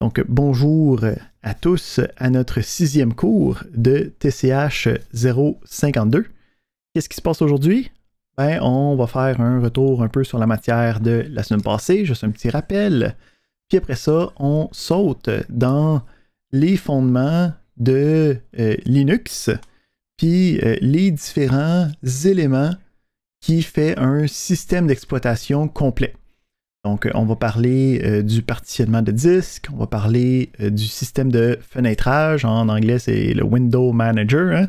Donc, bonjour à tous à notre sixième cours de TCH 052. Qu'est-ce qui se passe aujourd'hui? Ben, on va faire un retour un peu sur la matière de la semaine passée, juste un petit rappel. Puis après ça, on saute dans les fondements de euh, Linux, puis euh, les différents éléments qui fait un système d'exploitation complet. Donc, euh, on va parler euh, du partitionnement de disques. on va parler euh, du système de fenêtrage, en anglais c'est le Window Manager. Hein.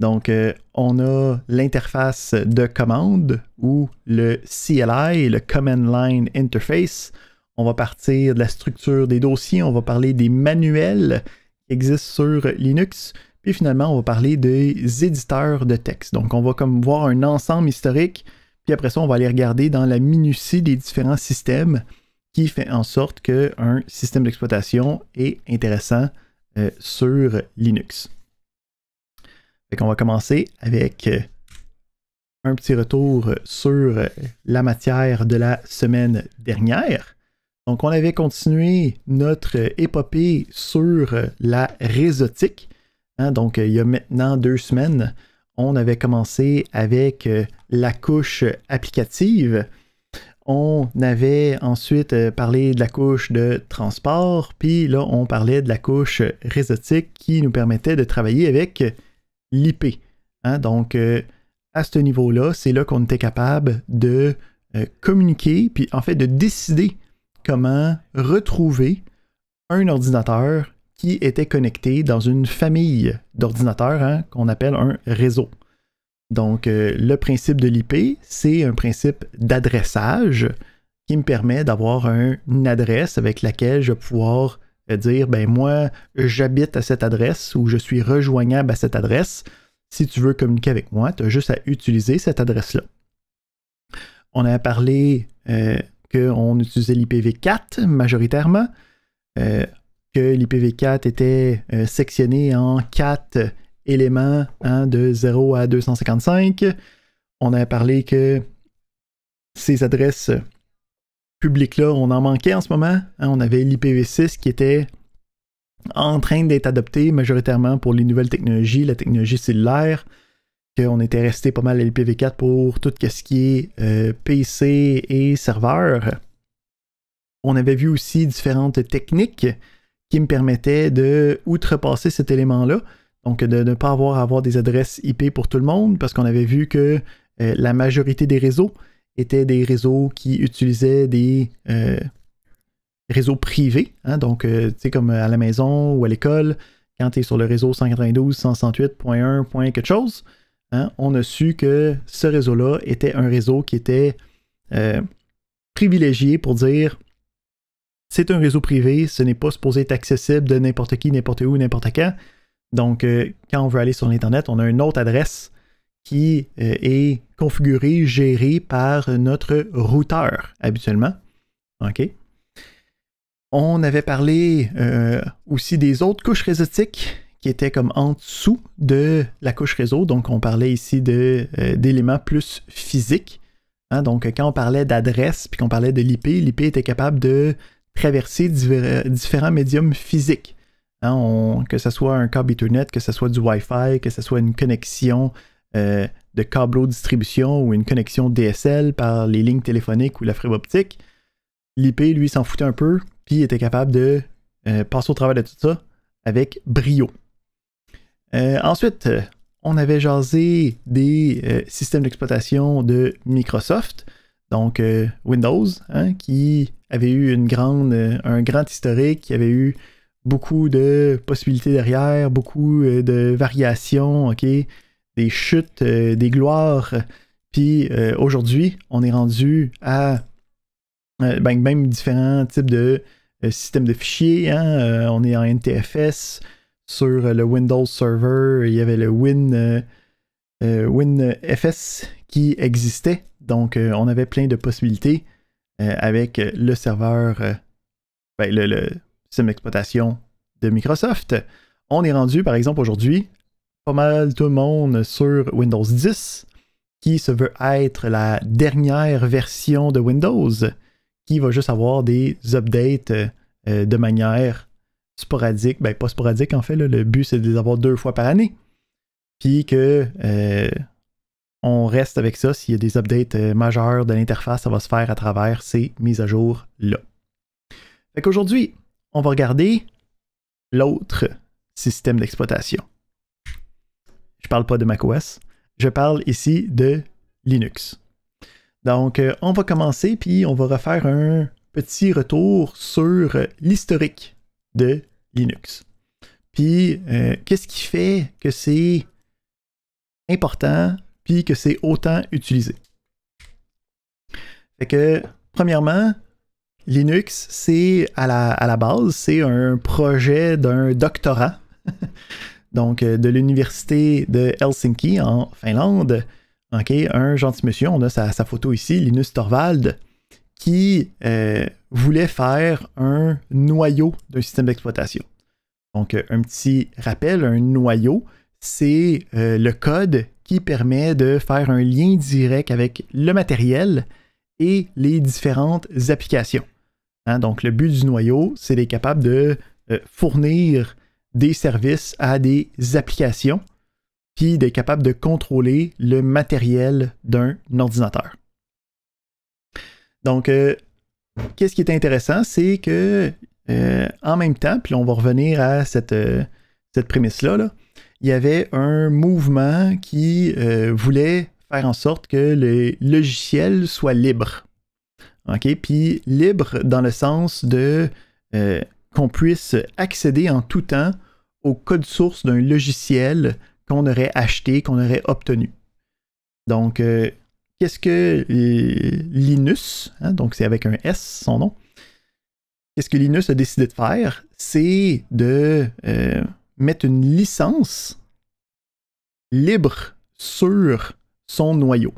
Donc, on a l'interface de commande ou le CLI, le Command Line Interface. On va partir de la structure des dossiers, on va parler des manuels qui existent sur Linux. Puis finalement, on va parler des éditeurs de texte. Donc, on va comme voir un ensemble historique puis après ça, on va aller regarder dans la minutie des différents systèmes qui fait en sorte qu'un système d'exploitation est intéressant euh, sur Linux. on va commencer avec euh, un petit retour sur euh, la matière de la semaine dernière. Donc, on avait continué notre épopée sur la réseautique. Hein. donc, il y a maintenant deux semaines, on avait commencé avec euh, la couche applicative. On avait ensuite euh, parlé de la couche de transport, puis là, on parlait de la couche réseautique qui nous permettait de travailler avec l'IP. Hein. Donc, euh, à ce niveau-là, c'est là, qu'on était capable de communiquer, puis en fait de décider comment retrouver un ordinateur était connecté dans une famille d'ordinateurs hein, qu'on appelle un réseau. Donc, euh, le principe de l'IP, c'est un principe d'adressage qui me permet d'avoir une adresse avec laquelle je vais pouvoir euh, dire, ben moi, j'habite à cette adresse ou je suis rejoignable à cette adresse. Si tu veux communiquer avec moi, tu as juste à utiliser cette adresse-là. On a parlé euh, qu'on utilisait l'IPv4 majoritairement que l'IPv4 était euh, sectionné en quatre éléments hein, de 0 à 255. On a parlé que ces adresses publiques-là, on en manquait en ce moment. Hein. on avait l'IPv6 qui était en train d'être adopté majoritairement pour les nouvelles technologies, la technologie cellulaire, qu'on était resté pas mal à l'IPv4 pour tout ce qui est euh, PC et serveur. On avait vu aussi différentes techniques me permettait de outrepasser cet élément-là. Donc, de ne pas avoir à avoir des adresses IP pour tout le monde, parce qu'on avait vu que euh, la majorité des réseaux étaient des réseaux qui utilisaient des euh, réseaux privés. Hein. donc, c'est euh, tu sais, comme à la maison ou à l'école, quand tu es sur le réseau 192.168.1. quelque chose, hein, on a su que ce réseau-là était un réseau qui était privilégié pour dire c'est un réseau privé, ce n'est pas supposé être accessible de n'importe qui, n'importe où, n'importe quand. Donc, euh, quand on veut aller sur l'Internet, on a une autre adresse qui euh, est configurée, gérée par notre routeur habituellement. OK? On avait parlé euh, aussi des autres couches réseautiques qui étaient comme en dessous de la couche réseau. Donc, on parlait ici d'éléments plus physiques. Hein. Donc, quand on parlait d'adresse puis qu'on parlait de l'IP, l'IP était capable de traverser euh, différents médiums physiques. Hein, que ce soit un câble Ethernet, que ce soit du Wi-Fi, que ce soit une connexion euh, de câbleau distribution ou une connexion DSL par les lignes téléphoniques ou la fibre optique. L'IP, lui, s'en foutait un peu, puis était capable de euh, passer au travail de tout ça avec brio. ensuite, on avait jasé des systèmes d'exploitation de Microsoft. Donc, euh, Windows, hein, qui avait eu euh, un grand historique, qui avait eu beaucoup de possibilités derrière, beaucoup euh, de variations, des chutes, des gloires. Puis aujourd'hui, on est rendu à ben, même différents types de systèmes de fichiers. Hein, on est en NTFS sur le Windows Server. Il y avait le WinFS qui existait donc, euh, on avait plein de possibilités euh, avec le serveur, euh, ben, le, système d'exploitation de Microsoft. On est rendu, par exemple, aujourd'hui, pas mal tout le monde sur Windows 10, qui se veut être la dernière version de Windows, qui va juste avoir des updates de manière sporadique, ben pas sporadique en fait, le but c'est de les avoir deux fois par année. Puis que on reste avec ça. S'il y a des updates euh, majeurs de l'interface, ça va se faire à travers ces mises à jour-là. Aujourd'hui, on va regarder l'autre système d'exploitation. Je parle pas de macOS, je parle ici de Linux. Donc, euh, on va commencer, puis on va refaire un petit retour sur l'historique de Linux. Puis, euh, qu'est-ce qui fait que c'est important puis que c'est autant utilisé. que, premièrement, Linux, c'est à la, base, c'est un projet d'un doctorat, donc euh, de l'université de Helsinki en Finlande. OK, un gentil monsieur, on a sa, photo ici, Linus Torvald, qui euh, voulait faire un noyau d'un système d'exploitation. Donc, euh, un petit rappel, un noyau, c'est le code qui permet de faire un lien direct avec le matériel et les différentes applications. Hein, donc, le but du noyau, c'est d'être capable de euh, fournir des services à des applications, puis d'être capable de contrôler le matériel d'un ordinateur. Donc, euh, qu'est-ce qui est intéressant, c'est que euh, en même temps, puis on va revenir à cette, cette prémisse-là, là il y avait un mouvement qui euh, voulait faire en sorte que le logiciel soit libre. OK? Puis libre dans le sens de euh, qu'on puisse accéder en tout temps au code source d'un logiciel qu'on aurait acheté, qu'on aurait obtenu. Donc, euh, qu'est-ce que Linus, hein, donc c'est avec un S son nom, qu'est-ce que Linus a décidé de faire? C'est de mettre une licence libre sur son noyau.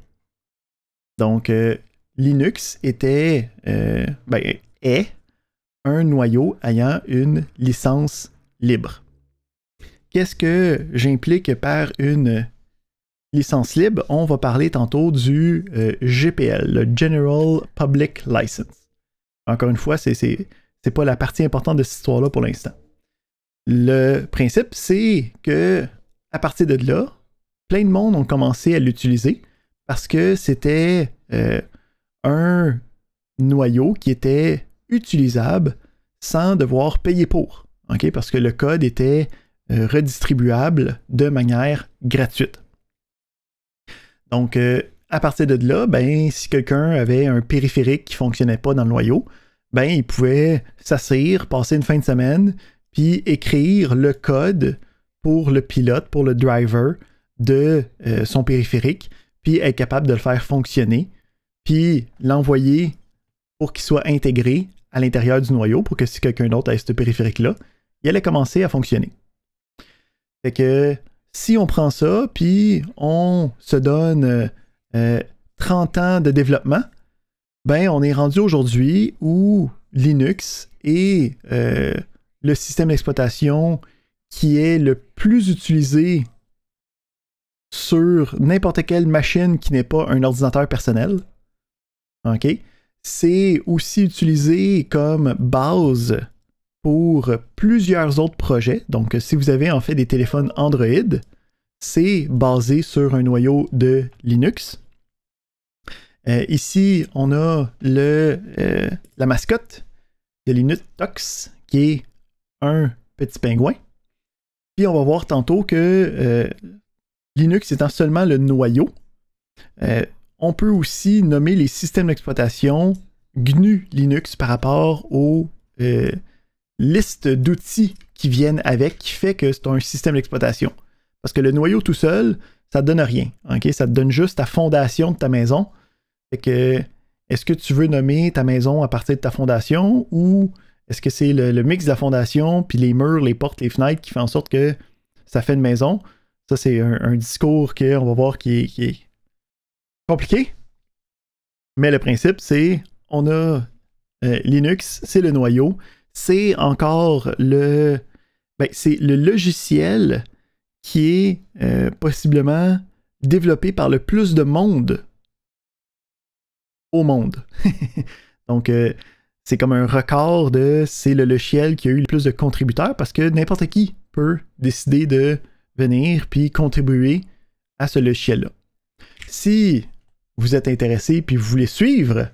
Donc, euh, Linux était, euh, ben, est un noyau ayant une licence libre. Qu'est-ce que j'implique par une licence libre? On va parler tantôt du euh, GPL, le General Public License. Encore une fois, c'est pas la partie importante de cette histoire-là pour l'instant. Le principe, c'est que à partir de là, plein de monde ont commencé à l'utiliser parce que c'était euh, un noyau qui était utilisable sans devoir payer pour. Parce que le code était euh, redistribuable de manière gratuite. Donc, euh, à partir de là, ben, si quelqu'un avait un périphérique qui ne fonctionnait pas dans le noyau, ben, il pouvait s'asseoir, passer une fin de semaine, puis écrire le code pour le pilote, pour le driver de euh, son périphérique, puis être capable de le faire fonctionner, puis l'envoyer pour qu'il soit intégré à l'intérieur du noyau pour que si quelqu'un d'autre a ce périphérique-là, il allait commencer à fonctionner. Fait que si on prend ça, puis on se donne 30 euh, euh, ans de développement, ben on est rendu aujourd'hui où Linux est le système d'exploitation qui est le plus utilisé sur n'importe quelle machine qui n'est pas un ordinateur personnel. OK? C'est aussi utilisé comme base pour plusieurs autres projets. Donc, si vous avez en fait des téléphones Android, c'est basé sur un noyau de Linux. Euh, ici, on a le, euh, la mascotte de Linux Tox, qui est un petit pingouin. Puis on va voir tantôt que euh, Linux étant seulement le noyau, euh, on peut aussi nommer les systèmes d'exploitation GNU Linux par rapport aux euh, listes d'outils qui viennent avec, qui fait que c'est un système d'exploitation. Parce que le noyau tout seul, ça ne donne rien. ok Ça te donne juste ta fondation de ta maison. que, est-ce que tu veux nommer ta maison à partir de ta fondation ou est-ce que c'est le, mix de la fondation, puis les murs, les portes, les fenêtres qui fait en sorte que ça fait une maison? Ça, c'est un, discours qu'on va voir qui est, compliqué. Mais le principe, c'est on a euh, Linux, c'est le noyau, c'est encore le. Ben, c'est le logiciel qui est euh, possiblement développé par le plus de monde au monde. Donc, euh, c'est comme un record de c'est le logiciel qui a eu le plus de contributeurs parce que n'importe qui peut décider de venir puis contribuer à ce logiciel-là. Si vous êtes intéressé puis vous voulez suivre,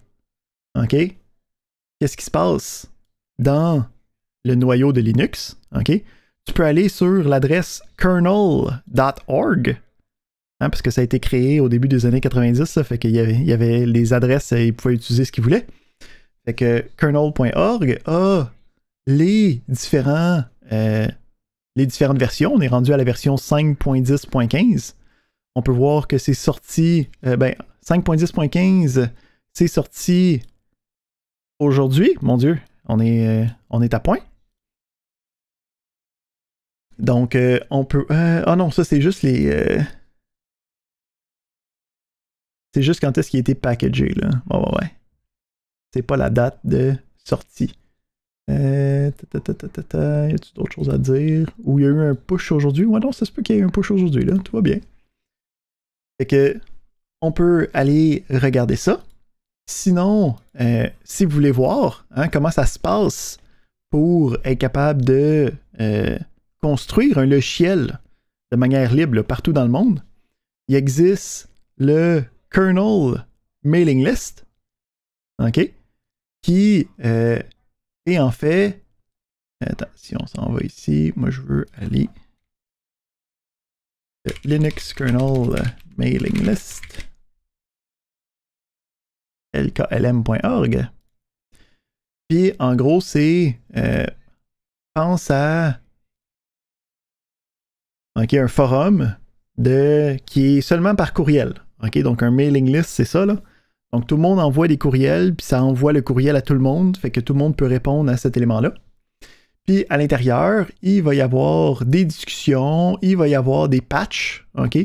OK, qu'est-ce qui se passe dans le noyau de Linux, OK? Tu peux aller sur l'adresse kernel.org, hein, parce que ça a été créé au début des années 90, ça fait qu'il y, y avait, les adresses, et ils pouvaient utiliser ce qu'ils voulaient. Fait que kernel.org a les différents euh, les différentes versions. On est rendu à la version 5.10.15. On peut voir que c'est sorti euh, ben 5.10.15 c'est sorti aujourd'hui. Mon Dieu, on est euh, on est à point. Donc on peut ah oh non ça c'est juste les c'est juste quand est-ce qu'il a été packagé là. ouais ouais c'est pas la date de sortie. Euh, y a-t-il d'autres choses à dire? Ou il y a eu un push aujourd'hui? Ouais, non, ça se peut qu'il y ait eu un push aujourd'hui, là. Tout va bien. Fait que, on peut aller regarder ça. Sinon, euh, si vous voulez voir hein, comment ça se passe pour être capable de euh, construire un logiciel de manière libre partout dans le monde, il existe le kernel mailing list. OK? qui euh, est en fait. si on s'en va ici, moi je veux aller. Euh, Linux kernel euh, mailing list. lklm.org. Puis en gros, c'est. pense à. un forum de, qui est seulement par courriel. OK, donc un mailing list, c'est ça, là. Donc tout le monde envoie des courriels, puis ça envoie le courriel à tout le monde, fait que tout le monde peut répondre à cet élément-là. Puis à l'intérieur, il va y avoir des discussions, il va y avoir des patchs, OK?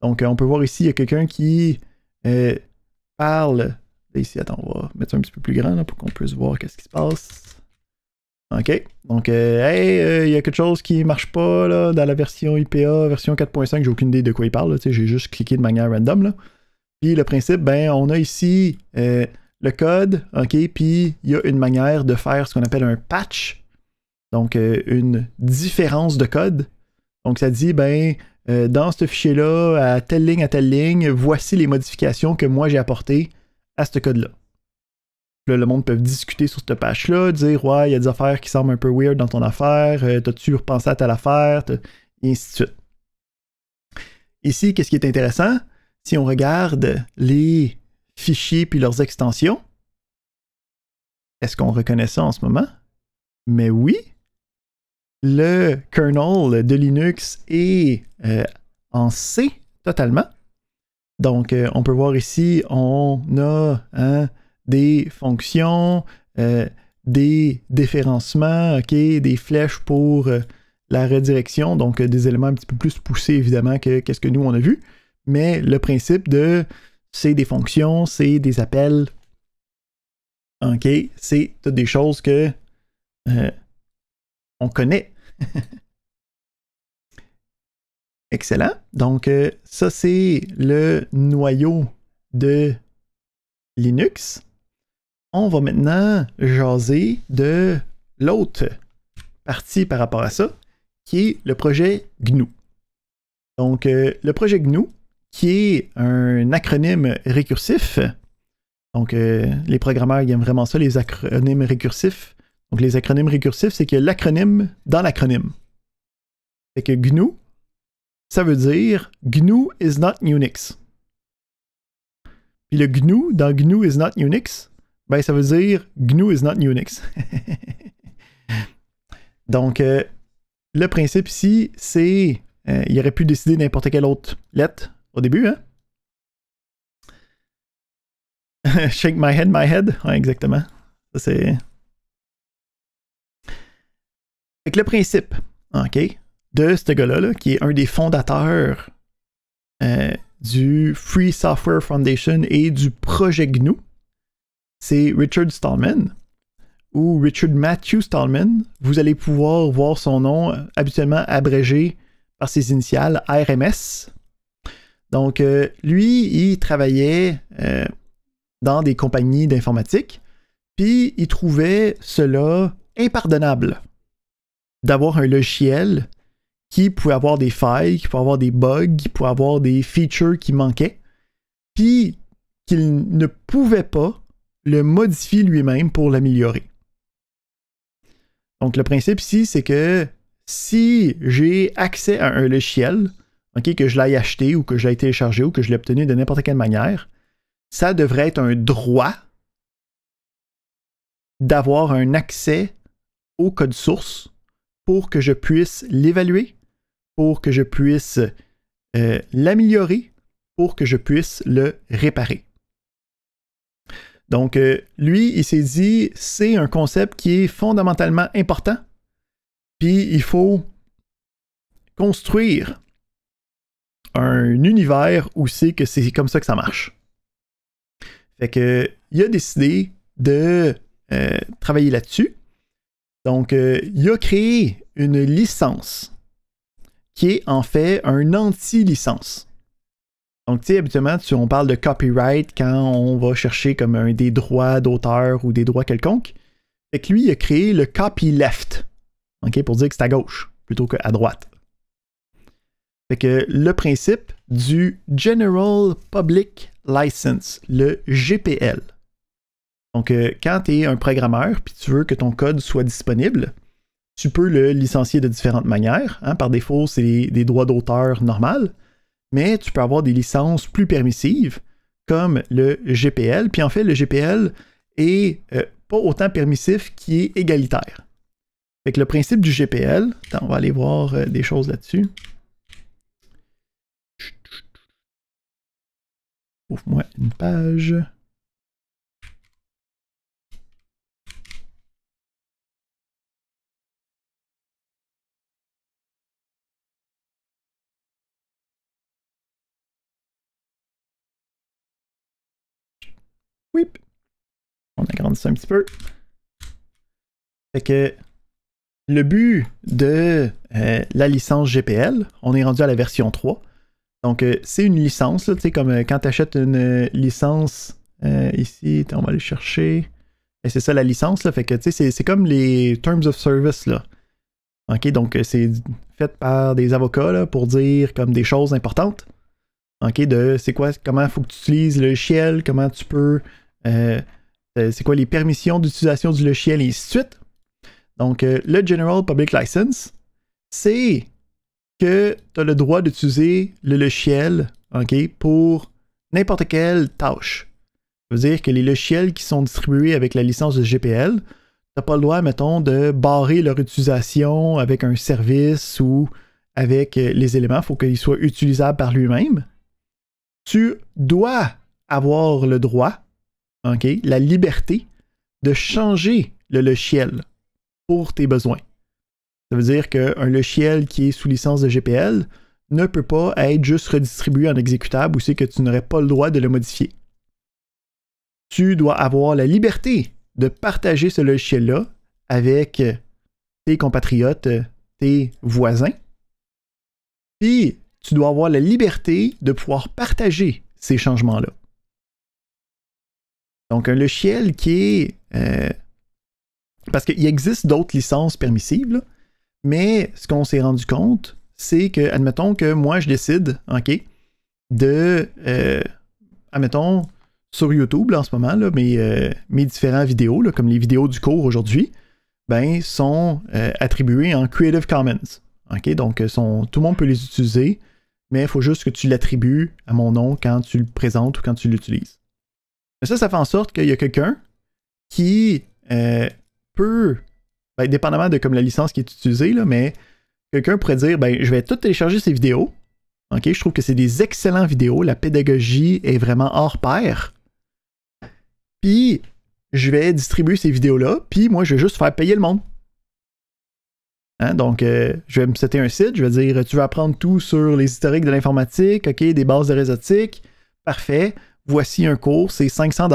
Donc euh, on peut voir ici, il y a quelqu'un qui euh, parle. Ici, attends, on va mettre ça un petit peu plus grand là, pour qu'on puisse voir qu'est-ce qui se passe. OK. Donc, euh, il y a quelque chose qui marche pas là, dans la version IPA, version 4.5. J'ai aucune idée de quoi il parle. J'ai juste cliqué de manière random. Là. Puis le principe, ben, on a ici euh, le code, OK, puis il y a une manière de faire ce qu'on appelle un patch, donc euh, une différence de code. Donc ça dit, ben, euh, dans ce fichier-là, à telle ligne, à telle ligne, voici les modifications que moi j'ai apportées à ce code-là. le monde peut discuter sur ce patch-là, dire Ouais, il y a des affaires qui semblent un peu weird dans ton affaire, t'as-tu repensé à telle affaire, et ainsi de suite. Ici, qu'est-ce qui est intéressant si on regarde les fichiers puis leurs extensions, est-ce qu'on reconnaît ça en ce moment? Mais oui, le kernel de Linux est euh, en C totalement. Donc, euh, on peut voir ici, on a hein, des fonctions, euh, des déférencements, des flèches pour la redirection, donc des éléments un petit peu plus poussés évidemment que ce que nous on a vu mais le principe de c'est des fonctions, c'est des appels. OK, c'est des choses que euh, on connaît. Excellent. Donc, euh, ça, c'est le noyau de Linux. On va maintenant jaser de l'autre partie par rapport à ça, qui est le projet GNU. Donc, euh, le projet GNU, qui est un acronyme récursif. Donc, euh, les programmeurs ils aiment vraiment ça, les acronymes récursifs. Donc, les acronymes récursifs, c'est que l'acronyme dans l'acronyme. C'est que GNU, ça veut dire GNU is not Unix. Puis le GNU dans GNU is not Unix, ben ça veut dire GNU is not Unix. Donc, euh, le principe ici, c'est euh, il aurait pu décider n'importe quelle autre lettre au début, hein? Shake my head, my head. exactement. Ça, c'est. Avec le principe, OK, de ce gars-là, qui est un des fondateurs euh, du Free Software Foundation et du projet GNU, c'est Richard Stallman ou Richard Matthew Stallman. Vous allez pouvoir voir son nom euh, habituellement abrégé par ses initiales RMS. Donc, euh, lui, il travaillait euh, dans des compagnies d'informatique, puis il trouvait cela impardonnable d'avoir un logiciel qui pouvait avoir des failles, qui pouvait avoir des bugs, qui pouvait avoir des features qui manquaient, puis qu'il ne pouvait pas le modifier lui-même pour l'améliorer. Donc, le principe ici, c'est que si j'ai accès à un logiciel, que je l'aille acheter ou que je l'aille télécharger ou que je l'ai obtenu de n'importe quelle manière, ça devrait être un droit d'avoir un accès au code source pour que je puisse l'évaluer, pour que je puisse euh, l'améliorer, pour que je puisse le réparer. Donc, euh, lui, il s'est dit, c'est un concept qui est fondamentalement important, puis il faut construire un univers où c'est que c'est comme ça que ça marche. Fait que il a décidé de euh, travailler là-dessus. Donc, euh, il a créé une licence qui est en fait un anti-licence. Donc, tu sais, habituellement, on parle de copyright quand on va chercher comme un des droits d'auteur ou des droits quelconques. Fait que lui, il a créé le copyleft, OK, pour dire que c'est à gauche plutôt qu'à droite. Fait que le principe du General Public License, le GPL. Donc, euh, quand tu es un programmeur puis tu veux que ton code soit disponible, tu peux le licencier de différentes manières. Hein. Par défaut, c'est des droits d'auteur normal mais tu peux avoir des licences plus permissives comme le GPL. Puis en fait, le GPL n'est euh, pas autant permissif qu'il est égalitaire. Fait le principe du GPL, on va aller voir euh, des choses là-dessus. ouvre moi une page. Oui. On agrandit ça un petit peu. que le but de euh, la licence GPL, on est rendu à la version 3. Donc, euh, c'est une licence, tu sais, comme euh, quand tu achètes une euh, licence ici, on va aller chercher. Et ben, c'est ça la licence, là. Fait que, tu c'est comme les Terms of Service, là. OK, donc c'est fait par des avocats, pour dire comme des choses importantes. OK, de c'est quoi, comment il faut que tu utilises le logiciel, comment tu peux. c'est quoi les permissions d'utilisation du logiciel, et ainsi de suite. Donc, le General Public License, c'est que tu as le droit d'utiliser le logiciel pour n'importe quelle tâche. Ça veut dire que les logiciels qui sont distribués avec la licence de GPL, tu n'as pas le droit, mettons, de barrer leur utilisation avec un service ou avec euh, les éléments. Il faut qu'ils soient utilisables par lui-même. Tu dois avoir le droit, la liberté de changer le logiciel pour tes besoins. Ça veut dire qu'un logiciel qui est sous licence de GPL ne peut pas être juste redistribué en exécutable ou c'est que tu n'aurais pas le droit de le modifier. Tu dois avoir la liberté de partager ce logiciel-là avec tes compatriotes, tes voisins. Puis, tu dois avoir la liberté de pouvoir partager ces changements-là. Donc, un logiciel qui est... Euh, parce qu'il existe d'autres licences permissives. Là. Mais ce qu'on s'est rendu compte, c'est que, admettons que moi, je décide, OK, de, euh, admettons, sur YouTube en ce moment, là, mes, euh, mes différentes vidéos, comme les vidéos du cours aujourd'hui, ben, sont euh, attribuées en Creative Commons. OK, donc sont, tout le monde peut les utiliser, mais il faut juste que tu l'attribues à mon nom quand tu le présentes ou quand tu l'utilises. Mais ça, ça fait en sorte qu'il y a quelqu'un qui peut Indépendamment dépendamment de comme la licence qui est utilisée, mais quelqu'un pourrait dire ben, je vais tout télécharger ces vidéos. Je trouve que c'est des excellentes vidéos. La pédagogie est vraiment hors pair. Puis, je vais distribuer ces vidéos-là. Puis, moi, je vais juste faire payer le monde. Hein, donc, euh, je vais me citer un site. Je vais dire tu veux apprendre tout sur les historiques de l'informatique, ok des bases de réseautique. Parfait. Voici un cours, c'est 500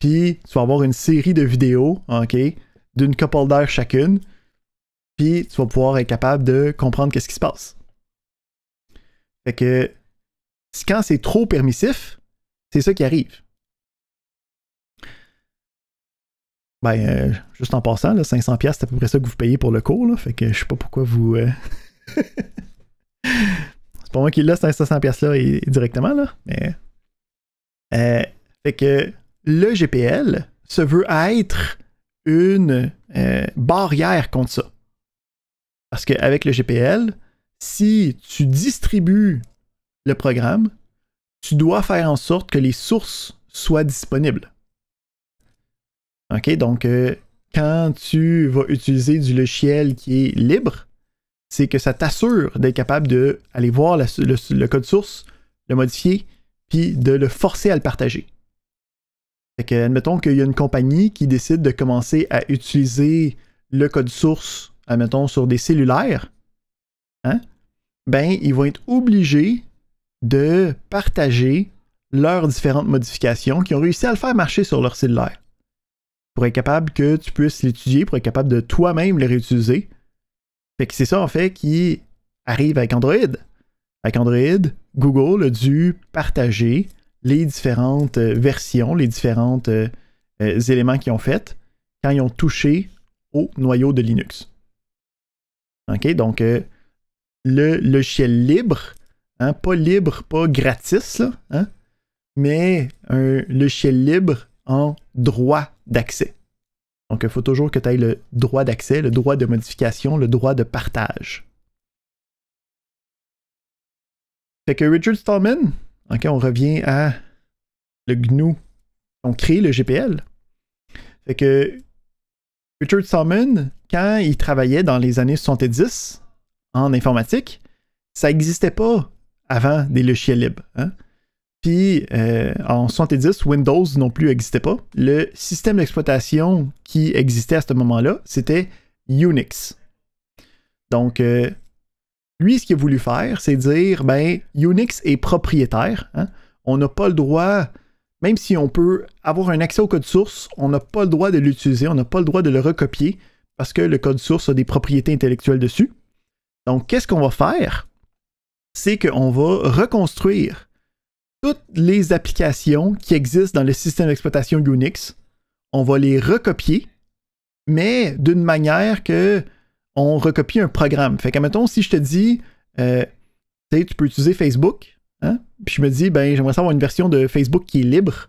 Puis, tu vas avoir une série de vidéos. ok d'une couple d'heures chacune. Puis tu vas pouvoir être capable de comprendre qu'est-ce qui se passe. Fait que quand c'est trop permissif, c'est ça qui arrive. Ben, euh, juste en passant, là, 500$, c'est à peu près ça que vous payez pour le cours. fait que je sais pas pourquoi vous. Euh, c'est pas moi qui l'ai, 500$-là directement. Là, mais. Euh, fait que le GPL se veut être une euh, barrière contre ça. Parce qu'avec le GPL, si tu distribues le programme, tu dois faire en sorte que les sources soient disponibles. OK, donc euh, quand tu vas utiliser du logiciel qui est libre, c'est que ça t'assure d'être capable d'aller voir le, code source, le modifier, puis de le forcer à le partager admettons qu'il y a une compagnie qui décide de commencer à utiliser le code source, admettons, sur des cellulaires, hein, ben, ils vont être obligés de partager leurs différentes modifications qui ont réussi à le faire marcher sur leur cellulaire. Pour être capable que tu puisses l'étudier, pour être capable de toi-même les réutiliser. c'est ça, en fait, qui arrive avec Android. Avec Android, Google a dû partager les différentes euh, versions, les différents euh, euh, éléments qu'ils ont fait quand ils ont touché au noyau de Linux. OK, donc le logiciel libre, hein, pas libre, pas gratis, hein, mais un logiciel libre en droit d'accès. Donc, il faut toujours que tu aies le droit d'accès, le droit de modification, le droit de partage. Fait que Richard Stallman, OK, on revient à le GNU. On crée le GPL. Fait que Richard Salmon, quand il travaillait dans les années 70 en informatique, ça n'existait pas avant des logiciels libres. Hein. Puis euh, en 70, Windows non plus existait pas. Le système d'exploitation qui existait à ce moment-là, c'était Unix. Donc, euh, lui, ce qu'il a voulu faire, c'est dire, ben, Unix est propriétaire. Hein. On n'a pas le droit, même si on peut avoir un accès au code source, on n'a pas le droit de l'utiliser, on n'a pas le droit de le recopier parce que le code source a des propriétés intellectuelles dessus. Donc, qu'est-ce qu'on va faire? C'est qu'on va reconstruire toutes les applications qui existent dans le système d'exploitation Unix. On va les recopier, mais d'une manière que on recopie un programme. Fait que, mettons, si je te dis, euh, tu peux utiliser Facebook, hein, puis je me dis, ben, j'aimerais savoir une version de Facebook qui est libre,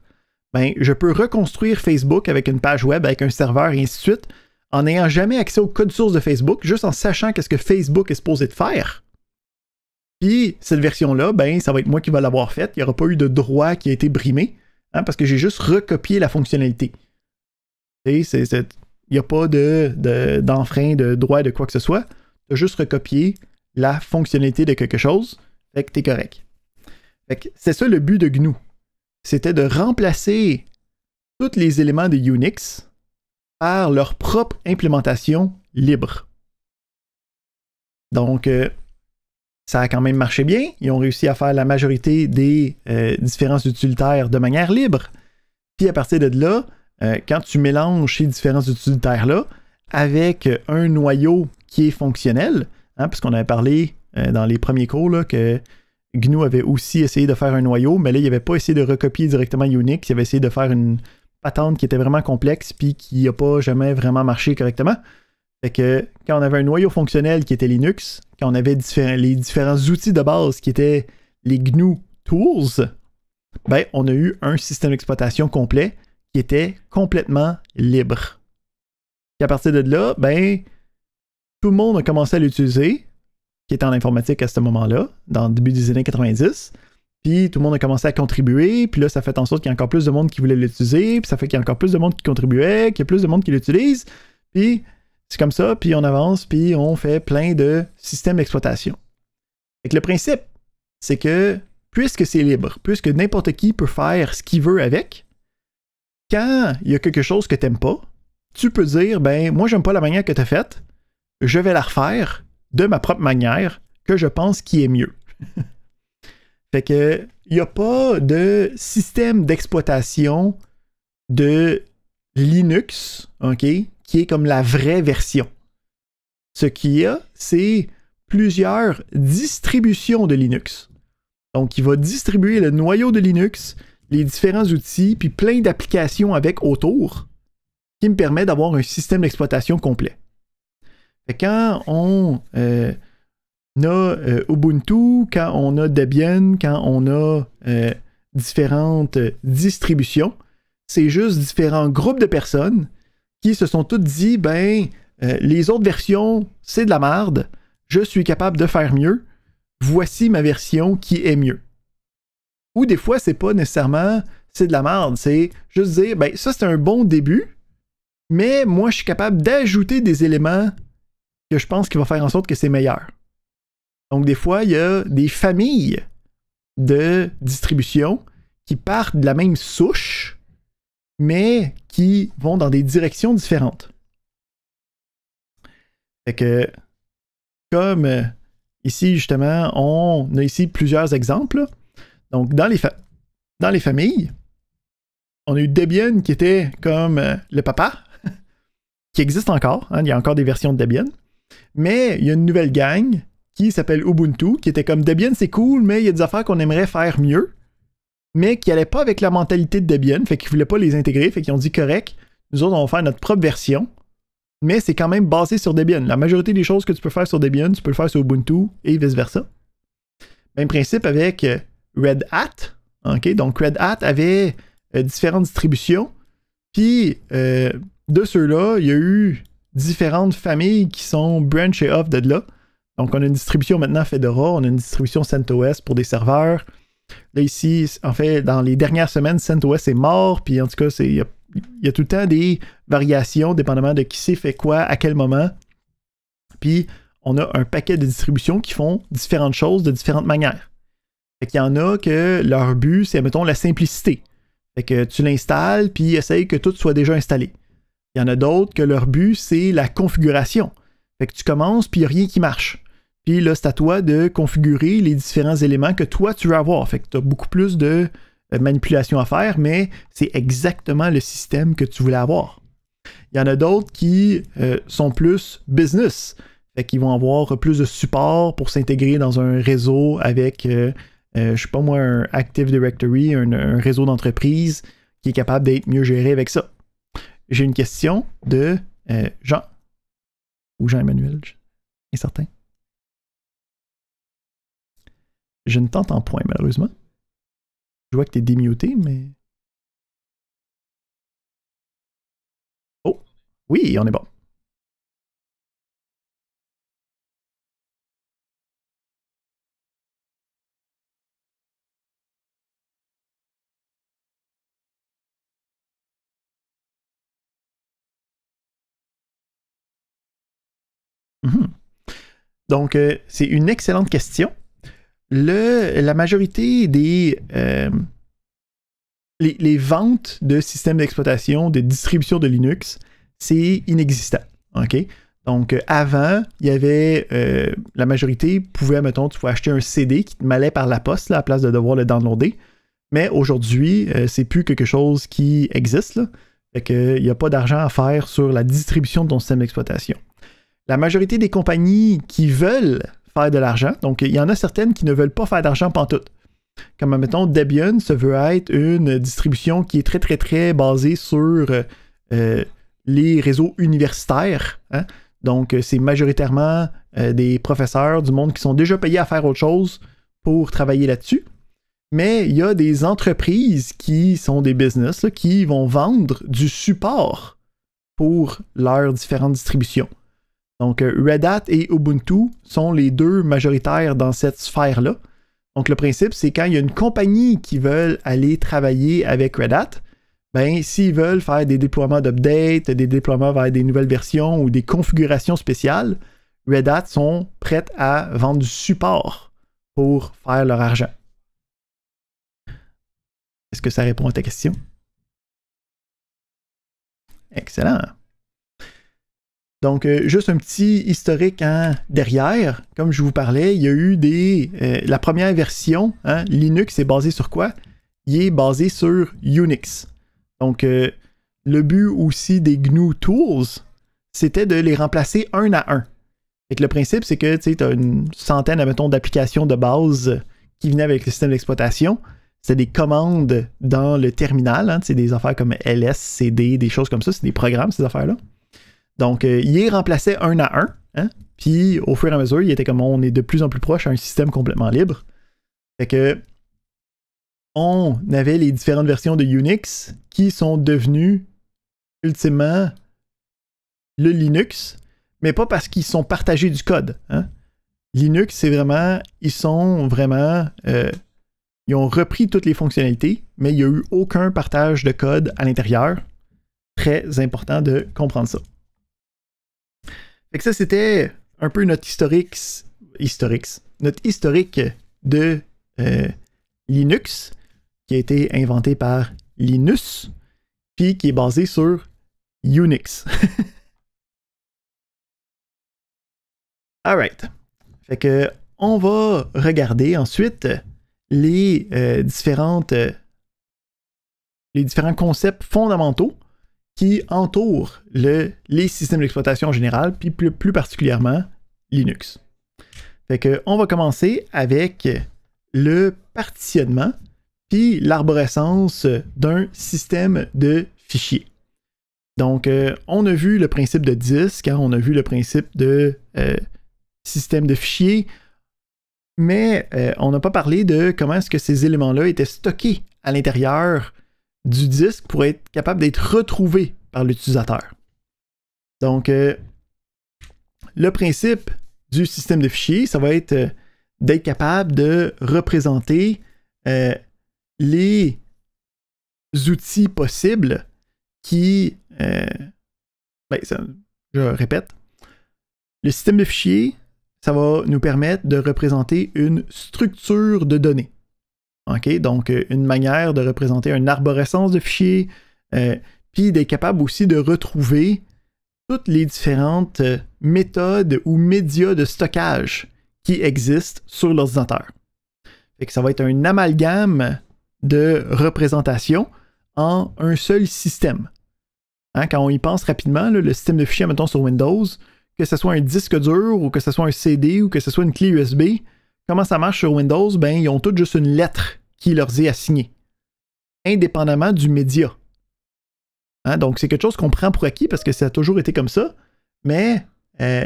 ben, je peux reconstruire Facebook avec une page web, avec un serveur, et ainsi de suite, en n'ayant jamais accès au code source de Facebook, juste en sachant qu'est-ce que Facebook est supposé de faire. Puis, cette version-là, ben, ça va être moi qui va l'avoir faite. Il n'y aura pas eu de droit qui a été brimé, hein, parce que j'ai juste recopié la fonctionnalité. sais, c'est, il n'y a pas d'enfrein de, de droit de quoi que ce soit. Tu as juste recopié la fonctionnalité de quelque chose. Fait tu es correct. c'est ça le but de GNU. C'était de remplacer tous les éléments de Unix par leur propre implémentation libre. Donc, euh, ça a quand même marché bien. Ils ont réussi à faire la majorité des euh, différences différents utilitaires de manière libre. Puis à partir de là, euh, quand tu mélanges ces différents utilitaires-là avec euh, un noyau qui est fonctionnel, hein, puisqu'on avait parlé euh, dans les premiers cours là, que GNU avait aussi essayé de faire un noyau, mais là, il n'avait pas essayé de recopier directement Unix, il avait essayé de faire une patente qui était vraiment complexe, puis qui n'a pas jamais vraiment marché correctement. Fait que quand on avait un noyau fonctionnel qui était Linux, quand on avait les différents outils de base qui étaient les GNU Tools, ben, on a eu un système d'exploitation complet qui était complètement libre. Et à partir de là, ben, tout le monde a commencé à l'utiliser, qui était en informatique à ce moment-là, dans le début des années 90. Puis tout le monde a commencé à contribuer, puis là, ça fait en sorte qu'il y a encore plus de monde qui voulait l'utiliser, puis ça fait qu'il y a encore plus de monde qui contribuait, qu'il y a plus de monde qui l'utilise. Puis c'est comme ça, puis on avance, puis on fait plein de systèmes d'exploitation. le principe, c'est que puisque c'est libre, puisque n'importe qui peut faire ce qu'il veut avec, quand il y a quelque chose que n'aimes pas, tu peux dire ben moi j'aime pas la manière que tu as faite, je vais la refaire de ma propre manière que je pense qui est mieux. fait que il n'y a pas de système d'exploitation de Linux, qui est comme la vraie version. Ce qu'il y a, c'est plusieurs distributions de Linux. Donc, il va distribuer le noyau de Linux les différents outils, puis plein d'applications avec autour, qui me permet d'avoir un système d'exploitation complet. quand on euh, a euh, Ubuntu, quand on a Debian, quand on a euh, différentes distributions, c'est juste différents groupes de personnes qui se sont toutes dit, ben, les autres versions, c'est de la merde, je suis capable de faire mieux, voici ma version qui est mieux. Ou des fois, c'est pas nécessairement c'est de la merde. C'est juste dire, ben, ça c'est un bon début, mais moi je suis capable d'ajouter des éléments que je pense qui va faire en sorte que c'est meilleur. Donc des fois, il y a des familles de distribution qui partent de la même souche, mais qui vont dans des directions différentes. Fait que, comme euh, ici justement, on a ici plusieurs exemples. Donc, dans les, dans les familles, on a eu Debian qui était comme euh, le papa, qui existe encore. Hein, il y a encore des versions de Debian. Mais il y a une nouvelle gang qui s'appelle Ubuntu, qui était comme Debian, c'est cool, mais il y a des affaires qu'on aimerait faire mieux, mais qui n'allaient pas avec la mentalité de Debian, fait qu'ils ne voulaient pas les intégrer, fait qu'ils ont dit correct, nous autres, on va faire notre propre version, mais c'est quand même basé sur Debian. La majorité des choses que tu peux faire sur Debian, tu peux le faire sur Ubuntu et vice-versa. Même principe avec euh, Red Hat. Donc, Red Hat avait euh, différentes distributions. Puis, euh, de ceux-là, il y a eu différentes familles qui sont branchées et off de là. Donc, on a une distribution maintenant Fedora, on a une distribution CentOS pour des serveurs. Là, ici, en fait, dans les dernières semaines, CentOS est mort, puis en tout cas, il y, y, a tout le temps des variations, dépendamment de qui s'est fait quoi, à quel moment. Puis, on a un paquet de distributions qui font différentes choses de différentes manières. Fait qu'il y en a que leur but, c'est, mettons, la simplicité. Fait que tu l'installes, puis essaye que tout soit déjà installé. Il y en a d'autres que leur but, c'est la configuration. Fait que tu commences, puis il n'y a rien qui marche. Puis là, c'est à toi de configurer les différents éléments que toi, tu veux avoir. Fait que tu as beaucoup plus de euh, manipulation à faire, mais c'est exactement le système que tu voulais avoir. Il y en a d'autres qui euh, sont plus business. Fait qu'ils vont avoir plus de support pour s'intégrer dans un réseau avec euh, euh, je suis pas moi, un Active Directory, un, réseau d'entreprise qui est capable d'être mieux géré avec ça. J'ai une question de euh, Jean ou Jean-Emmanuel, est certain. Je ne t'entends point, malheureusement. Je vois que tu es démuté, mais. Oh! Oui, on est bon. Mhm. Donc, euh, c'est une excellente question. la majorité des... Euh, les, ventes de systèmes d'exploitation, de distribution de Linux, c'est inexistant. OK? Donc, euh, avant, il y avait la majorité pouvait, mettons, tu pouvais acheter un CD qui te m'allait par la poste à la place de devoir le downloader. Mais aujourd'hui, c'est plus quelque chose qui existe. Là. qu'il n'y a pas d'argent à faire sur la distribution de ton système d'exploitation la majorité des compagnies qui veulent faire de l'argent, donc il y en a certaines qui ne veulent pas faire d'argent pantoute. Comme, mettons, Debian se veut être une distribution qui est très, très, très basée sur euh, euh, les réseaux universitaires. Hein. Donc, euh, c'est majoritairement des professeurs du monde qui sont déjà payés à faire autre chose pour travailler là-dessus. Mais il y a des entreprises qui sont des business qui vont vendre du support pour leurs différentes distributions. Donc, euh, Red Hat et Ubuntu sont les deux majoritaires dans cette sphère-là. Donc, le principe, c'est quand il y a une compagnie qui veut aller travailler avec Red Hat, ben, s'ils veulent faire des déploiements d'update, des déploiements vers des nouvelles versions ou des configurations spéciales, Red Hat sont prêtes à vendre du support pour faire leur argent. Est-ce que ça répond à ta question? Excellent. Donc, euh, juste un petit historique hein, derrière. Comme je vous parlais, il y a eu des. Euh, la première version, hein, Linux est basé sur quoi Il est basé sur Unix. Donc, euh, le but aussi des GNU Tools, c'était de les remplacer un à un. Et le principe, c'est que tu as une centaine, admettons, d'applications de base qui venaient avec le système d'exploitation. C'est des commandes dans le terminal. Hein, c'est des affaires comme LS, CD, des choses comme ça. C'est des programmes, ces affaires-là. Donc, euh, il les remplaçait un à un. Hein. Puis, au fur et à mesure, il était comme on est de plus en plus proche à un système complètement libre. Fait que, on avait les différentes versions de Unix qui sont devenues ultimement le Linux, mais pas parce qu'ils sont partagés du code. Hein. Linux, c'est vraiment, ils sont vraiment, euh, ils ont repris toutes les fonctionnalités, mais il n'y a eu aucun partage de code à l'intérieur. Très important de comprendre ça. Fait ça, c'était un peu notre historique, historique, notre historique de euh, Linux, qui a été inventé par Linus, puis qui est basé sur Unix. Alright. Fait que on va regarder ensuite les euh, différentes euh, les différents concepts fondamentaux qui entourent les systèmes d'exploitation en général, puis plus, particulièrement Linux. Fait on va commencer avec le partitionnement puis l'arborescence d'un système de fichiers. Donc, euh, on a vu le principe de disque, hein, on a vu le principe de euh, système de fichiers, mais euh, on n'a pas parlé de comment est-ce que ces éléments-là étaient stockés à l'intérieur du disque pour être capable d'être retrouvé par l'utilisateur. Donc, euh, le principe du système de fichiers, ça va être euh, d'être capable de représenter euh, les outils possibles qui... Ben, je répète. Le système de fichiers, ça va nous permettre de représenter une structure de données. Donc, euh, une manière de représenter une arborescence de fichiers, euh, puis d'être capable aussi de retrouver toutes les différentes euh, méthodes ou médias de stockage qui existent sur l'ordinateur. ça va être un amalgame de représentations en un seul système. Hein, quand on y pense rapidement, le système de fichiers, mettons sur Windows, que ce soit un disque dur ou que ce soit un CD ou que ce soit une clé USB, comment ça marche sur Windows? Ben, ils ont toutes juste une lettre qui leur est assigné, indépendamment du média. Hein, donc, c'est quelque chose qu'on prend pour acquis parce que ça a toujours été comme ça, mais euh,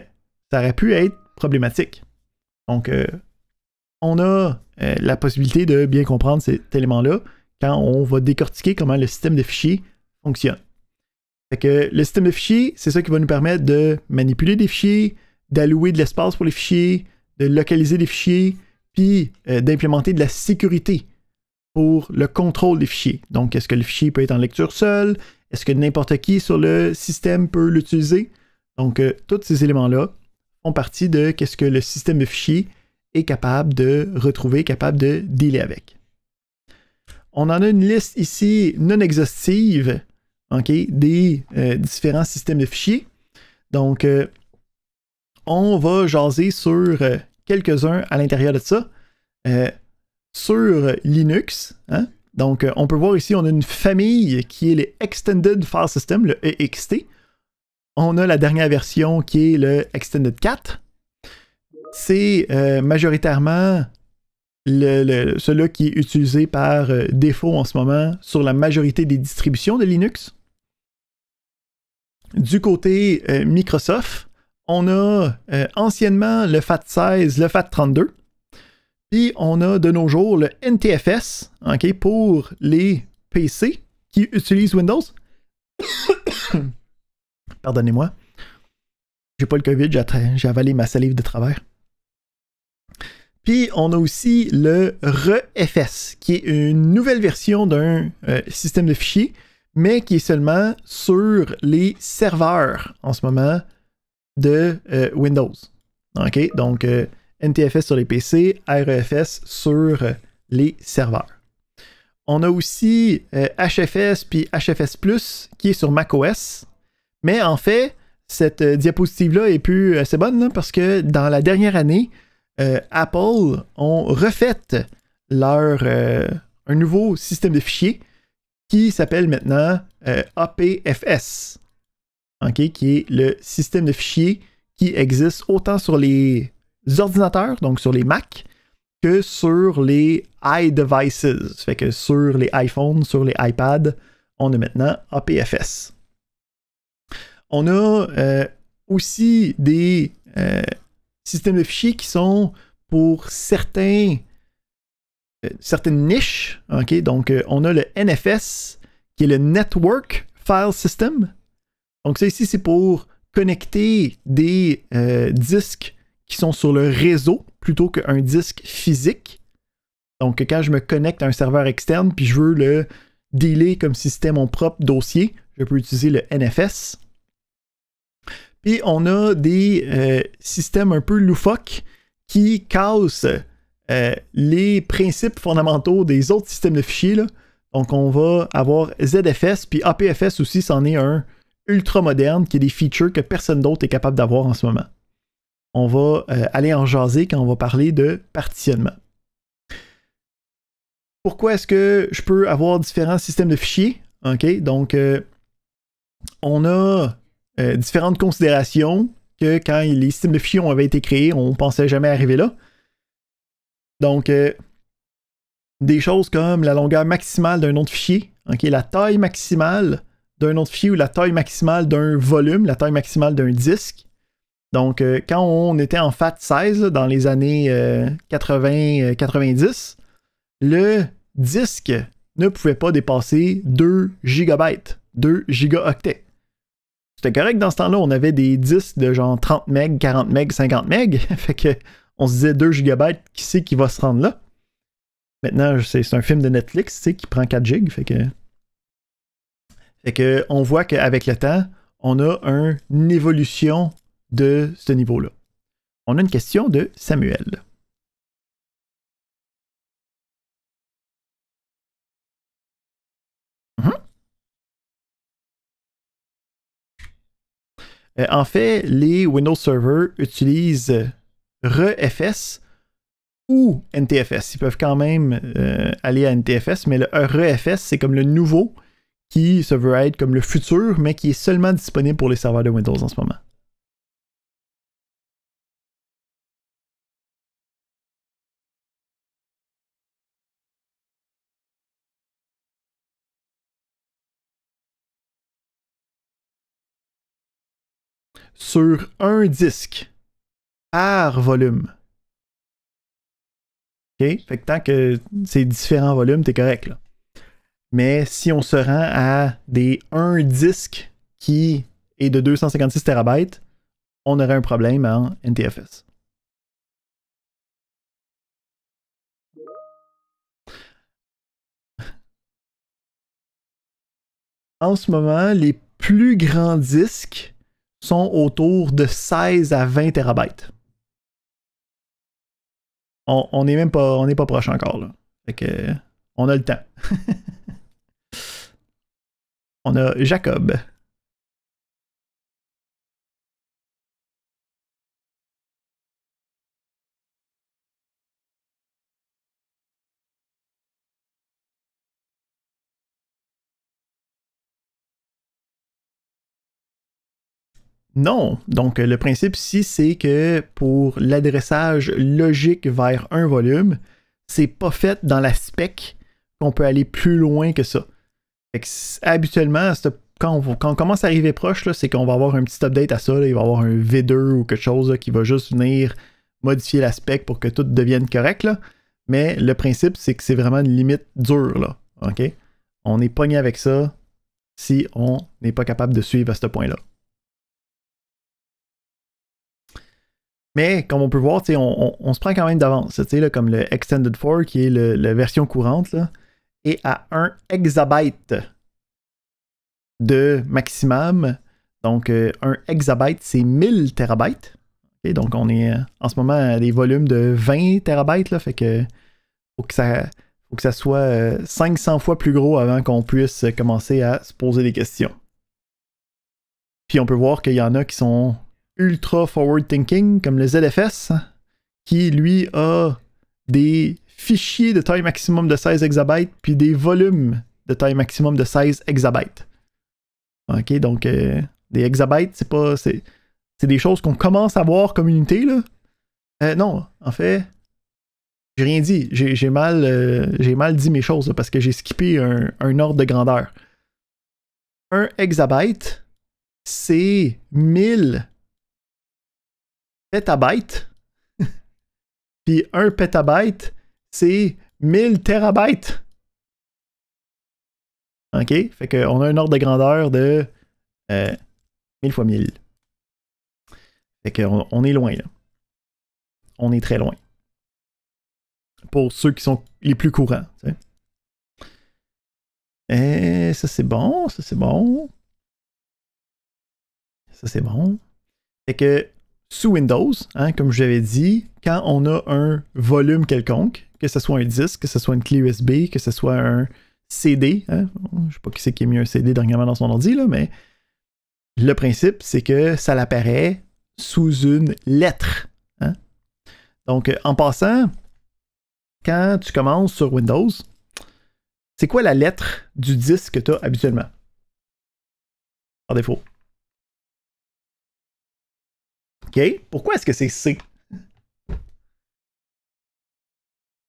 ça aurait pu être problématique. Donc, euh, on a euh, la possibilité de bien comprendre cet élément-là quand on va décortiquer comment le système de fichiers fonctionne. le système de fichiers, c'est ça qui va nous permettre de manipuler des fichiers, d'allouer de l'espace pour les fichiers, de localiser des fichiers, puis d'implémenter de la sécurité pour le contrôle des fichiers. Donc, est-ce que le fichier peut être en lecture seul? Est-ce que n'importe qui sur le système peut l'utiliser? Donc, euh, tous ces éléments-là font partie de ce que le système de fichiers est capable de retrouver, capable de dealer avec. On en a une liste ici non exhaustive des euh, différents systèmes de fichiers. Donc, euh, on va jaser sur quelques-uns à l'intérieur de ça sur Linux. Hein? Donc, euh, on peut voir ici, on a une famille qui est les Extended File System, le EXT. On a la dernière version qui est le Extended 4. C'est euh, majoritairement celui qui est utilisé par euh, défaut en ce moment sur la majorité des distributions de Linux. Du côté Microsoft, on a anciennement le FAT16, le FAT32. Puis on a de nos jours le NTFS ok pour les PC qui utilisent Windows. Pardonnez-moi. J'ai pas le COVID, j'ai avalé ma salive de travers. Puis on a aussi le REFS, qui est une nouvelle version d'un euh, système de fichiers, mais qui est seulement sur les serveurs en ce moment de euh, Windows. OK? Donc, euh, NTFS sur les PC, REFS sur euh, les serveurs. On a aussi HFS euh, puis HFS Plus qui est sur macOS. Mais en fait, cette euh, diapositive-là est plus assez bonne parce que dans la dernière année, Apple ont refait leur un nouveau système de fichiers qui s'appelle maintenant APFS. qui est le système de fichiers qui existe autant sur les ordinateurs, donc sur les Mac, que sur les iDevices. Fait que sur les iPhones, sur les iPads, on a maintenant APFS. On a euh, aussi des euh, systèmes de fichiers qui sont pour certains, euh, certaines niches. ok Donc, on a le NFS, qui est le Network File System. Donc, ça ici, c'est pour connecter des disques qui sont sur le réseau plutôt qu'un disque physique. Donc, quand je me connecte à un serveur externe puis je veux le dealer comme si c'était mon propre dossier, je peux utiliser le NFS. Puis, on a des euh, systèmes un peu loufoques qui cassent euh, les principes fondamentaux des autres systèmes de fichiers. Donc, on va avoir ZFS, puis APFS aussi, c'en est un ultra moderne qui a des features que personne d'autre est capable d'avoir en ce moment on va euh, aller en jaser quand on va parler de partitionnement. Pourquoi est-ce que je peux avoir différents systèmes de fichiers? donc euh, on a euh, différentes considérations que quand les systèmes de fichiers avaient été créés, on ne pensait jamais arriver là. Donc, des choses comme la longueur maximale d'un autre fichier, la taille maximale d'un autre fichier ou la taille maximale d'un volume, la taille maximale d'un disque, donc, euh, quand on était en FAT 16, dans les années 80-90, euh, euh, le disque ne pouvait pas dépasser 2 gigabytes, 2 gigaoctets. C'était correct dans ce temps-là, on avait des disques de genre 30 MB, 40 MB, 50 MB, fait que on se disait 2 GB, qui c'est qui va se rendre là? Maintenant, c'est un film de Netflix, tu sais, qui prend 4 GB. fait que... on voit qu'avec le temps, on a une évolution de ce niveau-là. On a une question de Samuel. Mhm. Euh, en fait, les Windows Server utilisent REFS ou NTFS. Ils peuvent quand même euh, aller à NTFS, mais le REFS, c'est comme le nouveau qui se veut être comme le futur, mais qui est seulement disponible pour les serveurs de Windows en ce moment. sur un disque par volume. OK? Fait que tant que c'est différents volumes, t'es correct. Là. Mais si on se rend à des un disque qui est de 256 terabytes, on aurait un problème en NTFS. En ce moment, les plus grands disques sont autour de 16 à 20 terabytes. On n'est même pas, on n'est pas proche encore on a le temps. on a Jacob. Non. Donc, le principe ici, c'est que pour l'adressage logique vers un volume, c'est pas fait dans la spec qu'on peut aller plus loin que ça. habituellement, quand on, commence à arriver proche, c'est qu'on va avoir un petit update à ça. il va y avoir un V2 ou quelque chose qui va juste venir modifier la spec pour que tout devienne correct. Mais le principe, c'est que c'est vraiment une limite dure. Là, On est pogné avec ça si on n'est pas capable de suivre à ce point-là. Mais comme on peut voir, on, se prend quand même d'avance. Comme le Extended 4, qui est la version courante, là, est à 1 exabyte de maximum. Donc, euh, un exabyte, c'est 1000 terabytes. Et donc, on est euh, en ce moment à des volumes de 20 terabytes. fait que faut que ça, faut que ça soit 500 euh, fois plus gros avant qu'on puisse commencer à se poser des questions. Puis, on peut voir qu'il y en a qui sont ultra forward thinking comme les ZFS, qui lui a des fichiers de taille maximum de 16 exabytes puis des volumes de taille maximum de 16 exabytes. OK, donc euh, des exabytes, c'est pas c'est, des choses qu'on commence à voir comme unité là. Euh, non, en fait, j'ai rien dit, j'ai, euh, mal dit mes choses parce que j'ai skippé un, un ordre de grandeur. Un exabyte, c'est 1000 petabyte Puis un petabyte, c'est 1000 terabytes. OK? Fait qu'on a un ordre de grandeur de euh, 1000 fois 1000. Fait qu'on est loin, là. On est très loin. Pour ceux qui sont les plus courants. Euh, ça, c'est bon. Ça, c'est bon. Ça, c'est bon. Fait que sous Windows, hein, comme je l'avais dit, quand on a un volume quelconque, que ce soit un disque, que ce soit une clé USB, que ce soit un CD, hein, je ne sais pas qui c'est qui a mis un CD dernièrement dans son ordi, là, mais le principe, c'est que ça apparaît sous une lettre. Hein. Donc, euh, en passant, quand tu commences sur Windows, c'est quoi la lettre du disque que tu as habituellement? Par défaut pourquoi est-ce que c'est C?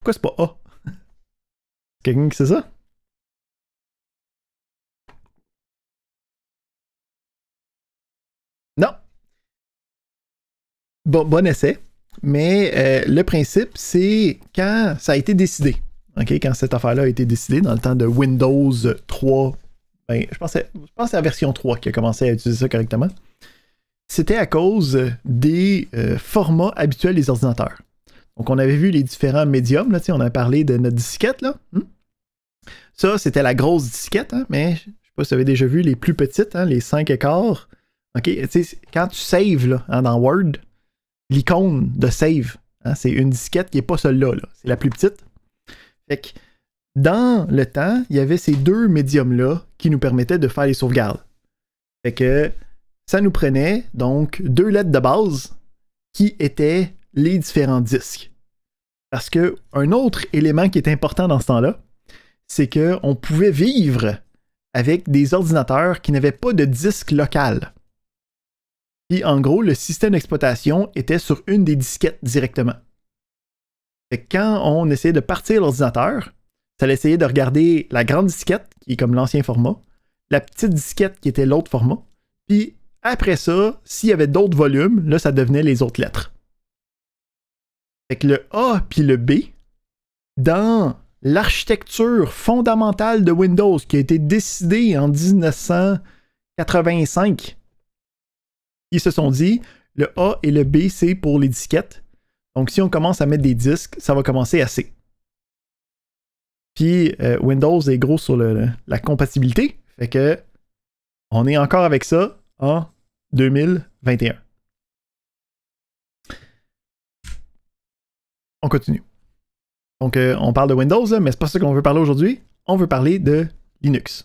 Pourquoi c'est pas A? Quelqu'un qui sait ça? Non. Bon, bon essai. Mais euh, le principe, c'est quand ça a été décidé. OK, quand cette affaire-là a été décidée dans le temps de Windows 3. Ben, je, je pense à la version 3 qui a commencé à utiliser ça correctement c'était à cause des euh, formats habituels des ordinateurs. Donc, on avait vu les différents médiums, là, on a parlé de notre disquette, là. Hmm? Ça, c'était la grosse disquette, hein, mais je ne sais pas si vous avez déjà vu les plus petites, hein, les 5 écarts. OK, quand tu saves là, dans Word, l'icône de save, hein, c'est une disquette qui n'est pas celle-là, -là, c'est la plus petite. Fait que dans le temps, il y avait ces deux médiums-là qui nous permettaient de faire les sauvegardes. Fait que ça nous prenait donc deux lettres de base qui étaient les différents disques. Parce que autre élément qui est important dans ce temps-là, c'est qu'on pouvait vivre avec des ordinateurs qui n'avaient pas de disque local. Puis en gros, le système d'exploitation était sur une des disquettes directement. quand on essayait de partir l'ordinateur, ça allait essayer de regarder la grande disquette, qui est comme l'ancien format, la petite disquette qui était l'autre format, puis après ça, s'il y avait d'autres volumes, là, ça devenait les autres lettres. Fait que le A puis le B, dans l'architecture fondamentale de Windows qui a été décidée en 1985, ils se sont dit, le A et le B, c'est pour les disquettes. Donc, si on commence à mettre des disques, ça va commencer à C. Puis, euh, Windows est gros sur la compatibilité. Fait que, on est encore avec ça en 2021. On continue. Donc, euh, on parle de Windows, mais c'est pas ça qu'on veut parler aujourd'hui. On veut parler de Linux.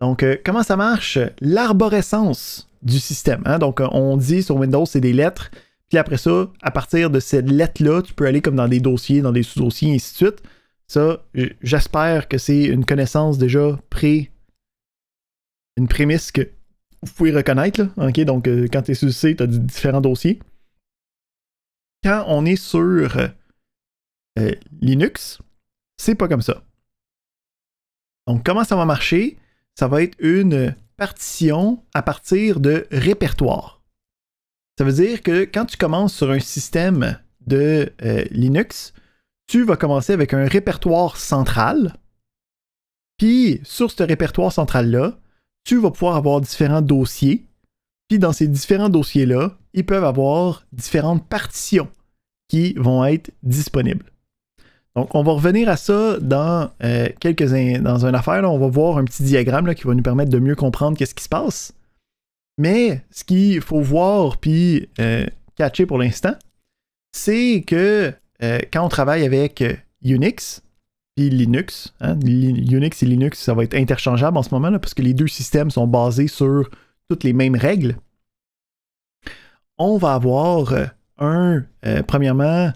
Donc, euh, comment ça marche? L'arborescence du système. Hein? Donc, euh, on dit sur Windows, c'est des lettres. Puis après ça, à partir de cette lettre-là, tu peux aller comme dans des dossiers, dans des sous-dossiers, ainsi de suite. Ça, j'espère que c'est une connaissance déjà pré. une prémisse que vous pouvez reconnaître. Là, Donc, euh, quand tu es sur le C, tu as différents dossiers. Quand on est sur euh, euh, Linux, c'est pas comme ça. Donc, comment ça va marcher? Ça va être une partition à partir de répertoire. Ça veut dire que quand tu commences sur un système de Linux, tu vas commencer avec un répertoire central. Puis, sur ce répertoire central-là, tu vas pouvoir avoir différents dossiers. Puis dans ces différents dossiers-là, ils peuvent avoir différentes partitions qui vont être disponibles. Donc, on va revenir à ça dans euh, quelques dans une affaire. on va voir un petit diagramme qui va nous permettre de mieux comprendre qu'est-ce qui se passe. Mais ce qu'il faut voir puis cacher euh, catcher pour l'instant, c'est que euh, quand on travaille avec Unix, Linux. Hein, Unix et Linux, ça va être interchangeable en ce moment, là, parce que les deux systèmes sont basés sur toutes les mêmes règles. On va avoir euh, un, euh, premièrement,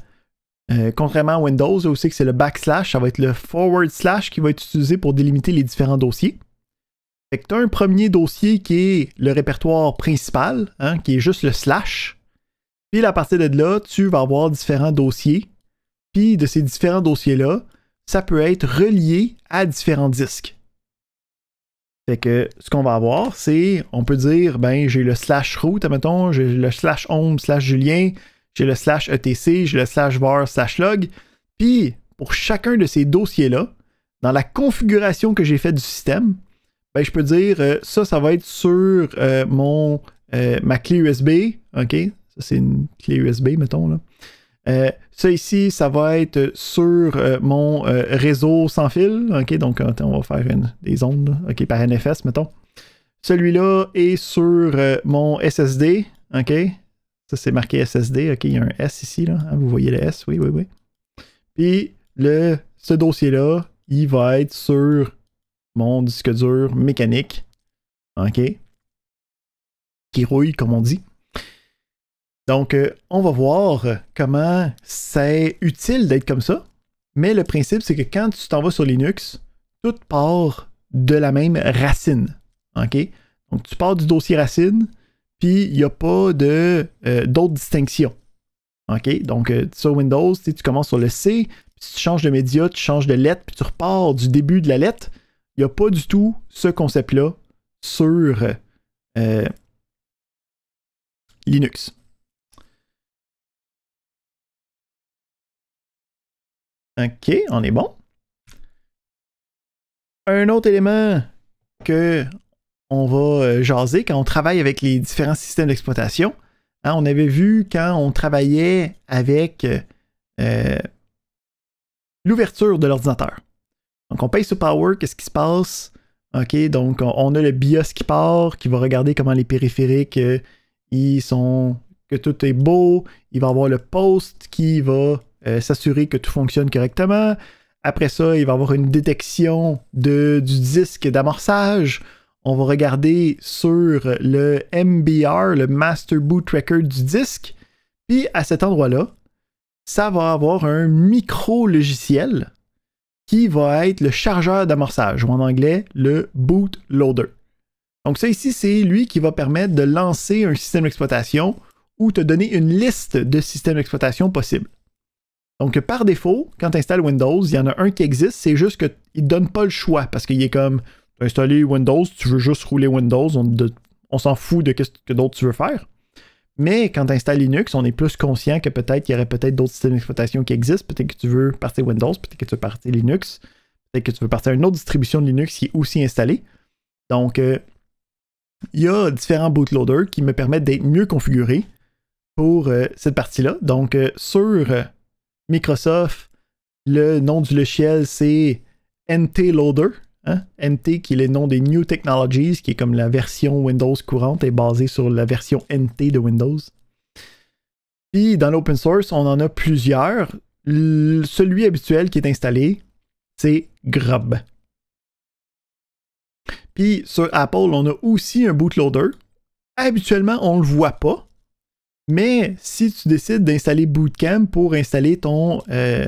euh, contrairement à Windows, aussi que c'est le backslash, ça va être le forward slash qui va être utilisé pour délimiter les différents dossiers. Fait tu as un premier dossier qui est le répertoire principal, hein, qui est juste le slash. Puis à partir de là, tu vas avoir différents dossiers. Puis de ces différents dossiers-là, ça peut être relié à différents disques. Fait que ce qu'on va avoir, c'est, on peut dire, ben j'ai le slash root, admettons, j'ai le slash home, slash julien, j'ai le slash etc, j'ai le slash var, slash log. Puis, pour chacun de ces dossiers-là, dans la configuration que j'ai faite du système, ben, je peux dire, euh, ça, ça va être sur euh, mon, euh, ma clé USB, ok, ça c'est une clé USB, mettons, là. Ça ici, ça va être sur euh, mon euh, réseau sans fil. OK, donc on va faire des ondes OK, par NFS, mettons. Celui-là est sur euh, mon SSD. OK. Ça, c'est marqué SSD. OK, il y a un S ici. Là. Hein, vous voyez le S, oui, oui, oui. Puis le, ce dossier-là, il va être sur mon disque dur mécanique. OK. Qui rouille, comme on dit. Donc, euh, on va voir euh, comment c'est utile d'être comme ça. Mais le principe, c'est que quand tu t'en vas sur Linux, tout part de la même racine. Donc, tu pars du dossier racine, puis il n'y a pas de, euh, d'autres distinctions. Donc, sur Windows, tu commences sur le C, puis tu changes de média, tu changes de lettre, puis tu repars du début de la lettre. Il n'y a pas du tout ce concept-là sur Linux. OK, on est bon. Un autre élément que on va euh, jaser quand on travaille avec les différents systèmes d'exploitation. Hein, on avait vu quand on travaillait avec euh, euh, l'ouverture de l'ordinateur. Donc on paye sur power, qu'est-ce qui se passe? OK, donc on a le BIOS qui part, qui va regarder comment les périphériques ils sont que tout est beau. Il va avoir le post qui va euh, s'assurer que tout fonctionne correctement. Après ça, il va y avoir une détection du disque d'amorçage. On va regarder sur le MBR, le Master Boot Tracker du disque. Puis à cet endroit-là, ça va avoir un micro-logiciel qui va être le chargeur d'amorçage, ou en anglais, le boot loader. Donc ça ici, c'est lui qui va permettre de lancer un système d'exploitation ou te donner une liste de systèmes d'exploitation possibles. Donc, par défaut, quand tu installes Windows, il y en a un qui existe, c'est juste qu'il ne donne pas le choix parce qu'il est comme installer Windows, tu veux juste rouler Windows, on, s'en fout de ce que d'autres tu veux faire. Mais quand tu installes Linux, on est plus conscient que peut-être qu'il y aurait peut-être d'autres systèmes d'exploitation qui existent. Peut-être que tu veux partir Windows, peut-être que tu veux partir Linux, peut-être que tu veux partir une autre distribution de Linux qui est aussi installée. Donc, euh, il y a différents bootloaders qui me permettent d'être mieux configuré pour euh, cette partie-là. Donc, euh, sur Microsoft, le nom du logiciel, c'est NT Loader. NT, hein? qui est le nom des New Technologies, qui est comme la version Windows courante, est basée sur la version NT de Windows. Puis dans l'open source, on en a plusieurs. celui habituel qui est installé, c'est Grub. Puis sur Apple, on a aussi un bootloader. Habituellement, on ne le voit pas. Mais si tu décides d'installer Bootcamp pour installer ton euh,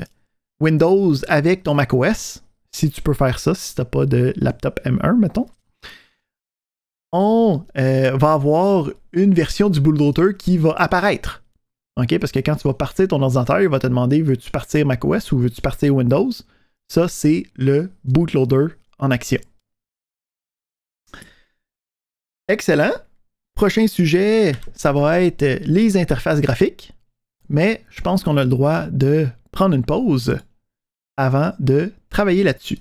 Windows avec ton macOS, si tu peux faire ça, si tu n'as pas de laptop M1, mettons, on euh, va avoir une version du bootloader qui va apparaître. OK? Parce que quand tu vas partir ton ordinateur, il va te demander veux-tu partir macOS ou veux-tu partir Windows? Ça, c'est le bootloader en action. Excellent. Prochain sujet, ça va être euh, les interfaces graphiques, mais je pense qu'on a le droit de prendre une pause avant de travailler là-dessus.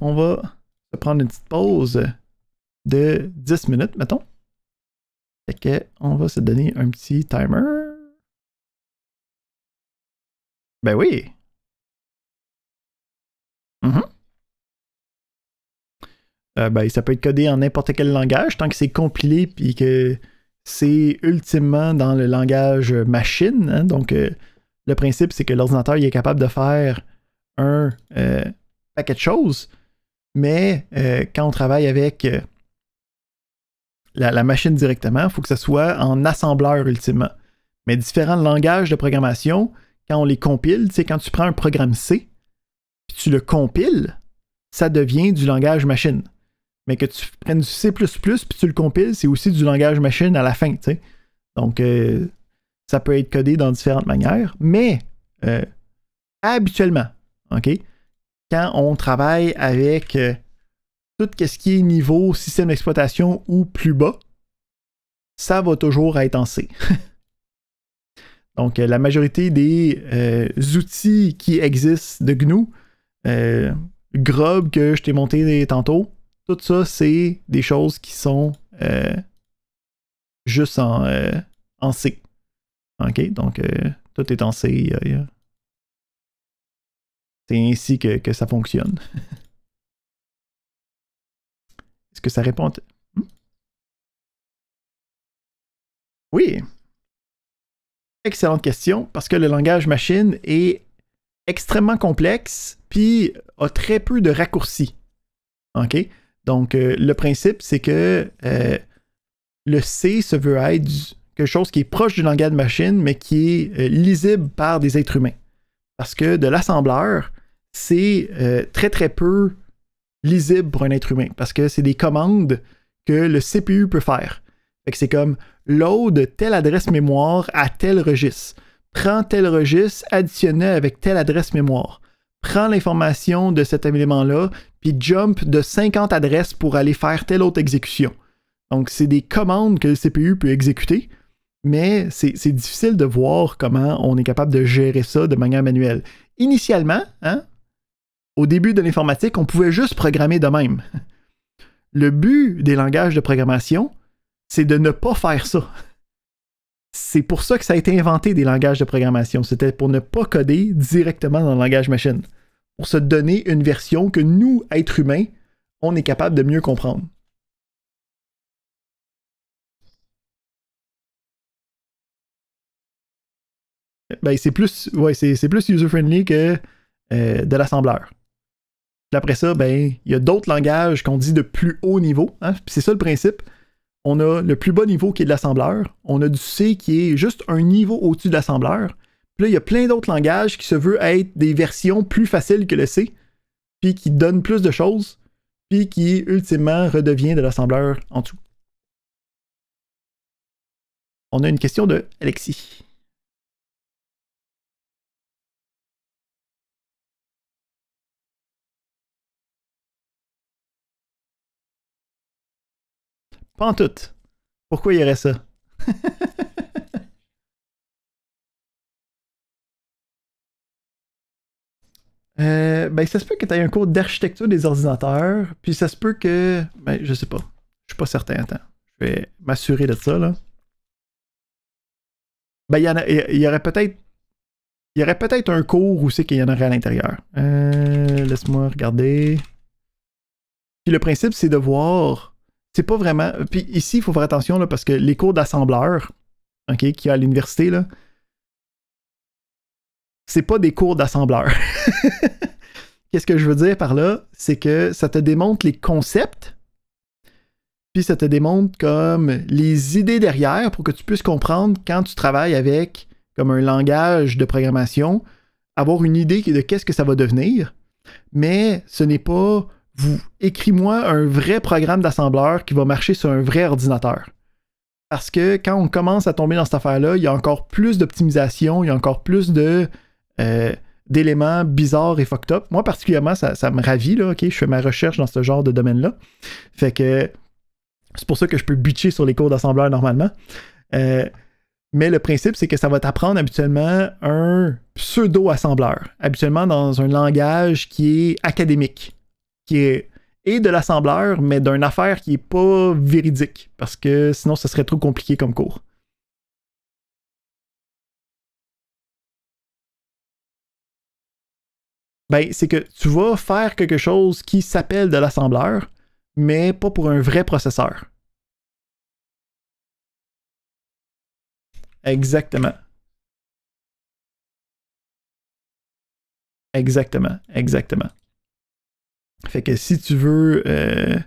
On va se prendre une petite pause de 10 minutes, mettons. Fait que on va se donner un petit timer. Ben oui. Mm-hmm. Euh, ben, ça peut être codé en n'importe quel langage, tant que c'est compilé puis que c'est ultimement dans le langage machine. Hein. donc, euh, le principe, c'est que l'ordinateur est capable de faire un euh, paquet de choses, mais quand on travaille avec la, machine directement, il faut que ce soit en assembleur ultimement. Mais différents langages de programmation, quand on les compile, c'est quand tu prends un programme C, puis tu le compiles, ça devient du langage machine mais que tu prennes du C++ puis tu le compiles, c'est aussi du langage machine à la fin, tu sais. Donc, euh, ça peut être codé dans différentes manières, mais euh, habituellement, OK, quand on travaille avec euh, tout ce qui est niveau système d'exploitation ou plus bas, ça va toujours être en C. Donc, la majorité des outils qui existent de GNU, Grub que je t'ai monté tantôt, tout ça, c'est des choses qui sont euh, juste euh, en, C. OK? Donc, euh, tout est en C. C'est ainsi que, ça fonctionne. Est-ce que ça répond? Hmm? Oui. Excellente question, parce que le langage machine est extrêmement complexe, puis a très peu de raccourcis. OK? Donc, euh, le principe, c'est que euh, le C se veut être quelque chose qui est proche du langage de machine, mais qui est euh, lisible par des êtres humains. Parce que de l'assembleur, c'est très très peu lisible pour un être humain, parce que c'est des commandes que le CPU peut faire. c'est comme load telle adresse mémoire à tel registre, prends tel registre additionne avec telle adresse mémoire, prends l'information de cet élément-là, puis jump de 50 adresses pour aller faire telle autre exécution. Donc, c'est des commandes que le CPU peut exécuter, mais c'est difficile de voir comment on est capable de gérer ça de manière manuelle. Initialement, hein, au début de l'informatique, on pouvait juste programmer de même. Le but des langages de programmation, c'est de ne pas faire ça. C'est pour ça que ça a été inventé des langages de programmation. C'était pour ne pas coder directement dans le langage machine pour se donner une version que nous, êtres humains, on est capable de mieux comprendre. Ben, c'est plus, ouais, user-friendly que euh, de l'assembleur. après ça, ben, il y a d'autres langages qu'on dit de plus haut niveau. Hein. c'est ça le principe. On a le plus bas niveau qui est de l'assembleur. On a du C qui est juste un niveau au-dessus de l'assembleur il y a plein d'autres langages qui se veulent être des versions plus faciles que le C, puis qui donnent plus de choses, puis qui ultimement redevient de l'assembleur en dessous. On a une question de Alexis. Pas en tout. Pourquoi il y aurait ça? Euh, ben, ça se peut que tu aies un cours d'architecture des ordinateurs, puis ça se peut que. Ben, je sais pas. Je suis pas certain. Attends. Je vais m'assurer de ça, là. Ben, il y, aurait peut-être. Il y aurait peut-être un cours où c'est qu'il y en aurait à l'intérieur. Euh, laisse-moi regarder. Puis le principe, c'est de voir. C'est pas vraiment. Euh, puis ici, il faut faire attention là, parce que les cours d'assembleur, OK, qu'il y a à l'université, là, c'est pas des cours d'assembleur. Qu'est-ce que je veux dire par là? C'est que ça te démontre les concepts, puis ça te démontre comme les idées derrière pour que tu puisses comprendre quand tu travailles avec comme un langage de programmation, avoir une idée de qu'est-ce que ça va devenir. Mais ce n'est pas vous écris-moi un vrai programme d'assembleur qui va marcher sur un vrai ordinateur. Parce que quand on commence à tomber dans cette affaire-là, il y a encore plus d'optimisation, il y a encore plus de euh, d'éléments bizarres et fucked up. Moi, particulièrement, ça, me ravit, là, ok? Je fais ma recherche dans ce genre de domaine-là. Fait que c'est pour ça que je peux butcher sur les cours d'assembleur normalement. Euh, mais le principe, c'est que ça va t'apprendre habituellement un pseudo-assembleur, habituellement dans un langage qui est académique, qui est et de l'assembleur, mais d'une affaire qui n'est pas véridique, parce que sinon, ce serait trop compliqué comme cours. ben, c'est que tu vas faire quelque chose qui s'appelle de l'assembleur, mais pas pour un vrai processeur. Exactement. Exactement, exactement. Fait que si tu veux euh,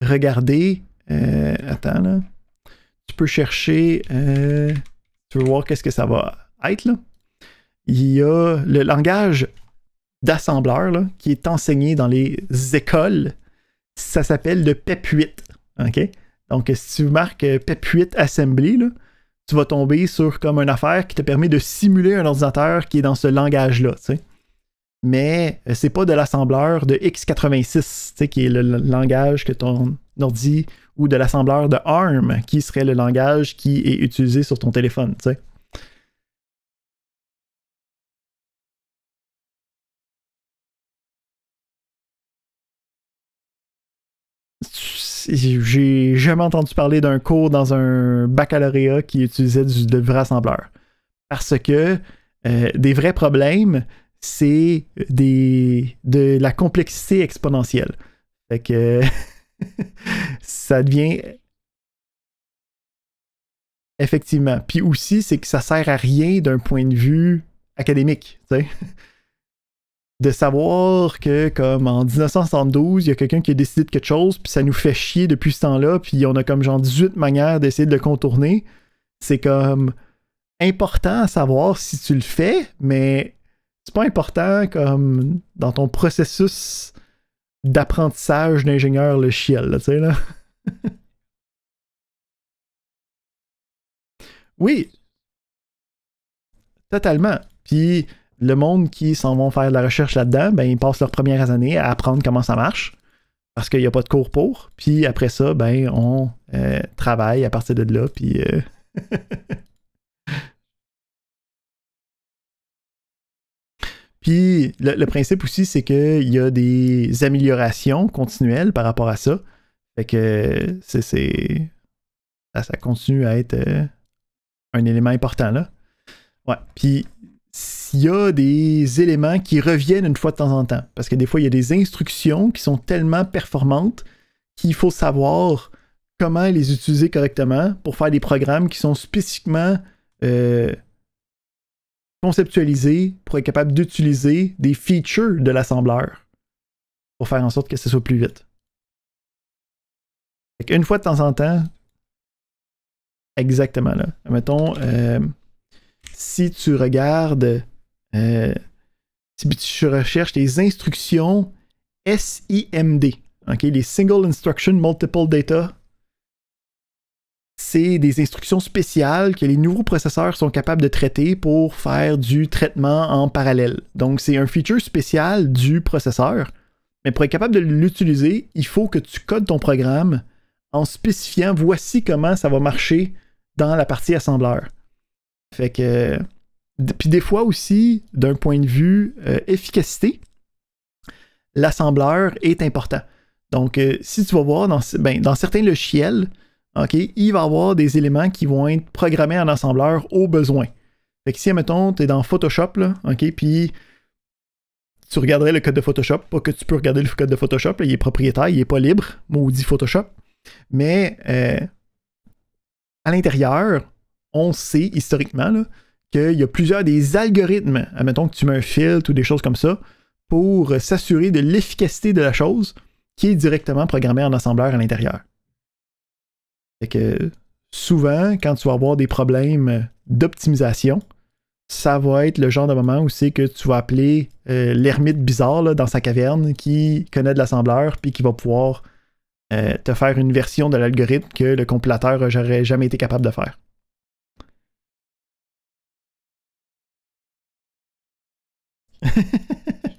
regarder, euh, attends là, tu peux chercher, euh, tu veux voir qu'est-ce que ça va être là il y a le langage d'assembleur qui est enseigné dans les écoles. Ça s'appelle le PEP8. OK? Donc, si tu marques PEP8 Assembly, tu vas tomber sur comme une affaire qui te permet de simuler un ordinateur qui est dans ce langage-là. Mais euh, c'est pas de l'assembleur de x86, qui est le langage que ton ordi, ou de l'assembleur de ARM, qui serait le langage qui est utilisé sur ton téléphone. j'ai jamais entendu parler d'un cours dans un baccalauréat qui utilisait du, de vrais Parce que euh, des vrais problèmes, c'est des, de la complexité exponentielle. Fait que ça devient effectivement. Puis aussi, c'est que ça sert à rien d'un point de vue académique. sais de savoir que, comme en 1972, il y a quelqu'un qui a décidé de quelque chose, puis ça nous fait chier depuis ce temps-là, puis on a comme genre 18 manières d'essayer de le contourner, c'est comme important à savoir si tu le fais, mais c'est pas important comme dans ton processus d'apprentissage d'ingénieur le chiel, tu sais, là. oui, totalement. Puis le monde qui s'en vont faire de la recherche là-dedans, ben, ils passent leurs premières années à apprendre comment ça marche parce qu'il n'y a pas de cours pour. Puis après ça, ben, on euh, travaille à partir de là. Puis. Euh, puis le, principe aussi, c'est qu'il y a des améliorations continuelles par rapport à ça. Fait que c'est. Ça, continue à être euh, un élément important là. Ouais. Puis s'il y a des éléments qui reviennent une fois de temps en temps. Parce que des fois, il y a des instructions qui sont tellement performantes qu'il faut savoir comment les utiliser correctement pour faire des programmes qui sont spécifiquement euh, conceptualisés pour être capable d'utiliser des features de l'assembleur pour faire en sorte que ce soit plus vite. Une fois de temps en temps, exactement là. Mettons, euh, si tu regardes, euh, si tu recherches les instructions SIMD, les Single Instruction Multiple Data, c'est des instructions spéciales que les nouveaux processeurs sont capables de traiter pour faire du traitement en parallèle. Donc, c'est un feature spécial du processeur. Mais pour être capable de l'utiliser, il faut que tu codes ton programme en spécifiant voici comment ça va marcher dans la partie assembleur. Fait que. Puis des fois aussi, d'un point de vue euh, efficacité, l'assembleur est important. Donc, euh, si tu vas voir dans, ben, certains logiciels, il va y avoir des éléments qui vont être programmés en assembleur au besoin. Fait que si, mettons, tu es dans Photoshop, puis tu regarderais le code de Photoshop, pas que tu peux regarder le code de Photoshop, il est propriétaire, il n'est pas libre, maudit Photoshop. Mais euh, à l'intérieur, on sait historiquement qu'il y a plusieurs des algorithmes, admettons que tu mets un filtre ou des choses comme ça, pour s'assurer de l'efficacité de la chose qui est directement programmée en assembleur à l'intérieur. Fait que souvent, quand tu vas avoir des problèmes d'optimisation, ça va être le genre de moment où c'est que tu vas appeler euh, l'ermite bizarre dans sa caverne qui connaît de l'assembleur puis qui va pouvoir euh, te faire une version de l'algorithme que le compilateur n'aurait jamais été capable de faire.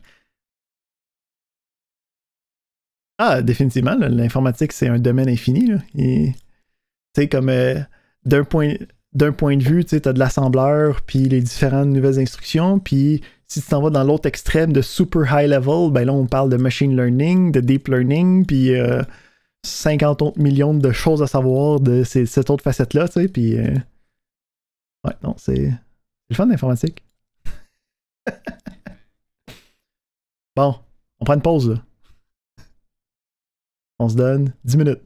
ah, définitivement, l'informatique, c'est un domaine infini. Tu sais, comme euh, d'un point, point de vue, tu as de l'assembleur, puis les différentes nouvelles instructions, puis si tu t'en vas dans l'autre extrême de super high level, ben là, on parle de machine learning, de deep learning, puis 50 euh, autres millions de choses à savoir de cette autre facette-là, puis... Euh, ouais, non, c'est... le fun d'informatique. Bon, on prend une pause là. On se donne 10 minutes.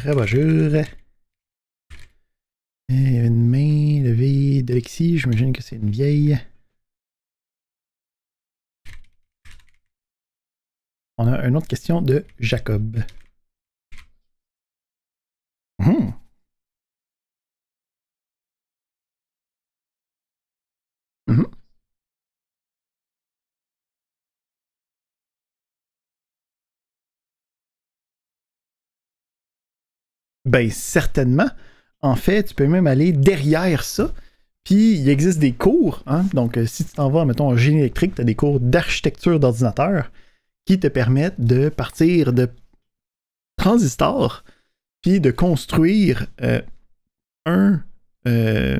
très Et il y une main levée d'Alexis, j'imagine que c'est une vieille. On a une autre question de Jacob. Hmm. Ben certainement. En fait, tu peux même aller derrière ça. Puis il existe des cours. Hein. Donc, euh, si tu t'en vas, mettons, en génie électrique, tu as des cours d'architecture d'ordinateur qui te permettent de partir de transistors, puis de construire euh, un euh,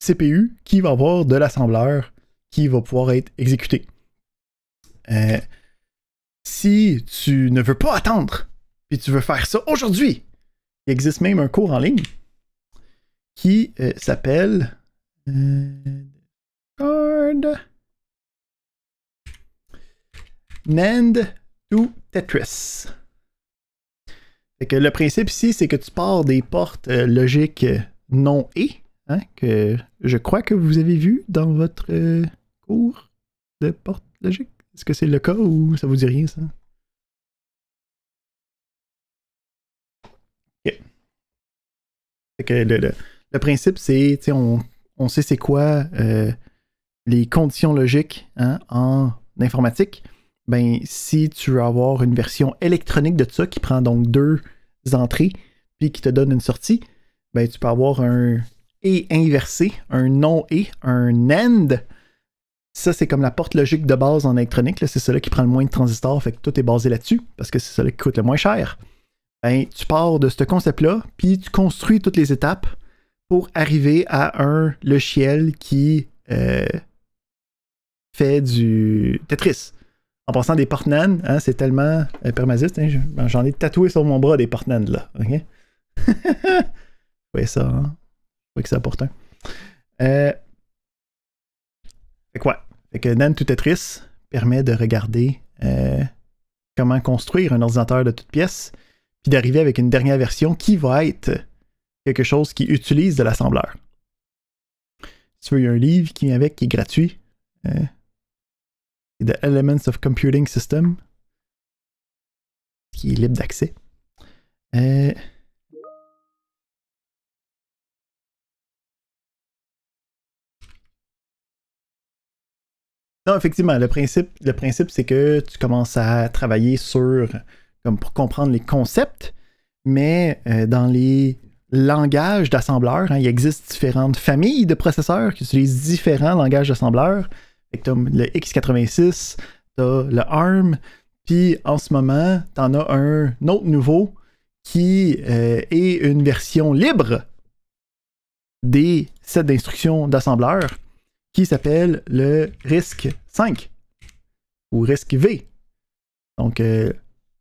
CPU qui va avoir de l'assembleur qui va pouvoir être exécuté. si tu ne veux pas attendre, puis tu veux faire ça aujourd'hui, il existe même un cours en ligne qui euh, s'appelle euh, Card Nand to Tetris. que le principe ici, c'est que tu pars des portes euh, logiques non et, hein, que je crois que vous avez vu dans votre cours de portes logiques. Est-ce que c'est le cas ou ça vous dit rien, ça? le, principe, c'est, on, sait c'est quoi euh, les conditions logiques hein, en informatique. Ben, si tu veux avoir une version électronique de ça qui prend donc deux entrées, puis qui te donne une sortie, ben, tu peux avoir un et inversé, un non et, un end. Ça, c'est comme la porte logique de base en électronique. C'est cela qui prend le moins de transistors, fait que tout est basé là-dessus, parce que c'est cela qui coûte le moins cher. Ben, tu pars de ce concept-là, puis tu construis toutes les étapes pour arriver à un logiciel qui euh, fait du Tetris. En passant des portes hein, c'est tellement euh, hein, j'en ai tatoué sur mon bras des portnans là. Vous voyez ça, hein. Je crois que c'est important. Euh, fait quoi? Fait que Nan to Tetris permet de regarder euh, comment construire un ordinateur de toutes pièces puis d'arriver avec une dernière version qui va être quelque chose qui utilise de l'assembleur. tu veux, il y a un livre qui vient avec, qui est gratuit. Euh, The Elements of Computing System, qui est libre d'accès. Euh, non, effectivement, le principe c'est que tu commences à travailler sur comme pour comprendre les concepts, mais euh, dans les langages d'assembleur, hein, il existe différentes familles de processeurs qui utilisent différents langages d'assembleur, Tu le x86, tu le ARM, puis en ce moment, tu en as un autre nouveau qui euh, est une version libre des sets d'instructions d'assembleur qui s'appelle le RISC-5 ou RISC-V. Donc, euh,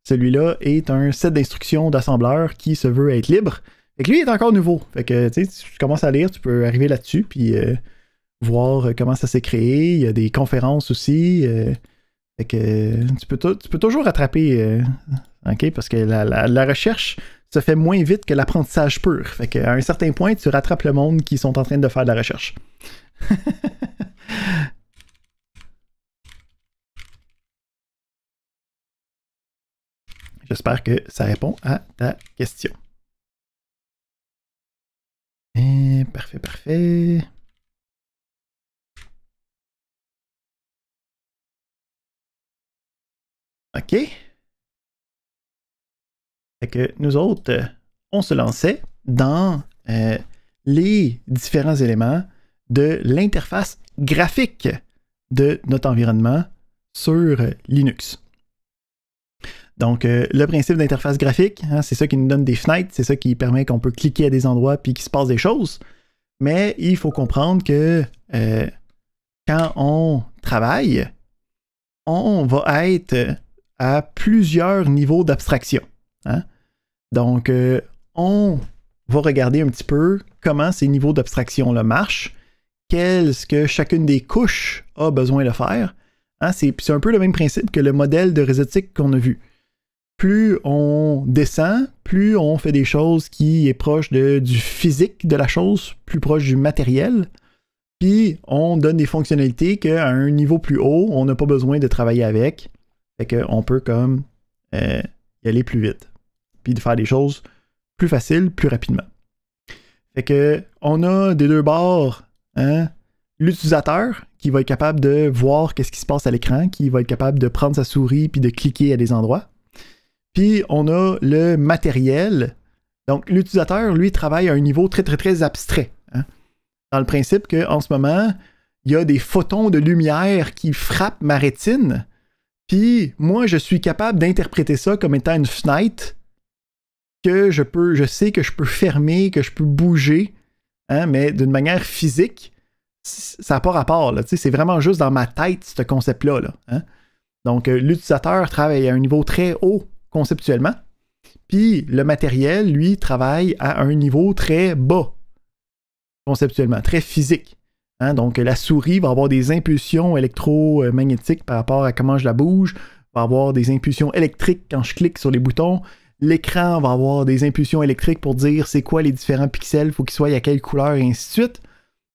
celui-là est un set d'instructions d'assembleur qui se veut être libre. Et lui est encore nouveau. Fait que tu commences à lire, tu peux arriver là-dessus puis euh, voir euh, comment ça s'est créé. Il y a des conférences aussi. Euh, que tu peux, toujours rattraper. OK? Parce que la, recherche se fait moins vite que l'apprentissage pur. Fait à un certain point, tu rattrapes le monde qui sont en train de faire de la recherche. J'espère que ça répond à ta question. Eh, parfait, parfait. OK. que nous autres, on se lançait dans euh, les différents éléments de l'interface graphique de notre environnement sur euh, Linux. Donc, euh, le principe d'interface graphique, hein, c'est ça qui nous donne des fenêtres, c'est ça qui permet qu'on peut cliquer à des endroits puis qu'il se passe des choses. Mais il faut comprendre que euh, quand on travaille, on va être euh, à plusieurs niveaux d'abstraction. Hein. Donc, on va regarder un petit peu comment ces niveaux d'abstraction-là marchent, qu'est-ce que chacune des couches a besoin de faire. Hein. c'est un peu le même principe que le modèle de réseautique qu'on a vu plus on descend, plus on fait des choses qui est proche du physique de la chose, plus proche du matériel. Puis on donne des fonctionnalités qu'à un niveau plus haut, on n'a pas besoin de travailler avec. Fait qu'on peut comme euh, y aller plus vite. Puis de faire des choses plus faciles, plus rapidement. Fait que on a des deux bords, hein, l'utilisateur qui va être capable de voir qu'est-ce qui se passe à l'écran, qui va être capable de prendre sa souris puis de cliquer à des endroits. Puis on a le matériel. Donc l'utilisateur, lui, travaille à un niveau très, très, très abstrait. Hein. Dans le principe qu'en ce moment, il y a des photons de lumière qui frappent ma rétine. Puis moi, je suis capable d'interpréter ça comme étant une fenêtre que je peux, je sais que je peux fermer, que je peux bouger, hein, mais d'une manière physique, ça n'a pas rapport. C'est vraiment juste dans ma tête, ce concept-là. Hein. Donc, euh, l'utilisateur travaille à un niveau très haut conceptuellement. Puis le matériel, lui, travaille à un niveau très bas, conceptuellement, très physique. Hein. Donc la souris va avoir des impulsions électromagnétiques par rapport à comment je la bouge, va avoir des impulsions électriques quand je clique sur les boutons. L'écran va avoir des impulsions électriques pour dire c'est quoi les différents pixels, faut qu'ils soient à quelle couleur, et ainsi de suite.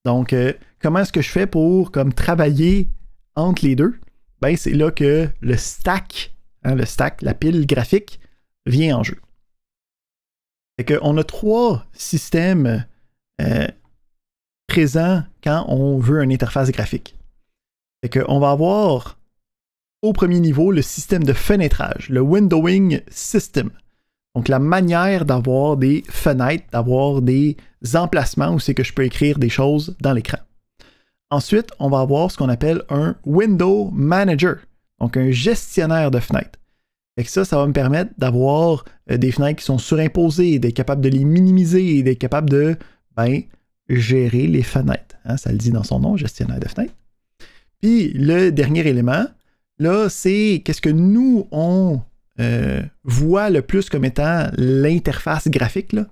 Donc, euh, comment est-ce que je fais pour comme travailler entre les deux? Ben, c'est là que le stack Hein, le stack, la pile graphique, vient en jeu. On a trois systèmes euh, présents quand on veut une interface graphique. On va avoir au premier niveau le système de fenêtrage, le windowing system. Donc la manière d'avoir des fenêtres, d'avoir des emplacements où c'est que je peux écrire des choses dans l'écran. Ensuite, on va avoir ce qu'on appelle un window manager. Donc, un gestionnaire de fenêtres. et ça, ça va me permettre d'avoir euh, des fenêtres qui sont surimposées, d'être capable de les minimiser, d'être capable de ben, gérer les fenêtres. Hein. ça le dit dans son nom, gestionnaire de fenêtres. Puis le dernier élément, là, c'est qu'est-ce que nous, on euh, voit le plus comme étant l'interface graphique, là,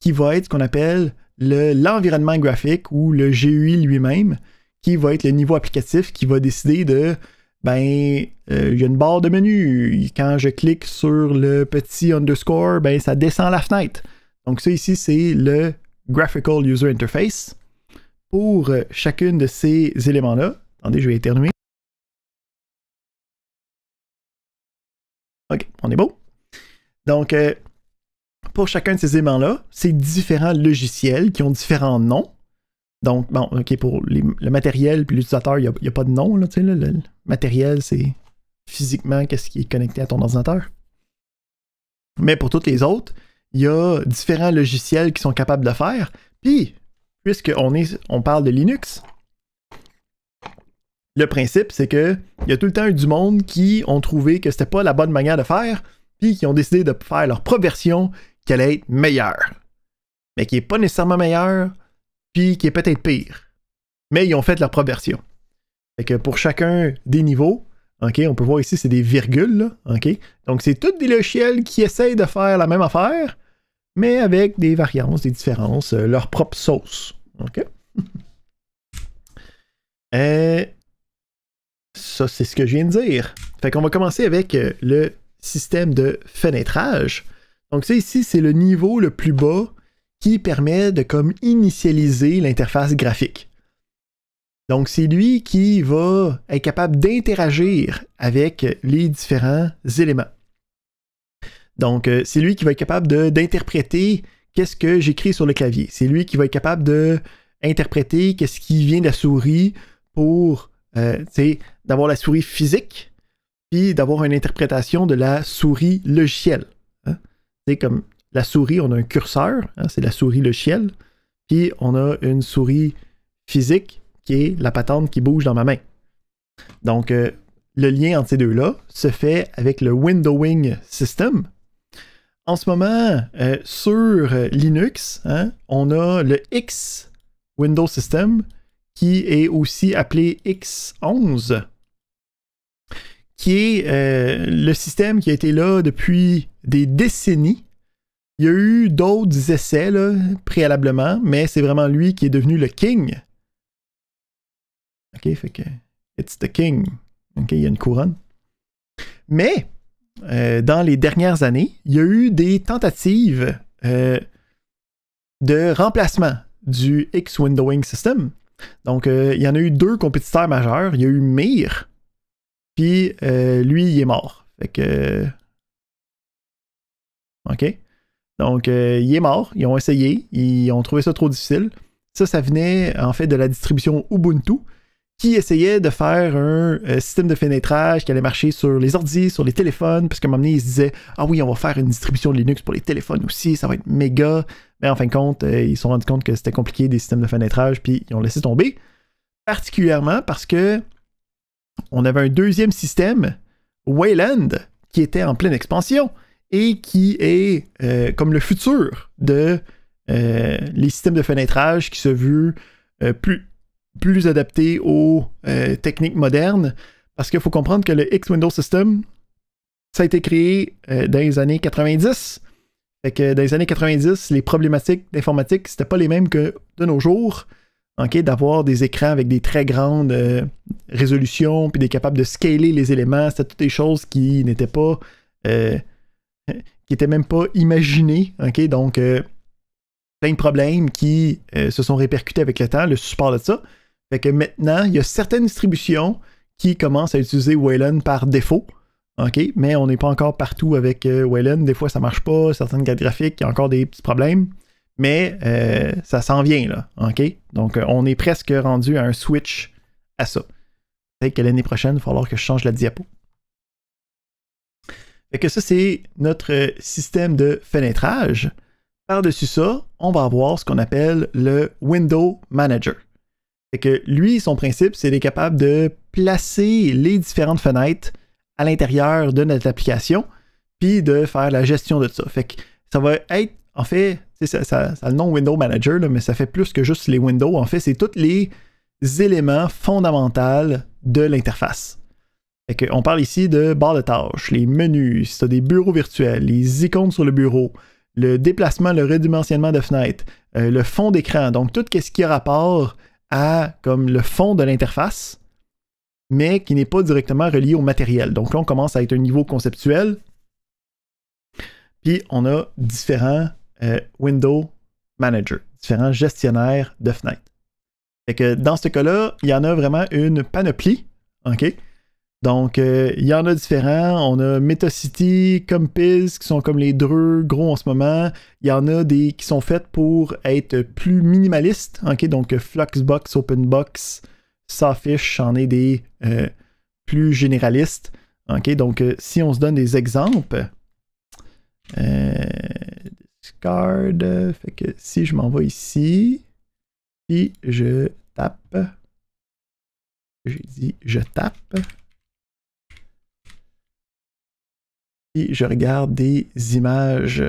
qui va être ce qu'on appelle l'environnement graphique ou le GUI lui-même, qui va être le niveau applicatif qui va décider de ben, euh, il y a une barre de menu. Quand je clique sur le petit underscore, ben, ça descend la fenêtre. Donc, ça ici, c'est le Graphical User Interface. Pour euh, chacune de ces éléments-là, attendez, je vais éternuer. OK, on est beau. Donc, euh, pour chacun de ces éléments-là, c'est différents logiciels qui ont différents noms. Donc, bon, OK, pour le matériel puis l'utilisateur, il n'y a, pas de nom. Là, le matériel, c'est physiquement qu'est-ce qui est connecté à ton ordinateur. Mais pour toutes les autres, il y a différents logiciels qui sont capables de faire. Puis, puisqu'on on parle de Linux, le principe, c'est que y a tout le temps eu du monde qui ont trouvé que ce n'était pas la bonne manière de faire, puis qui ont décidé de faire leur propre version qui allait être meilleure. Mais qui n'est pas nécessairement meilleure, qui est peut-être pire. Mais ils ont fait leur propre version. que pour chacun des niveaux, OK, on peut voir ici, c'est des virgules, OK? Donc, c'est tous des logiciels qui essayent de faire la même affaire, mais avec des variances, des différences, euh, leur propre sauce, euh, ça, c'est ce que je viens de dire. Fait qu'on va commencer avec euh, le système de fenêtrage. Donc, ça ici, c'est le niveau le plus bas qui permet de comme initialiser l'interface graphique. Donc c'est lui qui va être capable d'interagir avec les différents éléments. Donc euh, c'est lui qui va être capable d'interpréter qu'est-ce que j'écris sur le clavier. C'est lui qui va être capable d'interpréter qu'est-ce qui vient de la souris pour c'est euh, d'avoir la souris physique, puis d'avoir une interprétation de la souris logicielle. Hein. C'est comme la souris, on a un curseur, hein, c'est la souris le ciel. puis on a une souris physique qui est la patente qui bouge dans ma main. Donc, euh, le lien entre ces deux-là se fait avec le windowing system. En ce moment, euh, sur Linux, hein, on a le X Window System qui est aussi appelé X11, qui est euh, le système qui a été là depuis des décennies il y a eu d'autres essais préalablement, mais c'est vraiment lui qui est devenu le king. OK, fait que it's the king. OK, il y a une couronne. Mais euh, dans les dernières années, il y a eu des tentatives euh, de remplacement du X-Windowing System. Donc, euh, il y en a eu deux compétiteurs majeurs. Il y a eu Mir, puis lui, il est mort. Fait que. OK. Donc, euh, il est mort. Ils ont essayé. Ils ont trouvé ça trop difficile. Ça, ça venait en fait de la distribution Ubuntu qui essayait de faire un euh, système de fenêtrage qui allait marcher sur les ordis, sur les téléphones, parce qu'à un moment donné, ils se disaient Ah oui, on va faire une distribution de Linux pour les téléphones aussi, ça va être méga. Mais en fin de compte, euh, ils se sont rendus compte que c'était compliqué des systèmes de fenêtrage, puis ils ont laissé tomber. Particulièrement parce que on avait un deuxième système, Wayland, qui était en pleine expansion et qui est euh, comme le futur de euh, les systèmes de fenêtrage qui se veut euh, plus, plus adapté aux techniques modernes. Parce qu'il faut comprendre que le X-Window System, ça a été créé dans les années 90. dans les années 90, les problématiques d'informatique, c'était pas les mêmes que de nos jours. d'avoir des écrans avec des très grandes résolutions, puis des capables de scaler les éléments, c'était toutes des choses qui n'étaient pas qui n'étaient même pas imaginés. OK? Donc, euh, plein de problèmes qui euh, se sont répercutés avec le temps, le support de ça. Fait que maintenant, il y a certaines distributions qui commencent à utiliser Wayland par défaut. OK, mais on n'est pas encore partout avec euh, Wayland. Des fois, ça ne marche pas. Certaines cartes graphiques, il y a encore des petits problèmes. Mais ça s'en vient, là. OK? Donc, on est presque rendu à un switch à ça. Peut-être que l'année prochaine, il va falloir que je change la diapo que ça, c'est notre euh, système de fenêtrage. Par-dessus ça, on va avoir ce qu'on appelle le Window Manager. Fait que lui, son principe, c'est qu'il est capable de placer les différentes fenêtres à l'intérieur de notre application, puis de faire la gestion de ça. Fait que ça va être, en fait, ça, a le nom Window Manager, mais ça fait plus que juste les Windows. En fait, c'est tous les éléments fondamentaux de l'interface on parle ici de barres de tâches, les menus, si des bureaux virtuels, les icônes sur le bureau, le déplacement, le redimensionnement de fenêtres, euh, le fond d'écran, donc tout ce qui a rapport à comme le fond de l'interface, mais qui n'est pas directement relié au matériel. Donc là, on commence à être un niveau conceptuel. Puis on a différents Windows euh, window managers, différents gestionnaires de fenêtres. que dans ce cas-là, il y en a vraiment une panoplie, OK? Donc, euh, il y en a différents. On a Metacity, Compiz, qui sont comme les dreux gros en ce moment. Il y en a des qui sont faites pour être plus minimalistes. ok donc, Fluxbox, Openbox, s'affiche, j'en ai des euh, plus généralistes. donc, euh, si on se donne des exemples, discard, fait que si je m'en vais ici, puis je tape, j'ai dit je tape. je regarde des images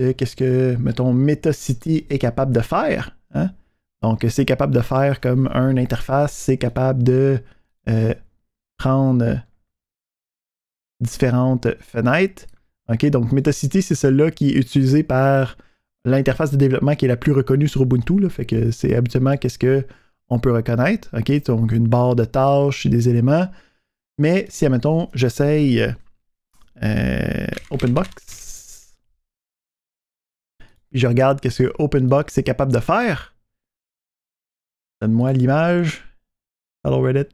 de qu'est-ce que, mettons, MetaCity est capable de faire. Hein? Donc, c'est capable de faire comme une interface, c'est capable de euh, prendre différentes fenêtres. OK, donc MetaCity, c'est celle-là qui est utilisée par l'interface de développement qui est la plus reconnue sur Ubuntu. Là, fait que c'est habituellement qu'est-ce que on peut reconnaître. OK, donc une barre de tâches, des éléments. Mais si, mettons, j'essaye euh, OpenBox. Puis je regarde quest ce que OpenBox est capable de faire. Donne-moi l'image. Hello Reddit.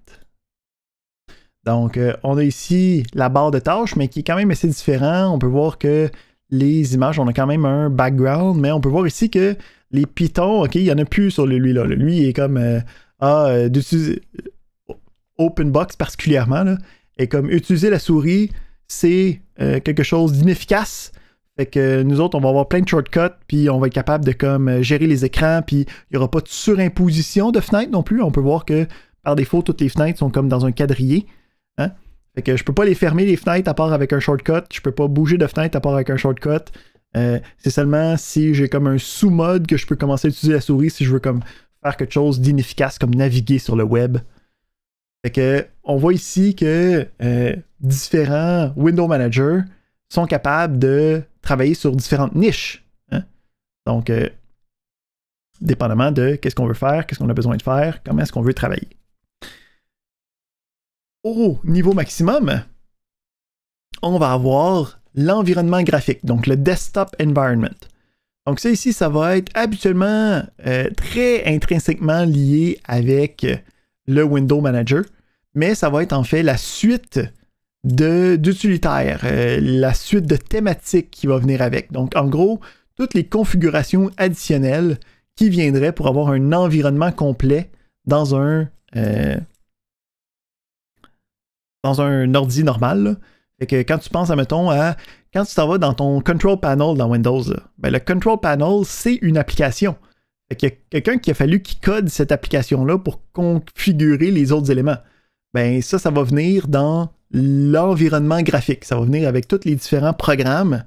Donc, euh, on a ici la barre de tâches, mais qui est quand même assez différent. On peut voir que les images, on a quand même un background, mais on peut voir ici que les pitons, ok, il n'y en a plus sur lui-là. Lui, est comme, euh, ah, d'utiliser OpenBox particulièrement, là, est comme utiliser la souris c'est euh, quelque chose d'inefficace. Fait que nous autres, on va avoir plein de shortcuts, puis on va être capable de comme euh, gérer les écrans, puis il n'y aura pas de surimposition de fenêtres non plus. On peut voir que par défaut, toutes les fenêtres sont comme dans un quadrillé. Hein? Fait que je peux pas les fermer les fenêtres à part avec un shortcut. Je peux pas bouger de fenêtre à part avec un shortcut. Euh, c'est seulement si j'ai comme un sous-mode que je peux commencer à utiliser la souris si je veux comme faire quelque chose d'inefficace comme naviguer sur le web. Fait que on voit ici que différents window managers sont capables de travailler sur différentes niches. Hein. Donc, euh, dépendamment de qu'est-ce qu'on veut faire, qu'est-ce qu'on a besoin de faire, comment est-ce qu'on veut travailler. Au niveau maximum, on va avoir l'environnement graphique, donc le desktop environment. Donc ça ici, ça va être habituellement euh, très intrinsèquement lié avec le Window Manager, mais ça va être en fait la suite d'utilitaire, euh, la suite de thématiques qui va venir avec. Donc, en gros, toutes les configurations additionnelles qui viendraient pour avoir un environnement complet dans un, euh, dans un ordi normal. que quand tu penses, mettons à quand tu t'en vas dans ton control panel dans Windows, ben, le control panel, c'est une application. Fait y a quelqu'un qui a fallu qui code cette application-là pour configurer les autres éléments. Ben ça, ça va venir dans l'environnement graphique. Ça va venir avec tous les différents programmes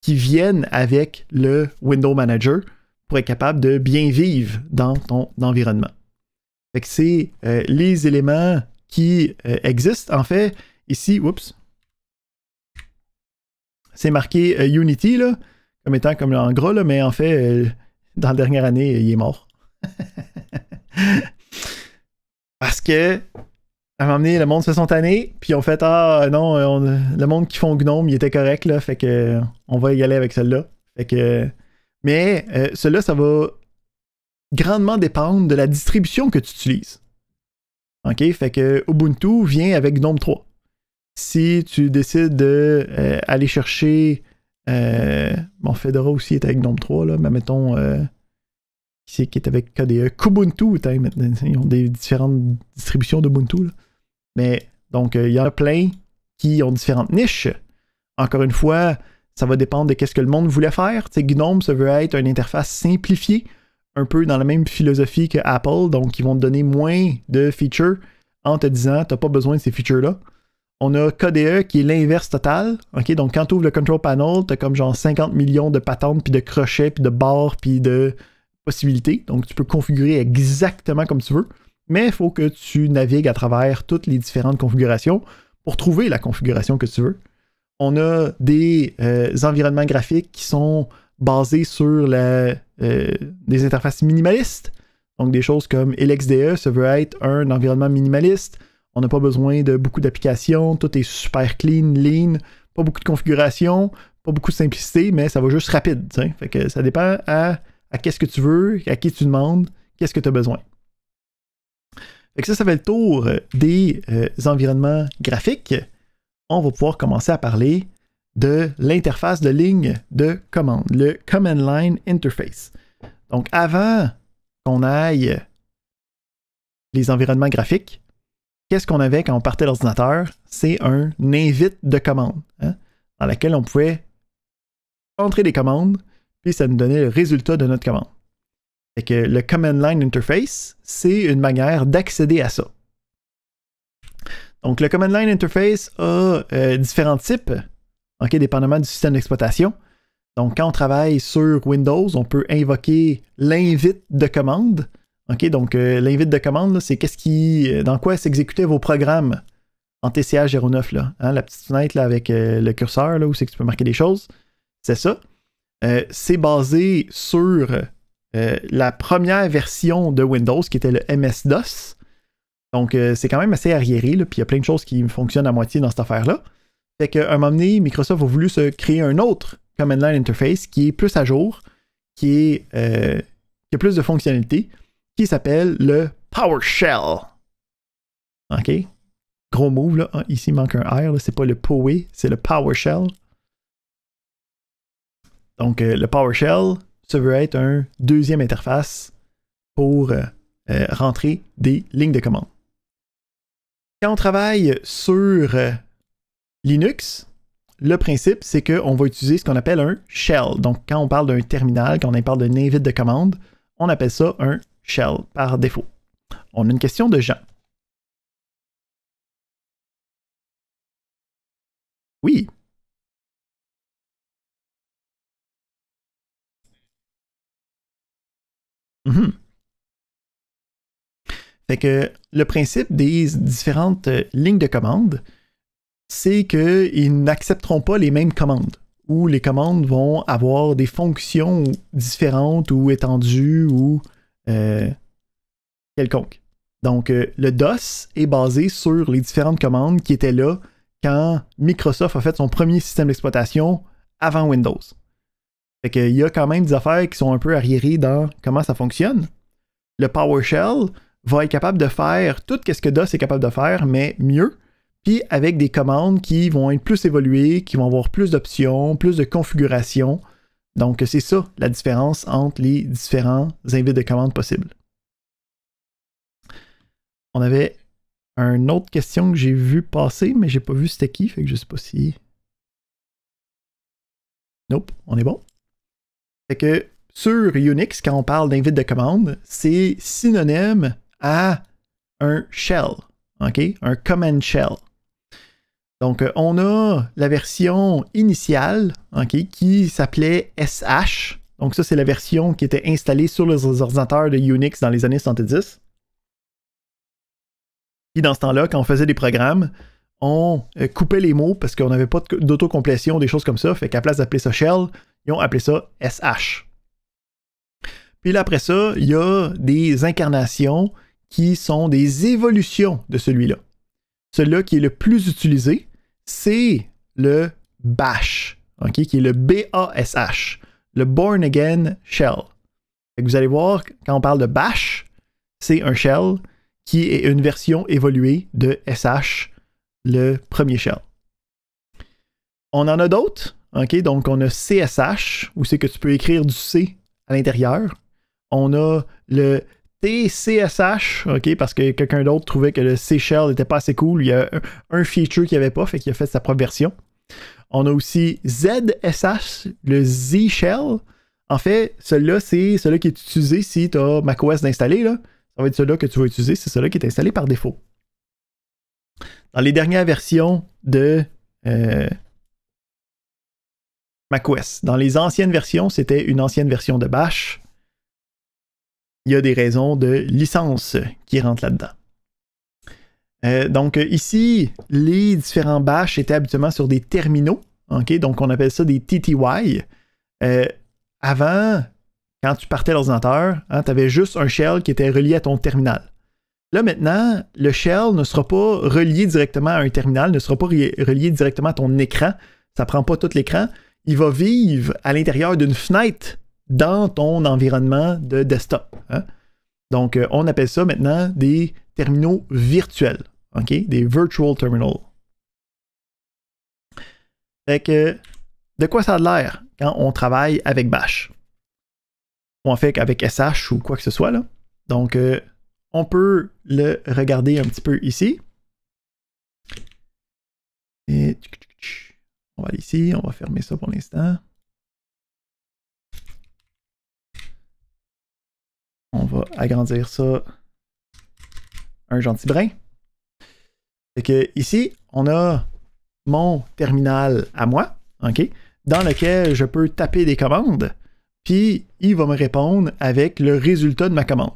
qui viennent avec le Window Manager pour être capable de bien vivre dans ton environnement. c'est euh, les éléments qui euh, existent. En fait, ici, c'est marqué euh, Unity, comme étant comme en gras, mais en fait, dans la dernière année, il est mort. Parce que à m'a le monde se sont puis on fait Ah non, euh, le monde qui font Gnome, il était correct, là, fait que euh, on va égaler avec celle-là. Fait que. Euh, mais cela, ça va grandement dépendre de la distribution que tu utilises. OK? Fait que Ubuntu vient avec Gnome 3. Si tu décides d'aller chercher. bon, Fedora aussi est avec Gnome 3, là, mais mettons. qui qui est avec KDE? Kubuntu, ils ont des différentes distributions d'Ubuntu. là. Mais donc, euh, il y en a plein qui ont différentes niches. Encore une fois, ça va dépendre de ce que le monde voulait faire. Gnome, ça veut être une interface simplifiée, un peu dans la même philosophie que Apple. Donc, ils vont te donner moins de features en te disant, tu n'as pas besoin de ces features-là. On a KDE qui est l'inverse total. Donc, quand tu ouvres le Control Panel, tu as comme genre 50 millions de patentes, puis de crochets, puis de barres, puis de possibilités. Donc, tu peux configurer exactement comme tu veux mais il faut que tu navigues à travers toutes les différentes configurations pour trouver la configuration que tu veux. On a des euh, environnements graphiques qui sont basés sur euh, des interfaces minimalistes. Donc des choses comme LXDE, ça veut être un environnement minimaliste. On n'a pas besoin de beaucoup d'applications, tout est super clean, lean, pas beaucoup de configurations, pas beaucoup de simplicité, mais ça va juste rapide. Fait que ça dépend à, à qu'est-ce que tu veux, à qui tu demandes, qu'est-ce que tu as besoin ça, ça fait le tour euh, des euh, environnements graphiques. On va pouvoir commencer à parler de l'interface de ligne de commande, le Command Line Interface. Donc, avant qu'on aille les environnements graphiques, qu'est-ce qu'on avait quand on partait l'ordinateur? C'est un invite de commande hein, dans laquelle on pouvait entrer des commandes, puis ça nous donnait le résultat de notre commande que le Command Line Interface, c'est une manière d'accéder à ça. Donc le Command Line Interface a euh, différents types, dépendamment du système d'exploitation. Donc quand on travaille sur Windows, on peut invoquer l'invite de commande. ok donc euh, l'invite de commande, c'est qu'est-ce qui, euh, dans quoi s'exécutaient vos programmes en TCA09, hein? la petite fenêtre avec le curseur où c'est que tu peux marquer des choses. C'est ça. c'est basé sur euh, la première version de Windows, qui était le MS-DOS. Donc, euh, c'est quand même assez arriéré, puis il y a plein de choses qui fonctionnent à moitié dans cette affaire-là. Fait qu'à un moment donné, Microsoft a voulu se créer un autre Command Line Interface qui est plus à jour, qui, euh, a plus de fonctionnalités, qui s'appelle le PowerShell. OK? Gros move, là. Ah, ici, il manque un R, c'est pas le POE, c'est le PowerShell. Donc, le PowerShell, être un deuxième interface pour euh, euh, rentrer des lignes de commande. Quand on travaille sur euh, Linux, le principe, c'est qu'on va utiliser ce qu'on appelle un shell. Donc, quand on parle d'un terminal, quand on parle d'un invite de commande, on appelle ça un shell par défaut. On a une question de Jean. Oui. Mhm. Fait que le principe des différentes euh, lignes de commande, c'est qu'ils n'accepteront pas les mêmes commandes ou les commandes vont avoir des fonctions différentes ou étendues ou euh, quelconques. Donc, euh, le DOS est basé sur les différentes commandes qui étaient là quand Microsoft a fait son premier système d'exploitation avant Windows. Il y a quand même des affaires qui sont un peu arriérées dans comment ça fonctionne. Le PowerShell va être capable de faire tout ce que DOS est capable de faire, mais mieux. Puis avec des commandes qui vont être plus évoluées, qui vont avoir plus d'options, plus de configurations. Donc c'est ça la différence entre les différents invités de commandes possibles. On avait une autre question que j'ai vu passer, mais j'ai pas vu c'était qui, fait que je sais pas si. Nope, on est bon. C'est que sur Unix, quand on parle d'invite de commande, c'est synonyme à un shell, Un command shell. Donc, euh, on a la version initiale qui s'appelait SH. Donc, ça, c'est la version qui était installée sur les ordinateurs de Unix dans les années 70. Puis, dans ce temps-là, quand on faisait des programmes, on euh, coupait les mots parce qu'on n'avait pas d'autocomplétion, des choses comme ça. Fait qu'à place d'appeler ça shell, ils ont appelé ça SH. Puis après ça, il y a des incarnations qui sont des évolutions de celui-là. Celui-là qui est le plus utilisé, c'est le Bash, qui est le « B-A-S-H », le Born Again Shell. vous allez voir, quand on parle de Bash, c'est un shell qui est une version évoluée de SH, le premier shell. On en a d'autres. OK, donc on a CSH, où c'est que tu peux écrire du C à l'intérieur. On a le TCSH, OK, parce que quelqu'un d'autre trouvait que le C Shell n'était pas assez cool. Il y a un feature qu'il n'y avait pas, fait qu'il a fait sa propre version. On a aussi ZSH, le Z Shell. En fait, celui-là, c'est celui qui est utilisé si tu as macOS installé. Ça va être celui-là que tu vas utiliser, c'est celui-là qui est installé par défaut. Dans les dernières versions de euh, dans les anciennes versions, c'était une ancienne version de Bash. Il y a des raisons de licence qui rentrent là-dedans. Euh, donc euh, ici, les différents Bash étaient habituellement sur des terminaux. Donc on appelle ça des TTY. Euh, avant, quand tu partais l'ordinateur, hein, tu avais juste un shell qui était relié à ton terminal. Là maintenant, le shell ne sera pas relié directement à un terminal, ne sera pas relié directement à ton écran. Ça ne prend pas tout l'écran il va vivre à l'intérieur d'une fenêtre dans ton environnement de desktop. Hein. Donc, euh, on appelle ça maintenant des terminaux virtuels, OK? Des virtual terminals. Fait que, de quoi ça a l'air quand on travaille avec Bash? Ou en fait, avec SH ou quoi que ce soit, là. Donc, euh, on peut le regarder un petit peu ici. Et... On va aller ici, on va fermer ça pour l'instant. On va agrandir ça un gentil brin. Fait ici, on a mon terminal à moi, dans lequel je peux taper des commandes, puis il va me répondre avec le résultat de ma commande.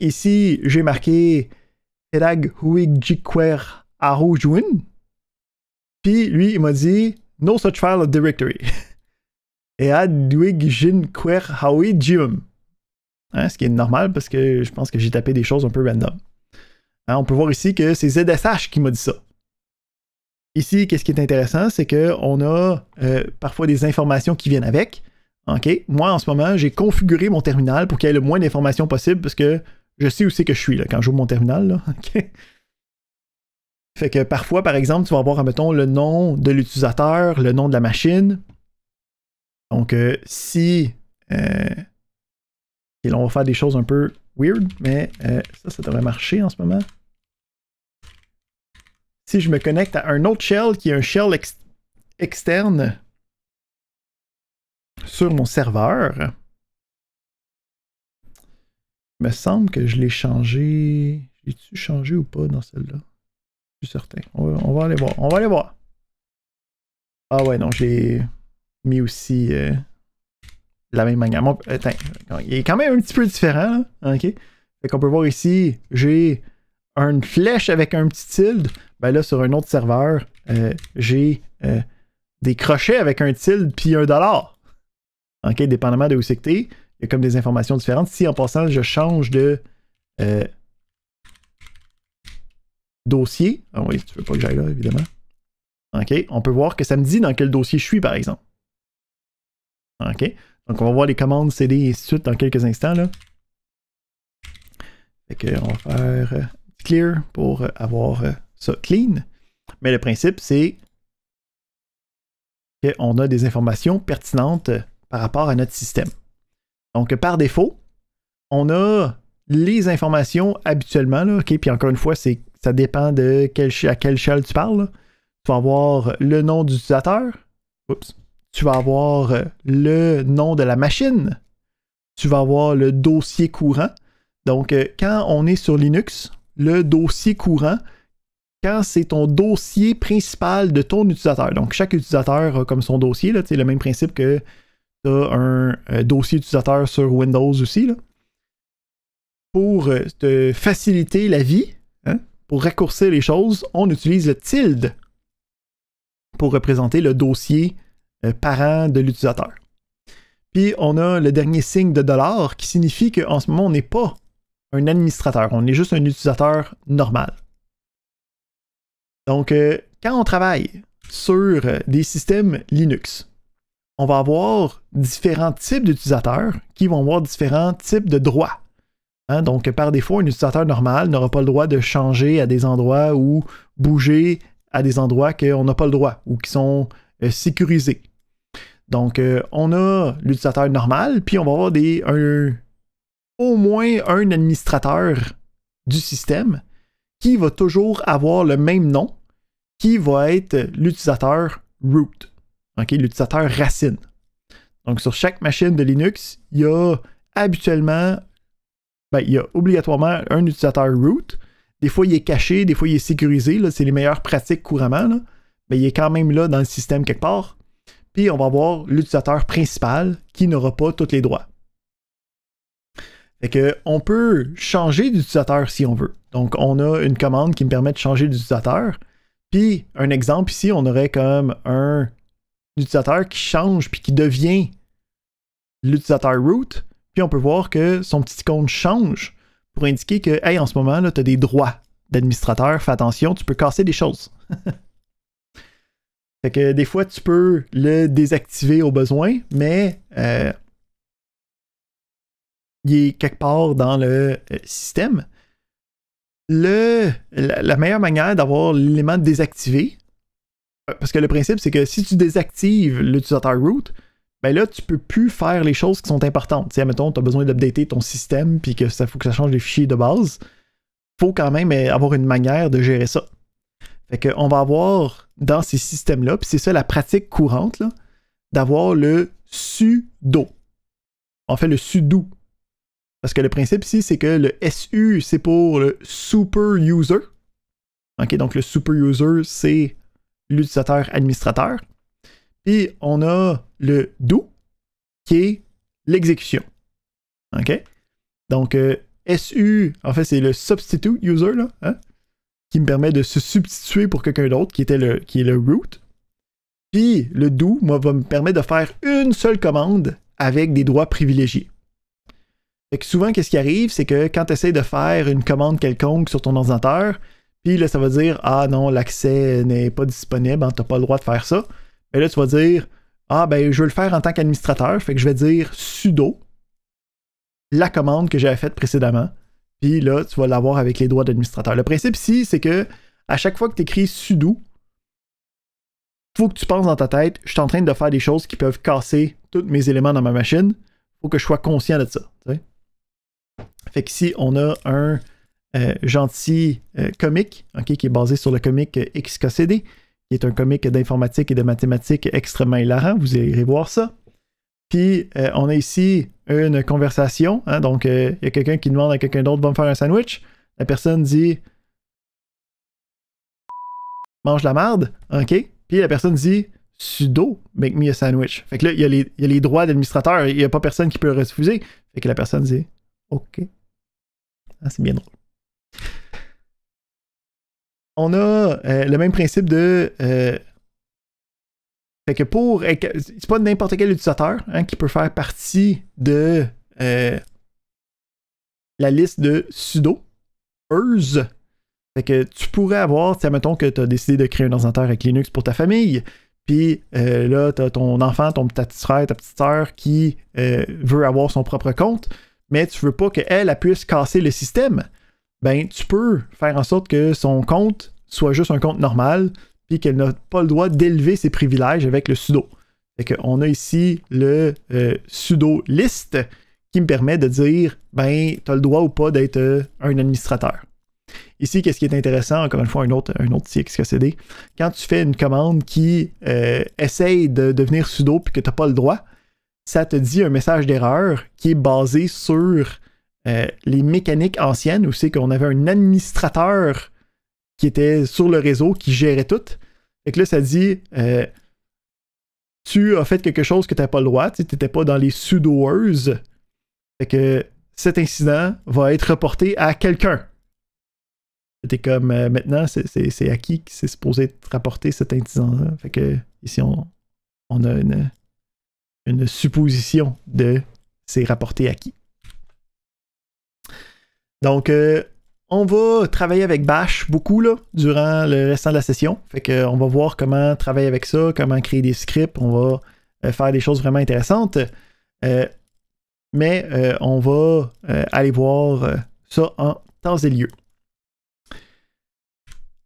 ici, j'ai marqué Terag Huig Jikwer puis lui, il m'a dit No such file of directory. Et quer Howie Jium. ce qui est normal parce que je pense que j'ai tapé des choses un peu random. Hein, on peut voir ici que c'est ZSH qui m'a dit ça. Ici, qu'est-ce qui est intéressant, c'est qu'on a euh, parfois des informations qui viennent avec. ok Moi, en ce moment, j'ai configuré mon terminal pour qu'il y ait le moins d'informations possible parce que je sais où c'est que je suis là, quand j'ouvre mon terminal. Là. Fait que parfois, par exemple, tu vas avoir, mettons, le nom de l'utilisateur, le nom de la machine. Donc, euh, si. Euh, et là, on va faire des choses un peu weird, mais euh, ça, ça devrait marcher en ce moment. Si je me connecte à un autre shell qui est un shell externe sur mon serveur, il me semble que je l'ai changé. J'ai-tu changé ou pas dans celle-là? certain. On va, aller voir. On va aller voir. Ah ouais, non, j'ai mis aussi euh, la même manière. il est quand même un petit peu différent. OK. Fait qu'on peut voir ici, j'ai une flèche avec un petit tilde. Ben là, sur un autre serveur, euh, j'ai euh, des crochets avec un tilde puis un dollar. OK, dépendamment de où c'est que Il y a comme des informations différentes. Si en passant, je change de dossier. Ah oui, tu veux pas que j'aille là, évidemment. OK, on peut voir que ça me dit dans quel dossier je suis, par exemple. OK, donc on va voir les commandes CD et suite dans quelques instants. Là. Fait que on va faire euh, clear pour euh, avoir euh, ça clean. Mais le principe, c'est qu'on a des informations pertinentes par rapport à notre système. Donc, par défaut, on a les informations habituellement, là, OK, puis encore une fois, c'est ça dépend de à quelle shell tu parles. Tu vas avoir le nom d'utilisateur. Oups. Tu vas avoir euh, le nom de la machine. Tu vas avoir le dossier courant. Donc, euh, quand on est sur Linux, le dossier courant, quand c'est ton dossier principal de ton utilisateur. Donc, chaque utilisateur a comme son dossier. C'est le même principe que tu as un euh, dossier utilisateur sur Windows aussi. Pour te faciliter la vie, pour raccourcir les choses, on utilise le tilde pour représenter le dossier euh, parent de l'utilisateur. Puis on a le dernier signe de dollar qui signifie qu'en ce moment, on n'est pas un administrateur, on est juste un utilisateur normal. Donc, euh, quand on travaille sur euh, des systèmes Linux, on va avoir différents types d'utilisateurs qui vont avoir différents types de droits Hein, donc, par défaut, un utilisateur normal n'aura pas le droit de changer à des endroits ou bouger à des endroits qu'on n'a pas le droit ou qui sont euh, sécurisés. Donc, euh, on a l'utilisateur normal, puis on va avoir des, au moins un administrateur du système qui va toujours avoir le même nom, qui va être l'utilisateur root, l'utilisateur racine. Donc, sur chaque machine de Linux, il y a habituellement ben, il y a obligatoirement un utilisateur root. Des fois, il est caché, des fois, il est sécurisé. C'est les meilleures pratiques couramment. Mais il est quand même là dans le système quelque part. Puis, on va avoir l'utilisateur principal qui n'aura pas tous les droits. Et que, on peut changer d'utilisateur si on veut. Donc, on a une commande qui me permet de changer d'utilisateur. Puis, un exemple ici, on aurait comme un utilisateur qui change puis qui devient l'utilisateur root on peut voir que son petit icône change pour indiquer que, hey, en ce moment, tu as des droits d'administrateur, fais attention, tu peux casser des choses. fait que des fois, tu peux le désactiver au besoin, mais euh, il est quelque part dans le euh, système. Le, la, la meilleure manière d'avoir l'élément désactivé, euh, parce que le principe, c'est que si tu désactives l'utilisateur root, ben là, tu peux plus faire les choses qui sont importantes. sais, mettons, tu as besoin d'updater ton système puis que ça faut que ça change les fichiers de base. faut quand même avoir une manière de gérer ça. Fait qu'on va avoir dans ces systèmes-là, puis c'est ça la pratique courante, d'avoir le sudo. On fait, le sudo. Parce que le principe ici, c'est que le SU, c'est pour le super user. OK, donc le super user, c'est l'utilisateur administrateur. Puis on a le do qui est l'exécution. OK? Donc, euh, SU, en fait, c'est le substitute user, hein, qui me permet de se substituer pour quelqu'un d'autre, qui, était qui est le root. Puis le do, moi, va me permettre de faire une seule commande avec des droits privilégiés. souvent, qu'est-ce qui arrive, c'est que quand tu essaies de faire une commande quelconque sur ton ordinateur, puis là, ça va dire Ah non, l'accès n'est pas disponible, hein, tu n'as pas le droit de faire ça. Et là, tu vas dire Ah, ben, je veux le faire en tant qu'administrateur. Fait que je vais dire sudo, la commande que j'avais faite précédemment. Puis là, tu vas l'avoir avec les droits d'administrateur. Le principe ici, c'est que à chaque fois que tu écris sudo, faut que tu penses dans ta tête, je suis en train de faire des choses qui peuvent casser tous mes éléments dans ma machine. faut que je sois conscient de ça. Fait Fait si on a un euh, gentil euh, comique comic, qui est basé sur le comic euh, XKCD est un comique d'informatique et de mathématiques extrêmement hilarant. Vous irez voir ça. Puis euh, on a ici une conversation. Hein. donc euh, il y a quelqu'un qui demande à quelqu'un d'autre de me faire un sandwich. La personne dit mange la marde, ok. Puis la personne dit sudo make me a sandwich. Fait que là il y a les, droits d'administrateur. Il n'y a pas personne qui peut refuser. Fait que la personne dit ok. Ah, c'est bien drôle on a euh, le même principe de. Euh, que pour. C'est pas n'importe quel utilisateur hein, qui peut faire partie de euh, la liste de sudo. Fait que tu pourrais avoir, disons mettons que tu as décidé de créer un ordinateur avec Linux pour ta famille. Puis là, tu as ton enfant, ton, petit frère, ta petite soeur qui veut avoir son propre compte, mais tu veux pas qu'elle puisse casser le système. Ben, tu peux faire en sorte que son compte soit juste un compte normal, puis qu'elle n'a pas le droit d'élever ses privilèges avec le sudo. Fait qu'on a ici le euh, sudo liste qui me permet de dire, ben, tu as le droit ou pas d'être euh, un administrateur. Ici, qu'est-ce qui est intéressant, encore une fois, un autre, un autre CXKCD, quand tu fais une commande qui euh, essaye de devenir sudo puis que tu n'as pas le droit, ça te dit un message d'erreur qui est basé sur euh, les mécaniques anciennes où c'est qu'on avait un administrateur qui était sur le réseau qui gérait tout. Et que là, ça dit euh, tu as fait quelque chose que tu n'as pas le droit, tu n'étais pas dans les sudoeuses. Fait que cet incident va être reporté à quelqu'un. C'était comme euh, maintenant, c'est à qui c'est supposé être rapporté cet incident-là. Fait que ici, on, a une, une supposition de c'est rapporté à qui. Donc, euh, on va travailler avec Bash beaucoup durant le restant de la session. Fait que, on va voir comment travailler avec ça, comment créer des scripts. On va euh, faire des choses vraiment intéressantes. Euh, mais on va aller voir ça en temps et lieu.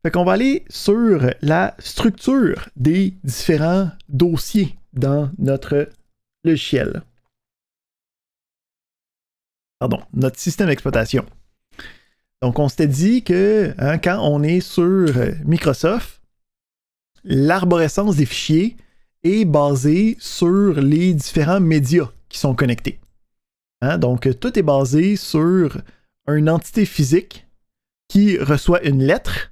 Fait qu'on va aller sur la structure des différents dossiers dans notre logiciel. Pardon, notre système d'exploitation. Donc, on s'était dit que hein, quand on est sur euh, Microsoft, l'arborescence des fichiers est basée sur les différents médias qui sont connectés. Hein, donc, euh, tout est basé sur une entité physique qui reçoit une lettre.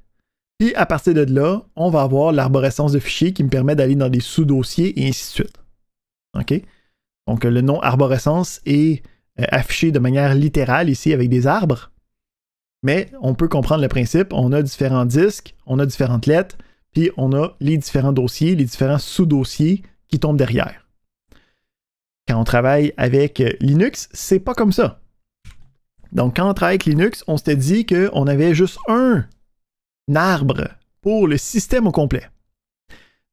Puis, à partir de là, on va avoir l'arborescence de fichiers qui me permet d'aller dans des sous-dossiers et ainsi de suite. OK? Donc, le nom arborescence est euh, affiché de manière littérale ici avec des arbres. Mais on peut comprendre le principe. On a différents disques, on a différentes lettres, puis on a les différents dossiers, les différents sous-dossiers qui tombent derrière. Quand on travaille avec Linux, c'est pas comme ça. Donc, quand on travaille avec Linux, on s'était dit qu'on avait juste un arbre pour le système au complet.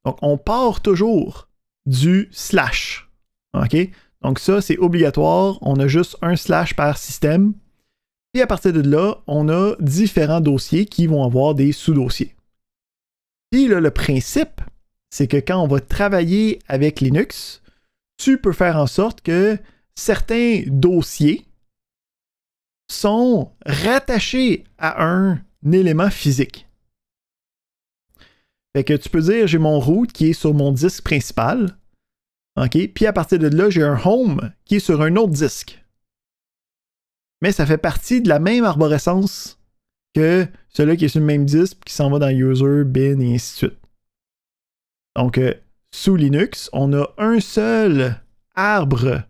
Donc, on part toujours du slash. OK? Donc, ça, c'est obligatoire. On a juste un slash par système et à partir de là, on a différents dossiers qui vont avoir des sous-dossiers. Puis là, le principe, c'est que quand on va travailler avec Linux, tu peux faire en sorte que certains dossiers sont rattachés à un élément physique. Fait que tu peux dire j'ai mon root qui est sur mon disque principal. Puis à partir de là, j'ai un home qui est sur un autre disque mais ça fait partie de la même arborescence que celui qui est sur le même disque qui s'en va dans User, Bin et ainsi de suite. Donc, euh, sous Linux, on a un seul arbre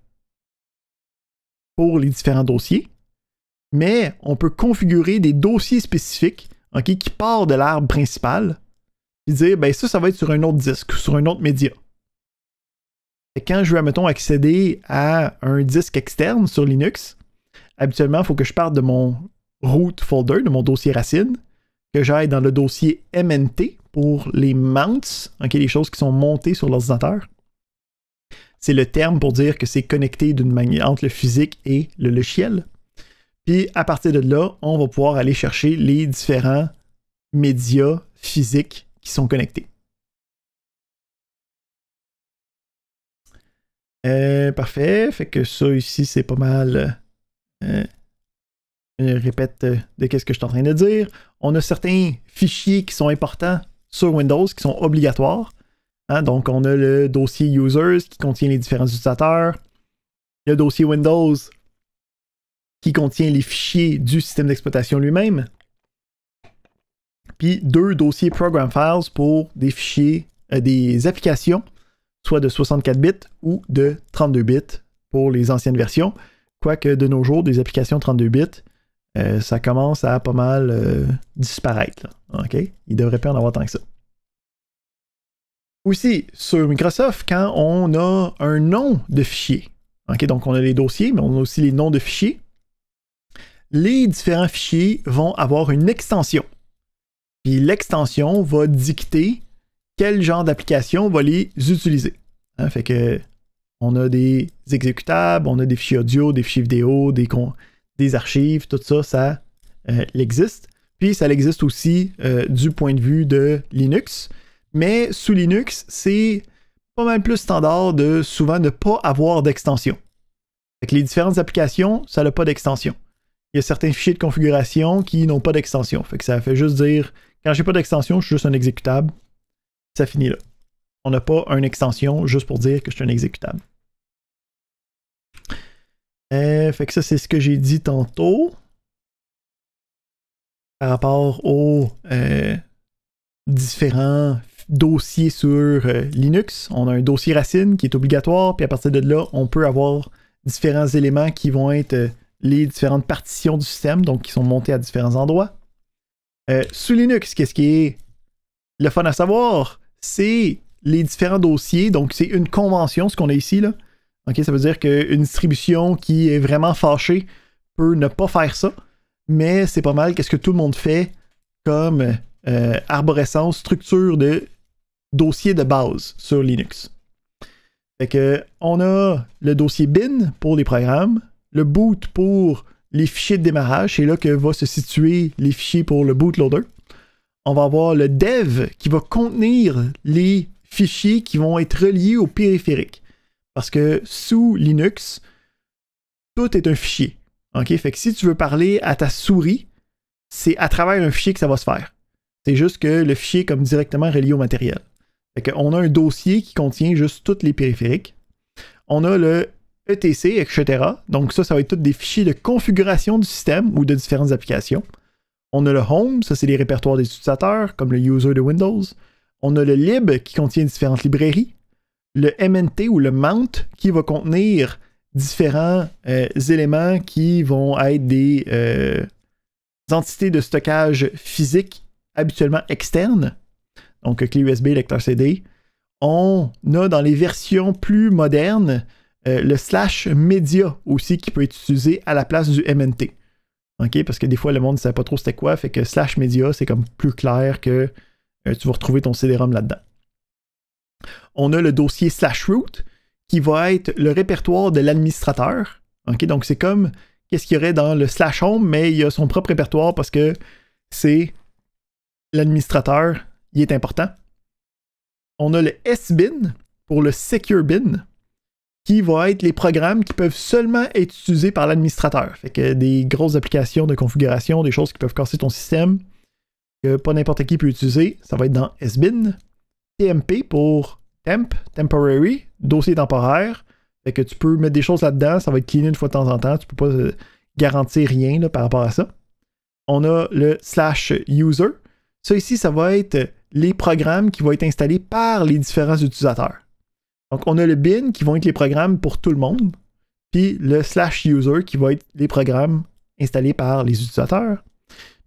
pour les différents dossiers, mais on peut configurer des dossiers spécifiques qui partent de l'arbre principal et dire ben ça, ça va être sur un autre disque, sur un autre média. quand je veux, mettons, accéder à un disque externe sur Linux, habituellement, il faut que je parte de mon root folder, de mon dossier racine, que j'aille dans le dossier MNT pour les mounts, les choses qui sont montées sur l'ordinateur. C'est le terme pour dire que c'est connecté d'une manière entre le physique et le logiciel. Puis à partir de là, on va pouvoir aller chercher les différents médias physiques qui sont connectés. Euh, parfait. Fait que ça ici, c'est pas mal euh, je euh, euh, répète euh, de qu'est-ce que je suis en train de dire. On a certains fichiers qui sont importants sur Windows, qui sont obligatoires. Hein. donc, on a le dossier Users qui contient les différents utilisateurs, le dossier Windows qui contient les fichiers du système d'exploitation lui-même, puis deux dossiers Program Files pour des fichiers, des applications, soit de 64 bits ou de 32 bits pour les anciennes versions, Quoique de nos jours, des applications 32 bits, euh, ça commence à pas mal euh, disparaître. Il OK? Il devrait pas en avoir tant que ça. Aussi, sur Microsoft, quand on a un nom de fichier, donc on a les dossiers, mais on a aussi les noms de fichiers, les différents fichiers vont avoir une extension. Puis l'extension va dicter quel genre d'application va les utiliser. Hein, fait que on a des exécutables, on a des fichiers audio, des fichiers vidéo, des, des archives, tout ça, ça euh, existe. Puis ça existe aussi euh, du point de vue de Linux. Mais sous Linux, c'est pas mal plus standard de souvent ne pas avoir d'extension. Les différentes applications, ça n'a pas d'extension. Il y a certains fichiers de configuration qui n'ont pas d'extension. Fait que ça fait juste dire quand j'ai pas d'extension, je suis juste un exécutable. Ça finit là on n'a pas une extension juste pour dire que je suis un exécutable. Euh, fait que ça, c'est ce que j'ai dit tantôt par rapport aux euh, différents dossiers sur euh, Linux. On a un dossier racine qui est obligatoire, puis à partir de là, on peut avoir différents éléments qui vont être les différentes partitions du système, donc qui sont montées à différents endroits. sous Linux, qu'est-ce qui est le fun à savoir? C'est les différents dossiers. Donc, c'est une convention, ce qu'on a ici. Là. ça veut dire qu'une distribution qui est vraiment fâchée peut ne pas faire ça. Mais c'est pas mal qu'est-ce que tout le monde fait comme euh, arborescence, structure de dossier de base sur Linux. Fait que, on a le dossier bin pour les programmes, le boot pour les fichiers de démarrage, c'est là que va se situer les fichiers pour le bootloader. On va avoir le dev qui va contenir les fichiers qui vont être reliés au périphériques. Parce que sous Linux, tout est un fichier. OK? Fait que si tu veux parler à ta souris, c'est à travers un fichier que ça va se faire. C'est juste que le fichier est comme directement relié au matériel. Fait on a un dossier qui contient juste toutes les périphériques. On a le ETC, etc. Donc ça, ça va être tous des fichiers de configuration du système ou de différentes applications. On a le home, ça c'est les répertoires des utilisateurs, comme le user de Windows. On a le lib qui contient différentes librairies, le MNT ou le mount qui va contenir différents euh, éléments qui vont être des euh, entités de stockage physique habituellement externes, donc euh, clé USB, lecteur CD. On a dans les versions plus modernes le slash media aussi qui peut être utilisé à la place du MNT. OK? Parce que des fois, le monde ne sait pas trop c'était quoi, fait que slash media c'est comme plus clair que euh, tu vas retrouver ton cd là-dedans. On a le dossier slash root qui va être le répertoire de l'administrateur. donc c'est comme qu'est-ce qu'il y aurait dans le slash home, mais il y a son propre répertoire parce que c'est l'administrateur, il est important. On a le SBIN pour le Secure Bin qui va être les programmes qui peuvent seulement être utilisés par l'administrateur. Fait que des grosses applications de configuration, des choses qui peuvent casser ton système, que pas n'importe qui peut utiliser. Ça va être dans SBIN. TMP pour Temp, Temporary, dossier temporaire. Fait que tu peux mettre des choses là-dedans, ça va être clean une fois de temps en temps. Tu peux pas euh, garantir rien par rapport à ça. On a le slash user. Ça ici, ça va être les programmes qui vont être installés par les différents utilisateurs. Donc, on a le bin qui vont être les programmes pour tout le monde, puis le slash user qui va être les programmes installés par les utilisateurs.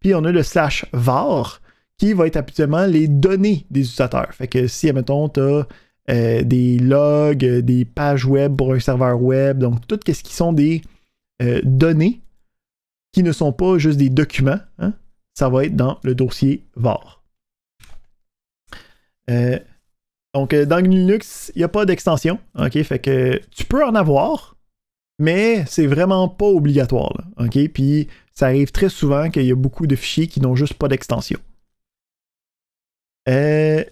Puis on a le slash var qui va être habituellement les données des utilisateurs. Fait que si, admettons, tu as euh, des logs, des pages web pour un serveur web, donc tout ce qui sont des euh, données qui ne sont pas juste des documents, hein, ça va être dans le dossier var. Euh, donc, dans Linux, il n'y a pas d'extension. OK? Fait que tu peux en avoir, mais c'est vraiment pas obligatoire. Puis ça arrive très souvent qu'il y a beaucoup de fichiers qui n'ont juste pas d'extension. Euh,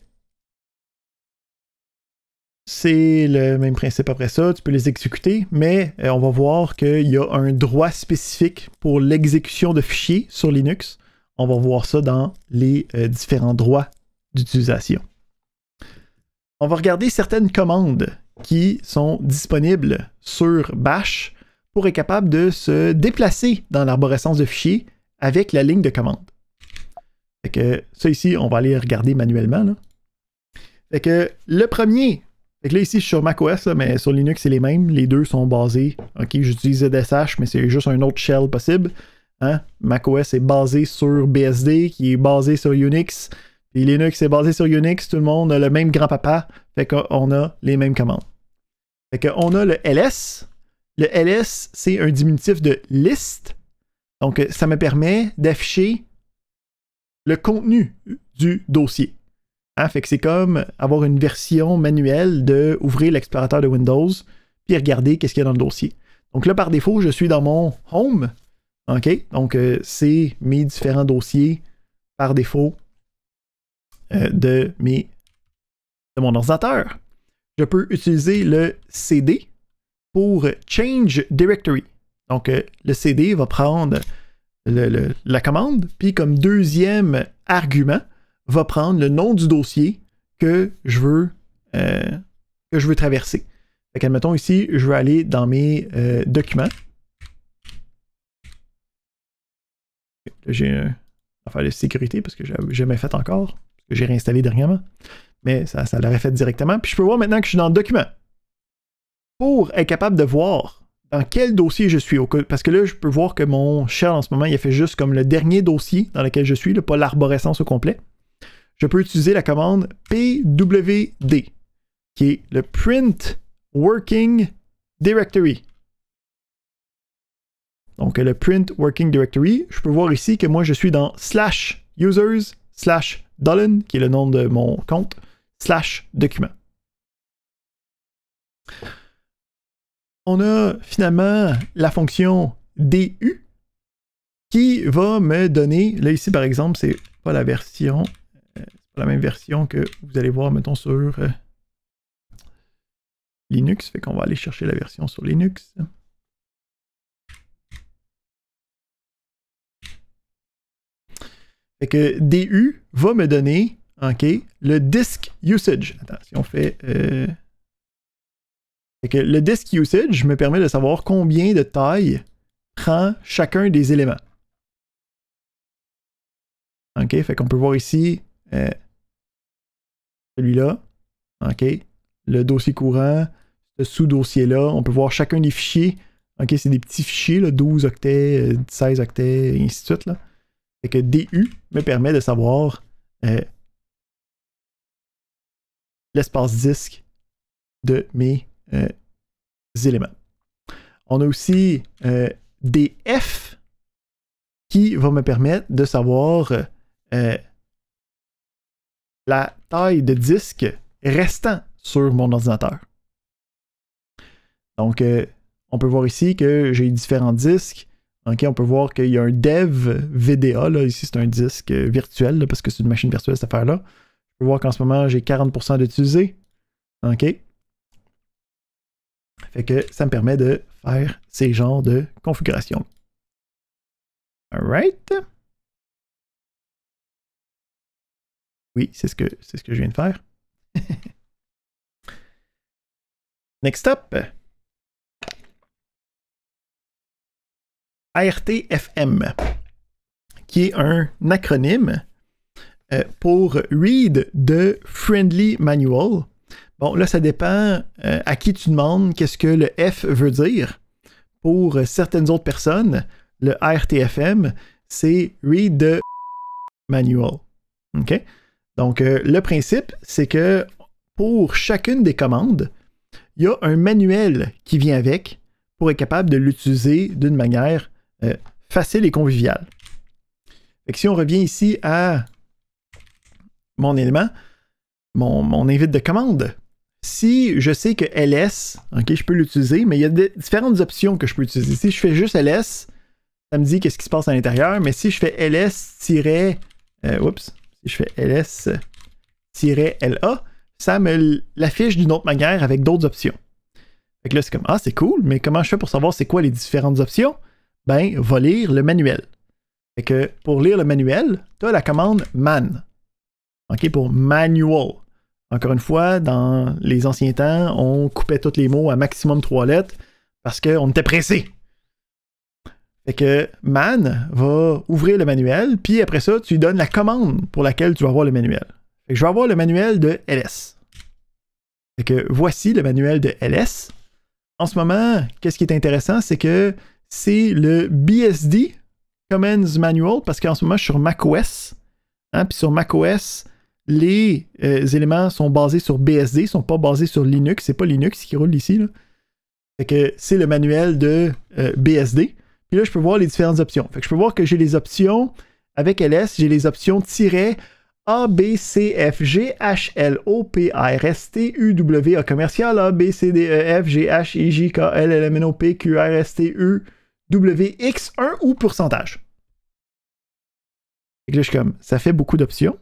c'est le même principe après ça, tu peux les exécuter, mais euh, on va voir qu'il y a un droit spécifique pour l'exécution de fichiers sur Linux. On va voir ça dans les euh, différents droits d'utilisation. On va regarder certaines commandes qui sont disponibles sur Bash pour être capable de se déplacer dans l'arborescence de fichiers avec la ligne de commande. Fait que ça ici, on va aller regarder manuellement. que le premier, fait là ici je suis sur macOS, mais sur Linux c'est les mêmes, les deux sont basés. Ok, j'utilise ZSH, mais c'est juste un autre shell possible. Hein. macOS est basé sur BSD, qui est basé sur Unix. Puis Linux est basé sur Unix, tout le monde a le même grand-papa, fait qu'on a les mêmes commandes. Fait qu'on a le ls, le ls, c'est un diminutif de list. Donc, euh, ça me permet d'afficher le contenu du dossier. Hein, fait c'est comme avoir une version manuelle de ouvrir l'explorateur de Windows puis regarder qu'est-ce qu'il y a dans le dossier. Donc là, par défaut, je suis dans mon home. OK? Donc, euh, c'est mes différents dossiers par défaut euh, de, de mon ordinateur. Je peux utiliser le CD pour Change Directory. Donc, euh, le CD va prendre la commande, puis comme deuxième argument, va prendre le nom du dossier que je veux, euh, que je veux traverser. Fait admettons ici, je veux aller dans mes euh, documents. J'ai un... affaire de sécurité parce que je jamais fait encore, que j'ai réinstallé dernièrement. Mais ça, ça l'aurait fait directement. Puis je peux voir maintenant que je suis dans le document pour être capable de voir dans quel dossier je suis. Parce que là, je peux voir que mon shell en ce moment, il a fait juste comme le dernier dossier dans lequel je suis, le pas l'arborescence au complet. Je peux utiliser la commande pwd, qui est le print working directory. Donc le print working directory, je peux voir ici que moi je suis dans slash users slash qui est le nom de mon compte, slash document on a finalement la fonction DU qui va me donner, là ici par exemple, c'est pas la version, euh, c'est pas la même version que vous allez voir, mettons, sur euh, Linux, fait qu'on va aller chercher la version sur Linux. Fait que DU va me donner, ok, le disk usage. Attends, si on fait... Euh, que le disk usage me permet de savoir combien de taille prend chacun des éléments. OK, fait qu'on peut voir ici euh, celui-là. le dossier courant, ce sous-dossier-là. On peut voir chacun des fichiers. OK, c'est des petits fichiers, 12 octets, 16 euh, octets, et ainsi de suite. que DU me permet de savoir euh, l'espace disque de mes euh, éléments. On a aussi euh, des F qui va me permettre de savoir euh, la taille de disque restant sur mon ordinateur. Donc, on peut voir ici que j'ai différents disques. on peut voir qu'il y a un dev VDA. ici, c'est un disque virtuel parce que c'est une machine virtuelle cette affaire-là. Je peux voir qu'en ce moment, j'ai 40% d'utilisé. OK. Fait que ça me permet de faire ces genres de configurations. Alright. Oui, c'est ce que c'est ce que je viens de faire. Next up. ARTFM, qui est un acronyme euh, pour Read the Friendly Manual Bon, là, ça dépend euh, à qui tu demandes qu'est-ce que le F veut dire. Pour euh, certaines autres personnes, le RTFM, c'est Read the Manual. OK? Donc, euh, le principe, c'est que pour chacune des commandes, il y a un manuel qui vient avec pour être capable de l'utiliser d'une manière facile et conviviale. si on revient ici à mon élément, mon, mon invite de commande, si je sais que ls, je peux l'utiliser, mais il y a différentes options que je peux utiliser. Si je fais juste ls, ça me dit qu'est-ce qui se passe à l'intérieur, mais si je fais ls- euh, oups, si je fais ls-la, ça me l'affiche d'une autre manière avec d'autres options. Fait là, c'est comme ah, c'est cool, mais comment je fais pour savoir c'est quoi les différentes options Ben, va lire le manuel. Et que pour lire le manuel, tu as la commande man. OK, pour manual. Encore une fois, dans les anciens temps, on coupait tous les mots à maximum trois lettres parce qu'on était pressé. Fait que Man va ouvrir le manuel, puis après ça, tu lui donnes la commande pour laquelle tu vas avoir le manuel. je vais avoir le manuel de LS. Fait que voici le manuel de LS. En ce moment, qu'est-ce qui est intéressant, c'est que c'est le BSD Commands Manual, parce qu'en ce moment, je suis sur macOS. Hein, puis sur macOS, les euh, éléments sont basés sur BSD, sont pas basés sur Linux. C'est pas Linux qui roule ici. c'est le manuel de euh, BSD. Puis là, je peux voir les différentes options. je peux voir que j'ai les options avec LS, j'ai les options tiret A, B, C, F, G, H, L, O, P, A, R, S, T, U, W, A commercial, A, B, C, D, E, F, G, H, I, J, K, L, L, M, N, O, P, Q, R, S, T, U, W, X, 1 ou pourcentage. comme, ça fait beaucoup d'options.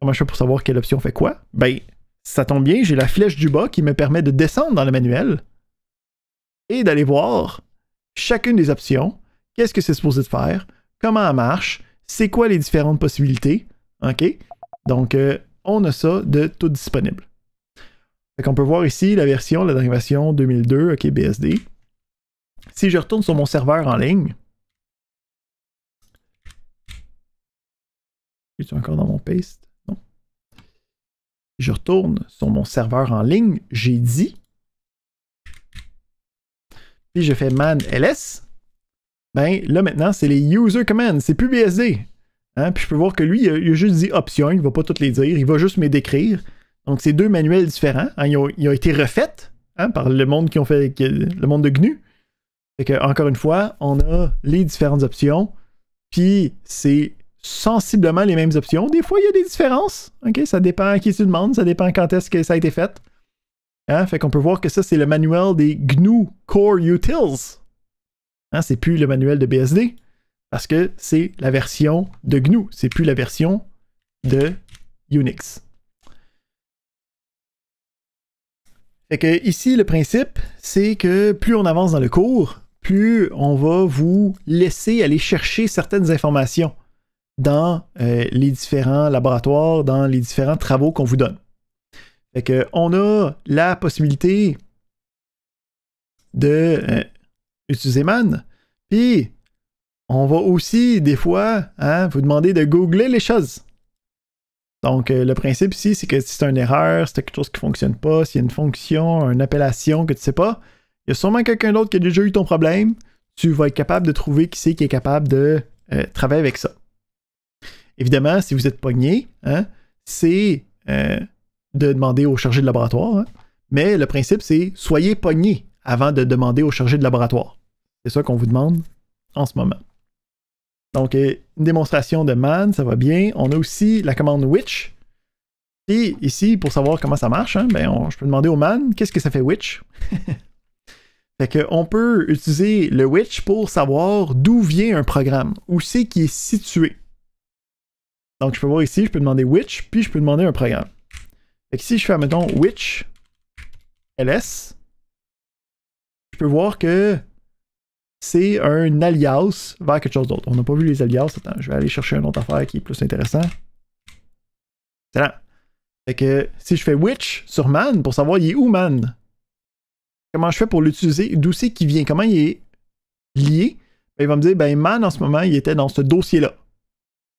Comment je fais pour savoir quelle option fait quoi? Ben, ça tombe bien, j'ai la flèche du bas qui me permet de descendre dans le manuel et d'aller voir chacune des options, qu'est-ce que c'est supposé de faire, comment elle marche, c'est quoi les différentes possibilités. OK? Donc, euh, on a ça de tout disponible. on peut voir ici la version, la dernière 2002, OK, BSD. Si je retourne sur mon serveur en ligne, je suis encore dans mon paste. Je retourne sur mon serveur en ligne. J'ai dit. Puis je fais man ls. Ben là maintenant, c'est les user commands. C'est plus BSD. Hein, puis je peux voir que lui, il a, juste dit option, Il ne va pas toutes les dire. Il va juste me décrire. Donc c'est deux manuels différents. Hein, ils, ont, été refaits hein, par le monde qui ont fait le monde de GNU. Fait que, encore une fois, on a les différentes options. Puis c'est sensiblement les mêmes options. Des fois, il y a des différences. ok Ça dépend à qui tu demandes, ça dépend quand est-ce que ça a été fait. Hein? Fait qu'on peut voir que ça, c'est le manuel des GNU Core Utils. Hein? C'est plus le manuel de BSD. Parce que c'est la version de GNU. C'est plus la version de Unix. Fait que ici, le principe, c'est que plus on avance dans le cours, plus on va vous laisser aller chercher certaines informations dans euh, les différents laboratoires, dans les différents travaux qu'on vous donne. Fait que, on a la possibilité de euh, utiliser Man, puis on va aussi, des fois, hein, vous demander de googler les choses. Donc, euh, le principe ici, c'est que si c'est une erreur, si c'est quelque chose qui ne fonctionne pas, s'il y a une fonction, une appellation que tu ne sais pas, il y a sûrement quelqu'un d'autre qui a déjà eu ton problème. Tu vas être capable de trouver qui c'est qui est capable de travailler avec ça évidemment, si vous êtes pogné, hein, c'est euh, de demander au chargé de laboratoire. Hein. mais le principe, c'est soyez pogné avant de demander au chargé de laboratoire. C'est ça qu'on vous demande en ce moment. Donc, euh, une démonstration de man, ça va bien. On a aussi la commande which. Et ici, pour savoir comment ça marche, hein, ben, je peux demander au man qu'est-ce que ça fait which. Fait peut utiliser le which pour savoir d'où vient un programme, où c'est qui est situé. Donc, je peux voir ici, je peux demander which, puis je peux demander un programme. Fait si je fais, mettons, which ls, je peux voir que c'est un alias vers quelque chose d'autre. On n'a pas vu les alias. Attends, je vais aller chercher une autre affaire qui est plus intéressante. là. Fait que si je fais which sur man pour savoir il est où man, comment je fais pour l'utiliser, d'où c'est qu'il vient, comment il est lié, ben, il va me dire, ben man en ce moment, il était dans ce dossier-là.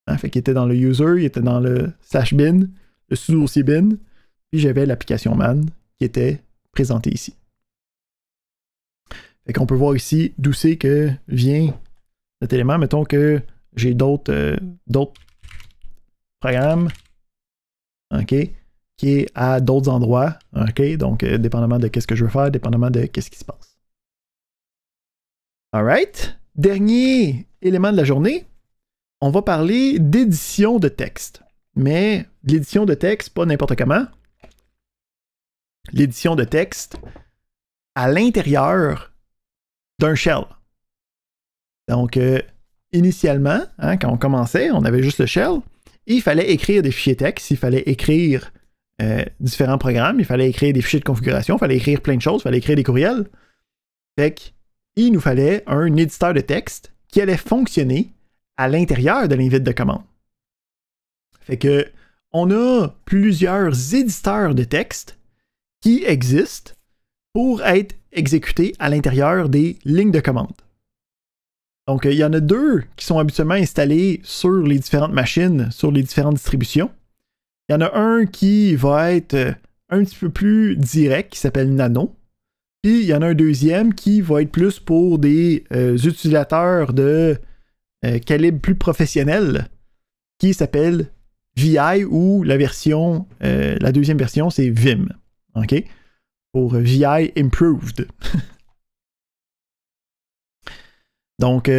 Il hein, fait qu'il était dans le user, il était dans le slash bin, le sous-dossier bin, puis j'avais l'application man qui était présentée ici. On qu'on peut voir ici d'où c'est que vient cet élément. Mettons que j'ai euh, d'autres programmes OK, qui est à d'autres endroits. OK, donc euh, dépendamment de ce que je veux faire, dépendamment de ce qui se passe. All right. Dernier élément de la journée, on va parler d'édition de texte. Mais l'édition de texte, pas n'importe comment. L'édition de texte à l'intérieur d'un shell. Donc, euh, initialement, hein, quand on commençait, on avait juste le shell. il fallait écrire des fichiers texte, il fallait écrire euh, différents programmes, il fallait écrire des fichiers de configuration, il fallait écrire plein de choses, il fallait écrire des courriels. Fait qu'il nous fallait un éditeur de texte qui allait fonctionner à l'intérieur de l'invite de commande. Fait que on a plusieurs éditeurs de texte qui existent pour être exécutés à l'intérieur des lignes de commande. Donc, il y en a deux qui sont habituellement installés sur les différentes machines, sur les différentes distributions. Il y en a un qui va être euh, un petit peu plus direct, qui s'appelle Nano. Puis, il y en a un deuxième qui va être plus pour des euh, utilisateurs de calibre euh, plus professionnel qui s'appelle VI ou la version, euh, la deuxième version, c'est Vim. OK? Pour euh, VI Improved. Donc,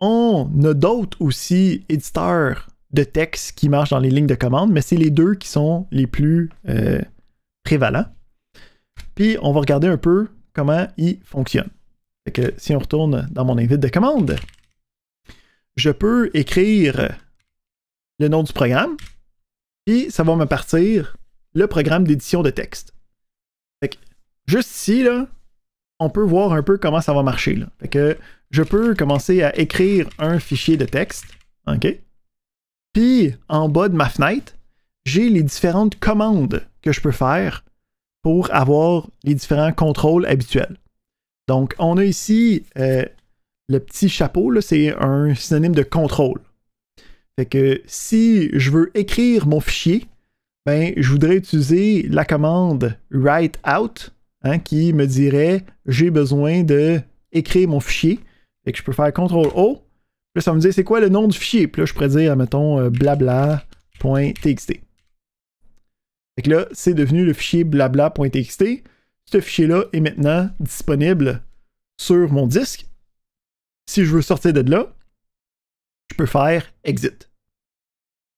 on a d'autres aussi éditeurs de texte qui marchent dans les lignes de commande, mais c'est les deux qui sont les plus prévalents. Puis, on va regarder un peu comment ils fonctionnent. si on retourne dans mon invite de commande, je peux écrire le nom du programme, puis ça va me partir le programme d'édition de texte. juste ici, là, on peut voir un peu comment ça va marcher. que je peux commencer à écrire un fichier de texte. OK? Puis, en bas de ma fenêtre, j'ai les différentes commandes que je peux faire pour avoir les différents contrôles habituels. Donc, on a ici euh, le petit chapeau, c'est un synonyme de contrôle. Fait que si je veux écrire mon fichier, ben, je voudrais utiliser la commande write out hein, qui me dirait j'ai besoin de écrire mon fichier. que je peux faire CTRL O. Puis ça me dit c'est quoi le nom du fichier. là, je pourrais dire, mettons, euh, blabla.txt. là, c'est devenu le fichier blabla.txt. Ce fichier-là est maintenant disponible sur mon disque si je veux sortir de là, je peux faire exit.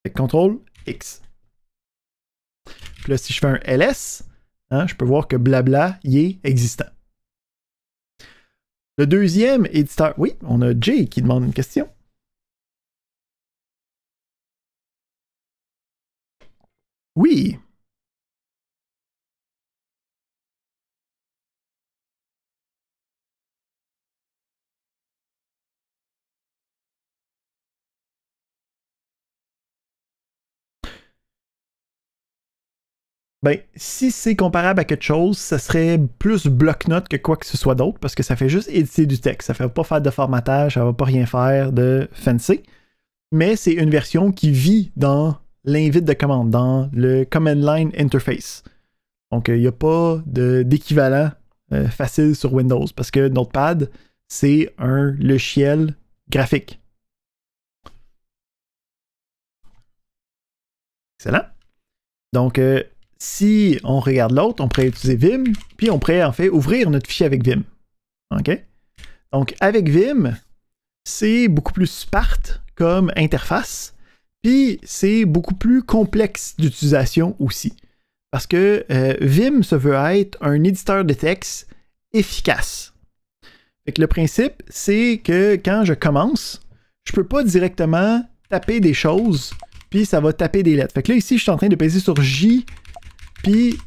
CTRL X. Puis là, si je fais un LS, hein, je peux voir que blabla y est existant. Le deuxième éditeur. Oui, on a Jay qui demande une question. Oui. Ben, si c'est comparable à quelque chose, ce serait plus bloc-notes que quoi que ce soit d'autre, parce que ça fait juste éditer du texte. Ça ne fait pas faire de formatage, ça ne va pas rien faire de fancy. Mais c'est une version qui vit dans l'invite de commande, dans le command line interface. Donc, il n'y a pas d'équivalent euh, facile sur Windows, parce que Notepad, c'est un logiciel graphique. Excellent. Donc, euh, si on regarde l'autre, on pourrait utiliser Vim, puis on pourrait en fait ouvrir notre fichier avec Vim. OK? Donc, avec Vim, c'est beaucoup plus Sparte comme interface, puis c'est beaucoup plus complexe d'utilisation aussi. Parce que euh, Vim se veut être un éditeur de texte efficace. le principe, c'est que quand je commence, je ne peux pas directement taper des choses, puis ça va taper des lettres. Fait que là, ici, je suis en train de peser sur J puis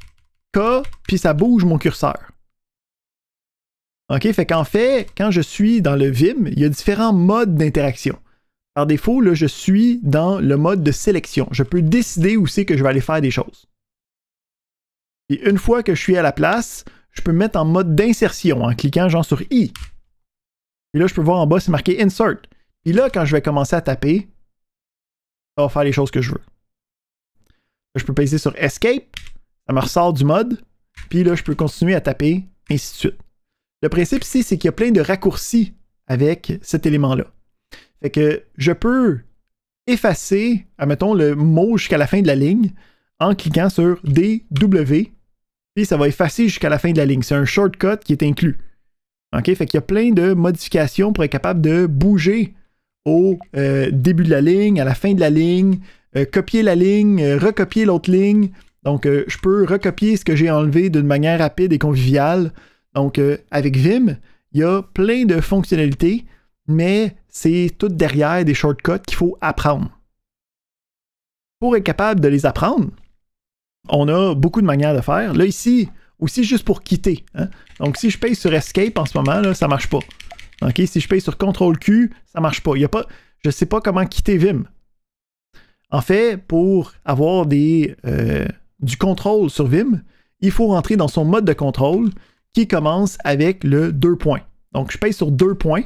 K, puis ça bouge mon curseur. OK? Fait qu'en fait, quand je suis dans le Vim, il y a différents modes d'interaction. Par défaut, là, je suis dans le mode de sélection. Je peux décider où c'est que je vais aller faire des choses. Et une fois que je suis à la place, je peux me mettre en mode d'insertion en cliquant genre sur I. Et là, je peux voir en bas, c'est marqué Insert. Puis là, quand je vais commencer à taper, ça va faire les choses que je veux. je peux passer sur Escape ça me ressort du mode, puis là, je peux continuer à taper, ainsi de suite. Le principe ici, c'est qu'il y a plein de raccourcis avec cet élément-là. Fait que je peux effacer, admettons, le mot jusqu'à la fin de la ligne en cliquant sur DW, puis ça va effacer jusqu'à la fin de la ligne. C'est un shortcut qui est inclus. OK? Fait qu'il y a plein de modifications pour être capable de bouger au euh, début de la ligne, à la fin de la ligne, euh, copier la ligne, euh, recopier l'autre ligne, donc, euh, je peux recopier ce que j'ai enlevé d'une manière rapide et conviviale. Donc, euh, avec Vim, il y a plein de fonctionnalités, mais c'est tout derrière des shortcuts qu'il faut apprendre. Pour être capable de les apprendre, on a beaucoup de manières de faire. Là, ici, aussi juste pour quitter. Hein. Donc, si je paye sur Escape en ce moment, là, ça marche pas. OK? Si je paye sur CTRL-Q, ça marche pas. a pas. Je ne sais pas comment quitter Vim. En fait, pour avoir des, euh, du contrôle sur Vim, il faut rentrer dans son mode de contrôle qui commence avec le 2 points. Donc, je paye sur deux points.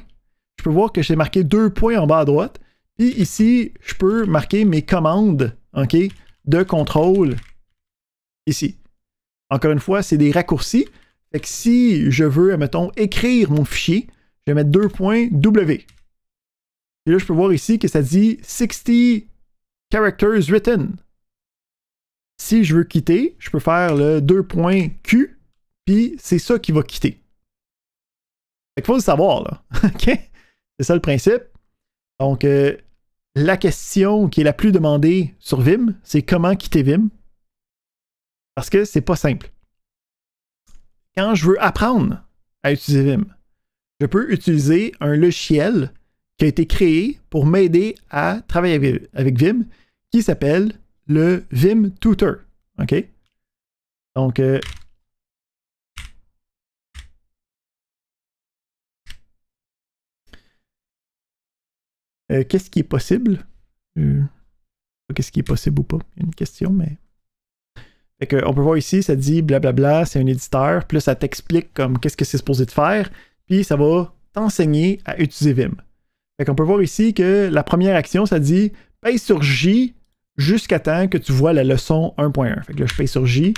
Je peux voir que j'ai marqué deux points en bas à droite. Puis ici, je peux marquer mes commandes de contrôle ici. Encore une fois, c'est des raccourcis. Fait si je veux, mettons, écrire mon fichier, je vais mettre 2 points W. Et là, je peux voir ici que ça dit 60 characters written. Si je veux quitter, je peux faire le 2.q, puis c'est ça qui va quitter. Il faut le savoir, là. C'est ça le principe. Donc, euh, la question qui est la plus demandée sur Vim, c'est comment quitter Vim. Parce que c'est pas simple. Quand je veux apprendre à utiliser Vim, je peux utiliser un logiciel qui a été créé pour m'aider à travailler avec Vim qui s'appelle le Vim Tutor. OK? Donc, euh, euh, qu'est-ce qui est possible? Euh, qu'est-ce qui est possible ou pas? Une question, mais. Fait que, on peut voir ici, ça dit blablabla, c'est un éditeur, Plus, ça t'explique comme qu'est-ce que c'est supposé de faire, puis ça va t'enseigner à utiliser Vim. Fait qu'on peut voir ici que la première action, ça dit paye sur J jusqu'à temps que tu vois la leçon 1.1. Fait que là, je paye sur J.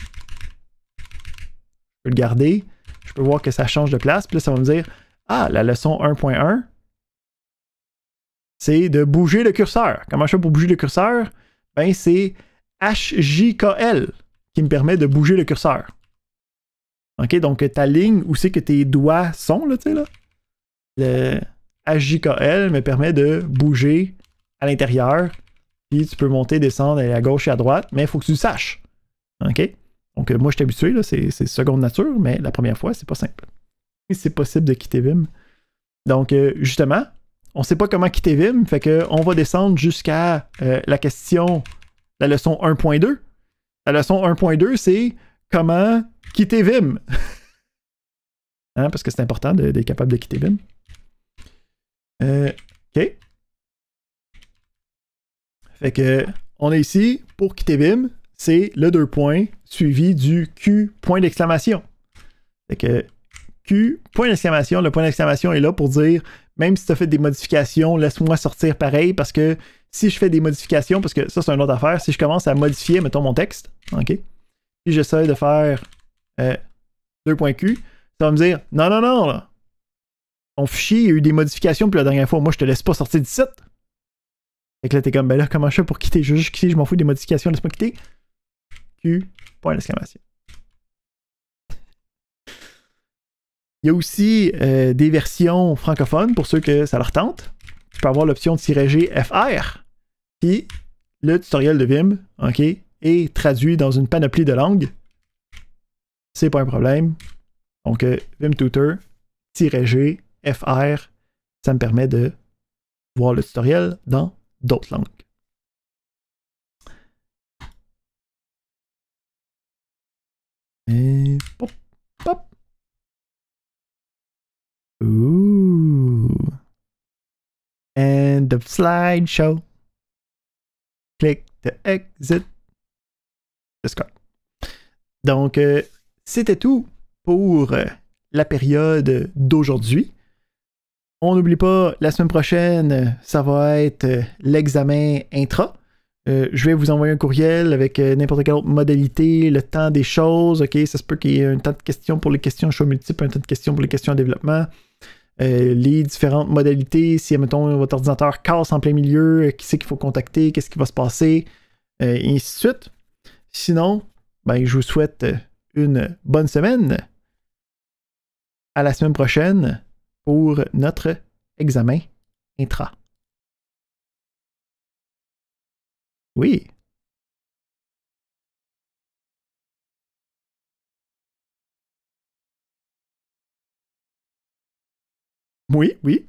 Je peux le garder. Je peux voir que ça change de place. Puis là, ça va me dire Ah, la leçon 1.1, c'est de bouger le curseur. Comment je fais pour bouger le curseur Ben, c'est HJKL qui me permet de bouger le curseur. OK, donc ta ligne où c'est que tes doigts sont, là, tu sais, là. Le HJKL me permet de bouger à l'intérieur tu peux monter, descendre, aller à gauche et à droite, mais il faut que tu saches. OK? Donc, euh, moi, je suis habitué, c'est seconde nature, mais la première fois, c'est pas simple. c'est possible de quitter Vim. Donc, euh, justement, on sait pas comment quitter Vim, fait on va descendre jusqu'à euh, la question, la leçon 1.2. La leçon 1.2, c'est comment quitter Vim. Hein, parce que c'est important d'être capable de quitter Vim. OK. Fait que, on est ici pour quitter BIM, c'est le deux points suivi du Q point d'exclamation. Fait que Q point d'exclamation, le point d'exclamation est là pour dire même si tu as fait des modifications, laisse-moi sortir pareil parce que si je fais des modifications, parce que ça c'est une autre affaire, si je commence à modifier, mettons mon texte, ok, puis j'essaie de faire euh, points 2.q, ça va me dire non, non, non, là, ton fichier a eu des modifications, puis la dernière fois, moi je te laisse pas sortir du site. Fait que là, t'es comme, ben là, comment je fais pour quitter? Je juste quitter, je m'en fous des modifications, laisse-moi quitter. Q, point d'exclamation. Il y a aussi euh, des versions francophones pour ceux que ça leur tente. Tu peux avoir l'option de G FR. Puis le tutoriel de Vim, OK, est traduit dans une panoplie de langues. C'est pas un problème. Donc, VimTutor, euh, Vim FR, ça me permet de voir le tutoriel dans d'autres langues. Et pop, pop. Ooh. And the slideshow. Click the exit. Discord. Donc, euh, c'était tout pour euh, la période d'aujourd'hui. On n'oublie pas, la semaine prochaine, euh, ça va être euh, l'examen intra. Euh, je vais vous envoyer un courriel avec n'importe quelle autre modalité, le temps des choses, ok? Ça se peut qu'il y ait un tas de questions pour les questions choix multiples, un tas de questions pour les questions en développement. les différentes modalités, si, mettons, votre ordinateur casse en plein milieu, qui c'est qu'il faut contacter, qu'est-ce qui va se passer, et ainsi de suite. Sinon, ben, je vous souhaite une bonne semaine. À la semaine prochaine pour notre examen intra. Oui. Oui, oui.